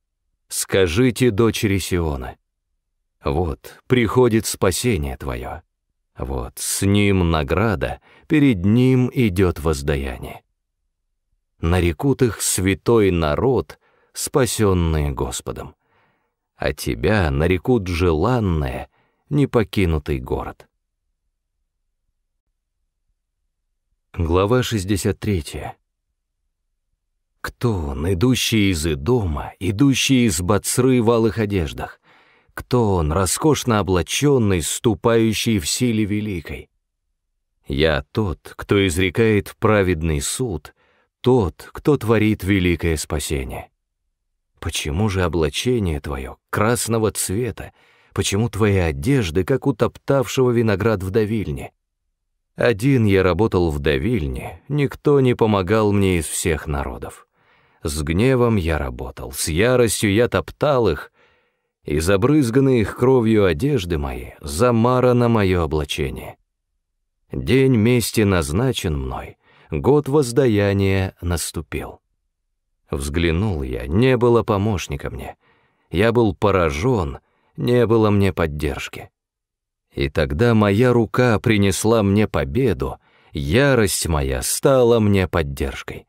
Скажите дочери Сионы. Вот приходит спасение твое. Вот с ним награда, перед ним идет воздаяние. Нарекут их святой народ, спасенный Господом. А тебя нарекут желанное, непокинутый город. Глава 63. Кто он, идущий из Идома, идущий из Бацры в алых одеждах? Кто он, роскошно облаченный, ступающий в силе великой? Я тот, кто изрекает праведный суд, тот, кто творит великое спасение. Почему же облачение твое красного цвета? Почему твои одежды, как у топтавшего виноград в давильне? Один я работал в давильне, никто не помогал мне из всех народов. С гневом я работал, с яростью я топтал их, и забрызганные их кровью одежды мои замарано мое облачение. День мести назначен мной, год воздаяния наступил. Взглянул я, не было помощника мне. Я был поражен, не было мне поддержки. И тогда моя рука принесла мне победу, ярость моя стала мне поддержкой.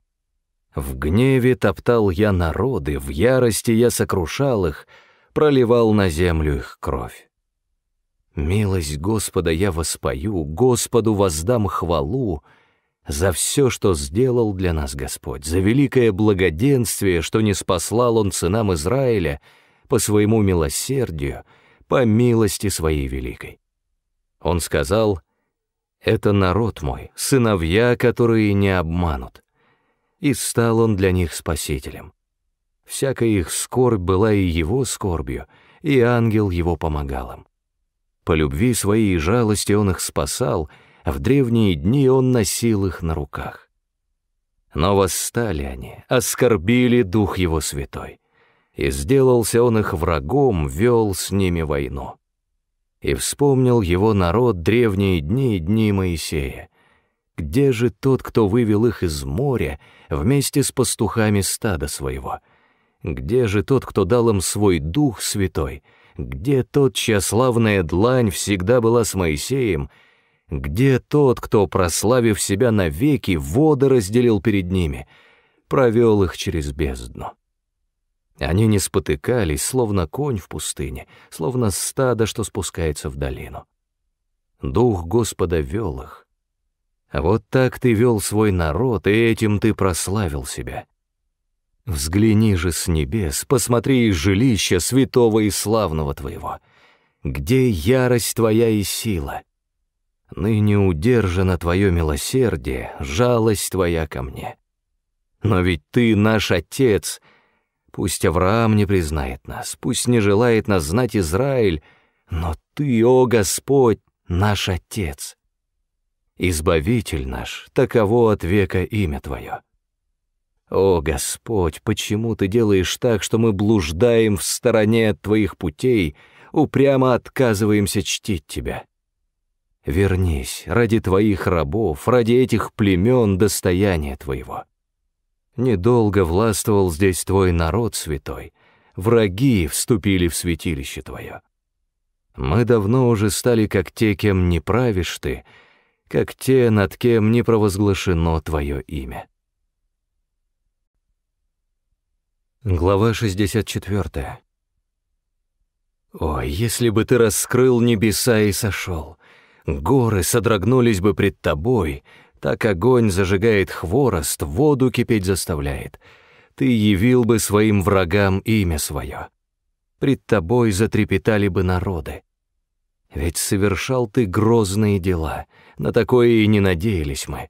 В гневе топтал я народы, в ярости я сокрушал их — проливал на землю их кровь. Милость Господа я воспою, Господу воздам хвалу за все, что сделал для нас Господь, за великое благоденствие, что не спаслал Он сынам Израиля по своему милосердию, по милости своей великой. Он сказал, «Это народ мой, сыновья, которые не обманут». И стал он для них спасителем. Всякая их скорбь была и его скорбью, и ангел его помогал им. По любви своей и жалости он их спасал, а в древние дни он носил их на руках. Но восстали они, оскорбили Дух Его Святой, и сделался он их врагом, вел с ними войну. И вспомнил его народ древние дни и дни Моисея. Где же тот, кто вывел их из моря вместе с пастухами стада своего — где же тот, кто дал им свой Дух Святой? Где тот, чья славная длань всегда была с Моисеем? Где тот, кто, прославив себя навеки, воды разделил перед ними, провел их через бездну? Они не спотыкались, словно конь в пустыне, словно стадо, что спускается в долину. Дух Господа вел их. Вот так ты вел свой народ, и этим ты прославил себя — Взгляни же с небес, посмотри из жилища святого и славного твоего. Где ярость твоя и сила? Ныне удержано твое милосердие, жалость твоя ко мне. Но ведь ты наш отец. Пусть Авраам не признает нас, пусть не желает нас знать Израиль, но ты, о Господь, наш отец. Избавитель наш, таково от века имя твое. О, Господь, почему ты делаешь так, что мы блуждаем в стороне от твоих путей, упрямо отказываемся чтить тебя? Вернись ради твоих рабов, ради этих племен достояния твоего. Недолго властвовал здесь твой народ святой, враги вступили в святилище твое. Мы давно уже стали как те, кем не правишь ты, как те, над кем не провозглашено твое имя. Глава 64. О, если бы ты раскрыл небеса и сошел, горы содрогнулись бы пред тобой, так огонь зажигает хворост, воду кипеть заставляет. Ты явил бы своим врагам имя свое. Пред тобой затрепетали бы народы. Ведь совершал ты грозные дела, на такое и не надеялись мы.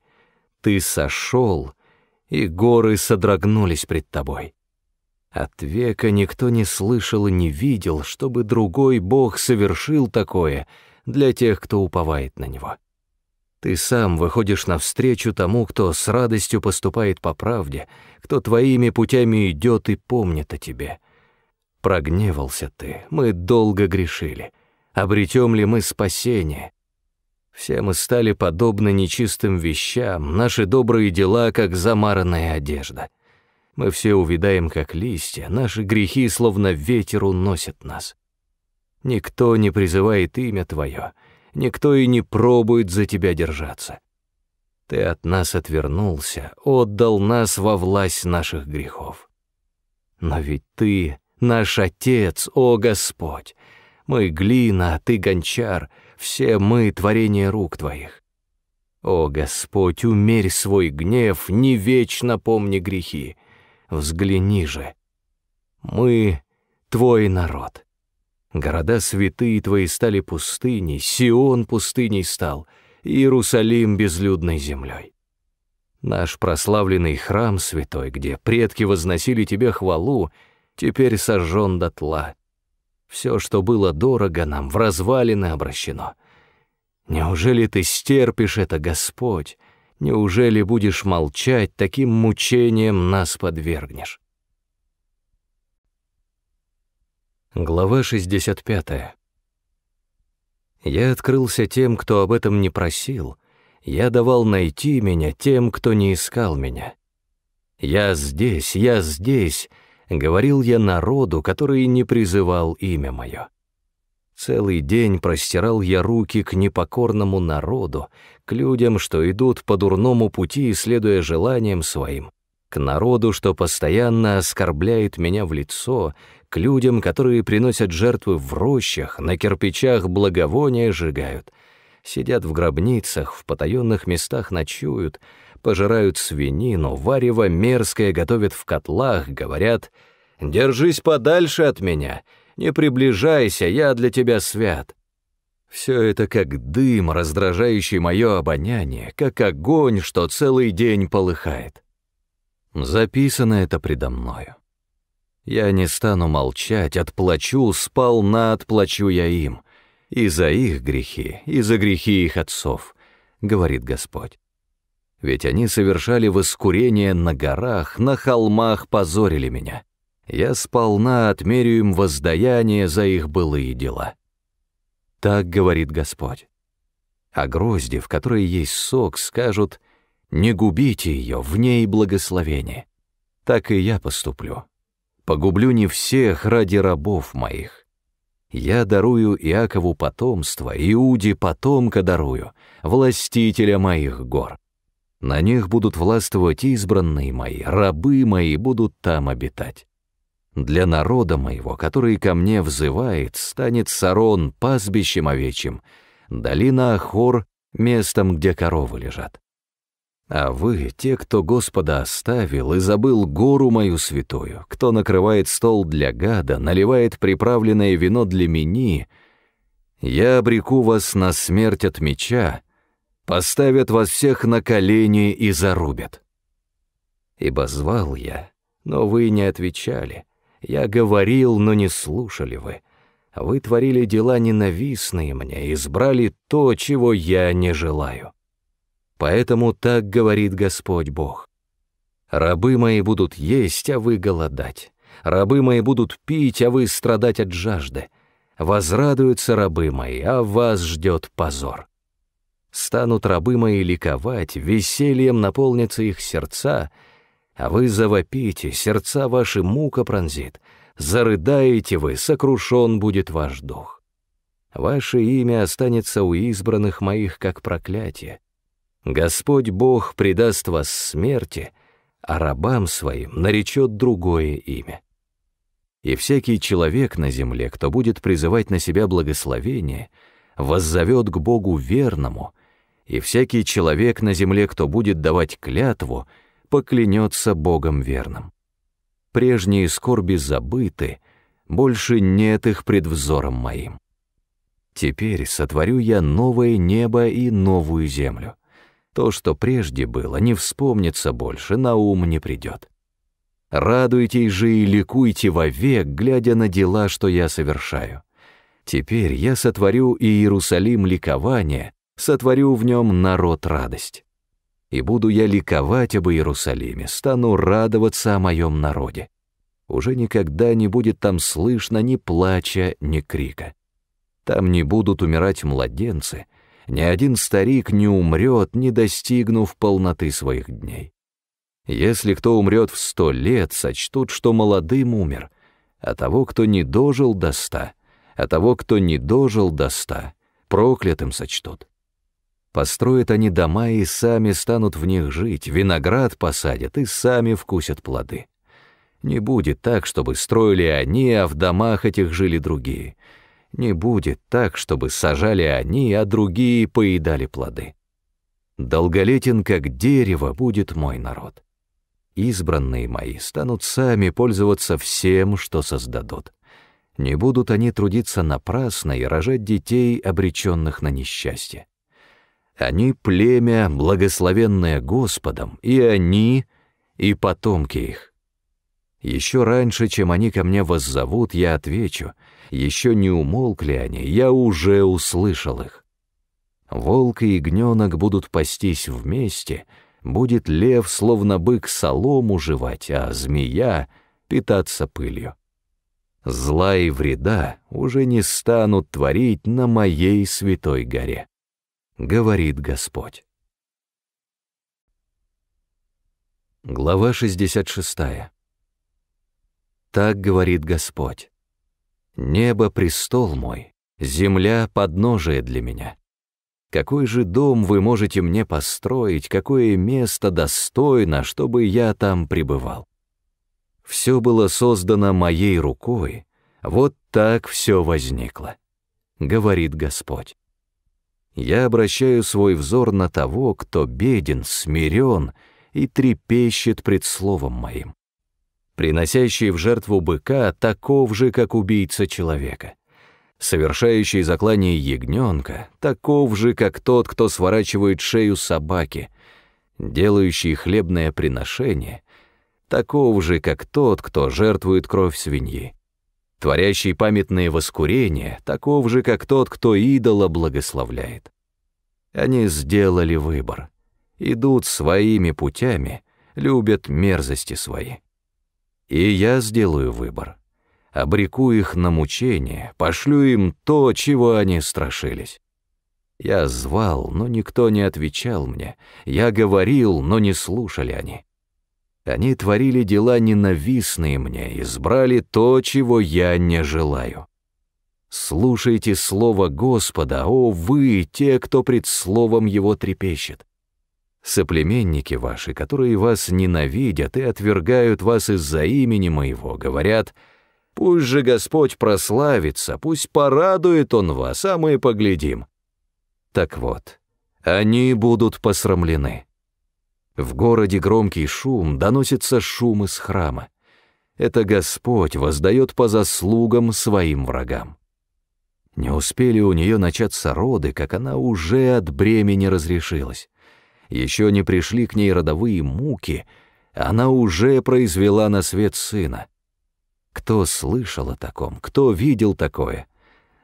Ты сошел, и горы содрогнулись пред тобой. От века никто не слышал и не видел, чтобы другой Бог совершил такое для тех, кто уповает на Него. Ты сам выходишь навстречу тому, кто с радостью поступает по правде, кто твоими путями идет и помнит о тебе. Прогневался ты, мы долго грешили. Обретем ли мы спасение? Все мы стали подобны нечистым вещам, наши добрые дела, как замаранная одежда — мы все увядаем, как листья, наши грехи словно ветер уносят нас. Никто не призывает имя Твое, никто и не пробует за Тебя держаться. Ты от нас отвернулся, отдал нас во власть наших грехов. Но ведь Ты — наш Отец, о Господь! Мы — глина, а Ты — гончар, все мы — творение рук Твоих. О Господь, умерь свой гнев, не вечно помни грехи взгляни же. Мы — твой народ. Города святые твои стали пустыней, Сион пустыней стал, Иерусалим безлюдной землей. Наш прославленный храм святой, где предки возносили тебе хвалу, теперь сожжен дотла. Все, что было дорого нам, в развалины обращено. Неужели ты стерпишь это, Господь? Неужели будешь молчать, таким мучением нас подвергнешь? Глава 65. Я открылся тем, кто об этом не просил. Я давал найти меня тем, кто не искал меня. «Я здесь, я здесь», — говорил я народу, который не призывал имя мое. Целый день простирал я руки к непокорному народу, к людям, что идут по дурному пути, следуя желаниям своим, к народу, что постоянно оскорбляет меня в лицо, к людям, которые приносят жертвы в рощах, на кирпичах благовония сжигают, сидят в гробницах, в потаенных местах ночуют, пожирают свинину, варево мерзкое готовят в котлах, говорят «Держись подальше от меня», не приближайся, я для тебя свят. Все это как дым, раздражающий мое обоняние, как огонь, что целый день полыхает. Записано это предо мною. Я не стану молчать, отплачу, сполна отплачу я им. И за их грехи, и за грехи их отцов, говорит Господь. Ведь они совершали воскурение на горах, на холмах позорили меня я сполна отмерю им воздаяние за их былые дела. Так говорит Господь. А грозди, в которой есть сок, скажут, «Не губите ее, в ней благословение». Так и я поступлю. Погублю не всех ради рабов моих. Я дарую Иакову потомство, Иуде потомка дарую, властителя моих гор. На них будут властвовать избранные мои, рабы мои будут там обитать. Для народа моего, который ко мне взывает, станет Сарон пастбищем овечьим, долина Ахор — местом, где коровы лежат. А вы, те, кто Господа оставил и забыл гору мою святую, кто накрывает стол для гада, наливает приправленное вино для мини, я обреку вас на смерть от меча, поставят вас всех на колени и зарубят. Ибо звал я, но вы не отвечали, я говорил, но не слушали вы. Вы творили дела ненавистные мне, избрали то, чего я не желаю. Поэтому так говорит Господь Бог. Рабы мои будут есть, а вы голодать. Рабы мои будут пить, а вы страдать от жажды. Возрадуются рабы мои, а вас ждет позор. Станут рабы мои ликовать, весельем наполнятся их сердца — а вы завопите, сердца ваши мука пронзит, зарыдаете вы, сокрушен будет ваш дух. Ваше имя останется у избранных моих, как проклятие. Господь Бог предаст вас смерти, а рабам своим наречет другое имя. И всякий человек на земле, кто будет призывать на себя благословение, воззовет к Богу верному, и всякий человек на земле, кто будет давать клятву, — поклянется Богом верным. Прежние скорби забыты, больше нет их пред взором моим. Теперь сотворю я новое небо и новую землю. То, что прежде было, не вспомнится больше, на ум не придет. Радуйтесь же и ликуйте вовек, глядя на дела, что я совершаю. Теперь я сотворю и Иерусалим ликование, сотворю в нем народ радость и буду я ликовать об Иерусалиме, стану радоваться о моем народе. Уже никогда не будет там слышно ни плача, ни крика. Там не будут умирать младенцы, ни один старик не умрет, не достигнув полноты своих дней. Если кто умрет в сто лет, сочтут, что молодым умер, а того, кто не дожил до ста, а того, кто не дожил до ста, проклятым сочтут. Построят они дома и сами станут в них жить, виноград посадят и сами вкусят плоды. Не будет так, чтобы строили они, а в домах этих жили другие. Не будет так, чтобы сажали они, а другие поедали плоды. Долголетен, как дерево, будет мой народ. Избранные мои станут сами пользоваться всем, что создадут. Не будут они трудиться напрасно и рожать детей, обреченных на несчастье. Они племя, благословенное Господом, и они, и потомки их. Еще раньше, чем они ко мне воззовут, я отвечу. Еще не умолкли они, я уже услышал их. Волк и ягненок будут пастись вместе, будет лев, словно бык, солому жевать, а змея — питаться пылью. Зла и вреда уже не станут творить на моей святой горе говорит Господь. Глава 66. Так говорит Господь. Небо — престол мой, земля — подножие для меня. Какой же дом вы можете мне построить, какое место достойно, чтобы я там пребывал? Все было создано моей рукой, вот так все возникло, — говорит Господь я обращаю свой взор на того, кто беден, смирен и трепещет пред словом моим. Приносящий в жертву быка таков же, как убийца человека. Совершающий заклание ягненка таков же, как тот, кто сворачивает шею собаки. Делающий хлебное приношение — таков же, как тот, кто жертвует кровь свиньи творящий памятные воскурения, таков же, как тот, кто идола благословляет. Они сделали выбор, идут своими путями, любят мерзости свои. И я сделаю выбор, обреку их на мучение, пошлю им то, чего они страшились. Я звал, но никто не отвечал мне, я говорил, но не слушали они. Они творили дела ненавистные мне, избрали то, чего я не желаю. Слушайте слово Господа, о вы, те, кто пред словом его трепещет. Соплеменники ваши, которые вас ненавидят и отвергают вас из-за имени моего, говорят, «Пусть же Господь прославится, пусть порадует Он вас, а мы поглядим». Так вот, они будут посрамлены. В городе громкий шум, доносится шум из храма. Это Господь воздает по заслугам своим врагам. Не успели у нее начаться роды, как она уже от бремени разрешилась. Еще не пришли к ней родовые муки, она уже произвела на свет сына. Кто слышал о таком, кто видел такое?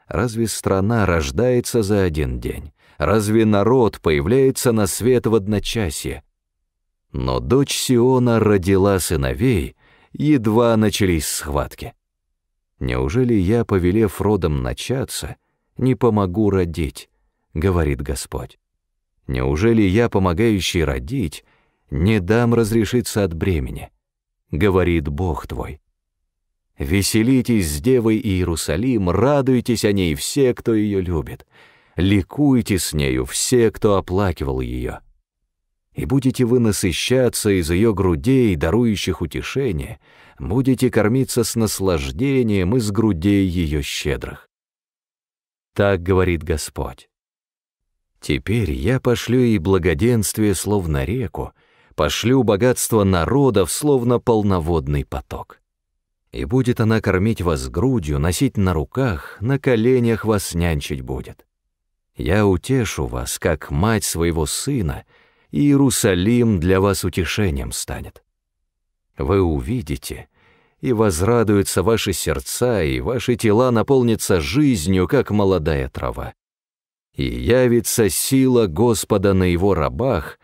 Разве страна рождается за один день? Разве народ появляется на свет в одночасье? Но дочь Сиона родила сыновей, едва начались схватки. «Неужели я, повелев родом начаться, не помогу родить?» — говорит Господь. «Неужели я, помогающий родить, не дам разрешиться от бремени?» — говорит Бог твой. «Веселитесь с Девой Иерусалим, радуйтесь о ней все, кто ее любит, ликуйте с нею все, кто оплакивал ее» и будете вы насыщаться из ее грудей, дарующих утешение, будете кормиться с наслаждением из грудей ее щедрых. Так говорит Господь. Теперь я пошлю и благоденствие словно реку, пошлю богатство народов словно полноводный поток. И будет она кормить вас грудью, носить на руках, на коленях вас нянчить будет. Я утешу вас, как мать своего сына — Иерусалим для вас утешением станет. Вы увидите, и возрадуются ваши сердца, и ваши тела наполнятся жизнью, как молодая трава. И явится сила Господа на его рабах,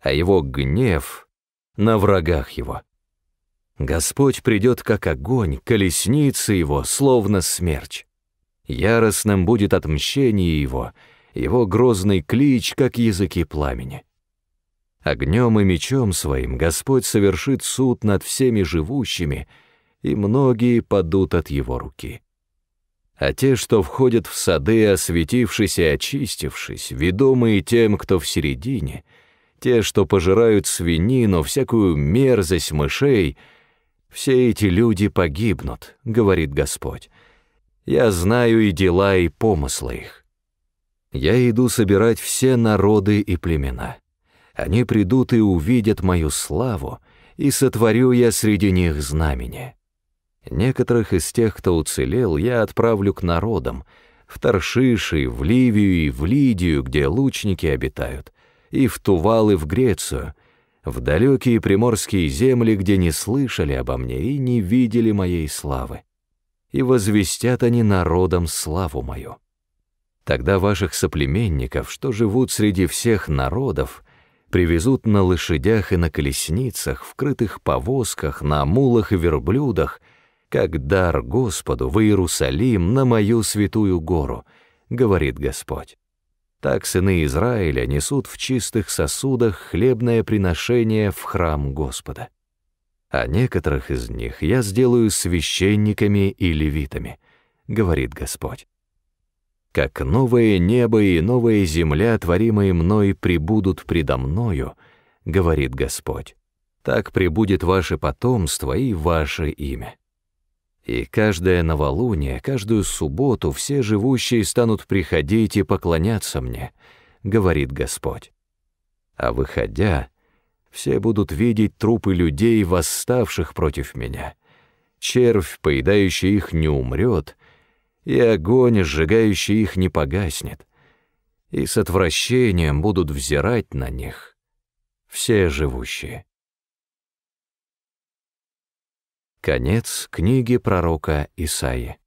а его гнев — на врагах его. Господь придет, как огонь, колесница его, словно смерч. Яростным будет отмщение его, его грозный клич, как языки пламени. Огнем и мечом своим Господь совершит суд над всеми живущими, и многие падут от его руки. А те, что входят в сады, осветившись и очистившись, ведомые тем, кто в середине, те, что пожирают свинину, всякую мерзость мышей, все эти люди погибнут, говорит Господь. Я знаю и дела, и помыслы их. Я иду собирать все народы и племена. Они придут и увидят мою славу, и сотворю я среди них знамение. Некоторых из тех, кто уцелел, я отправлю к народам, в Таршиш и в Ливию и в Лидию, где лучники обитают, и в Тувал и в Грецию, в далекие приморские земли, где не слышали обо мне и не видели моей славы. И возвестят они народам славу мою. Тогда ваших соплеменников, что живут среди всех народов, привезут на лошадях и на колесницах, в крытых повозках, на мулах и верблюдах, как дар Господу в Иерусалим на мою святую гору, говорит Господь. Так сыны Израиля несут в чистых сосудах хлебное приношение в храм Господа. А некоторых из них я сделаю священниками и левитами, говорит Господь как новое небо и новая земля, творимые мной, прибудут предо мною, говорит Господь. Так прибудет ваше потомство и ваше имя. И каждое новолуние, каждую субботу все живущие станут приходить и поклоняться мне, говорит Господь. А выходя, все будут видеть трупы людей, восставших против меня. Червь, поедающий их, не умрет, и огонь, сжигающий их, не погаснет, и с отвращением будут взирать на них все живущие. Конец книги пророка Исаии.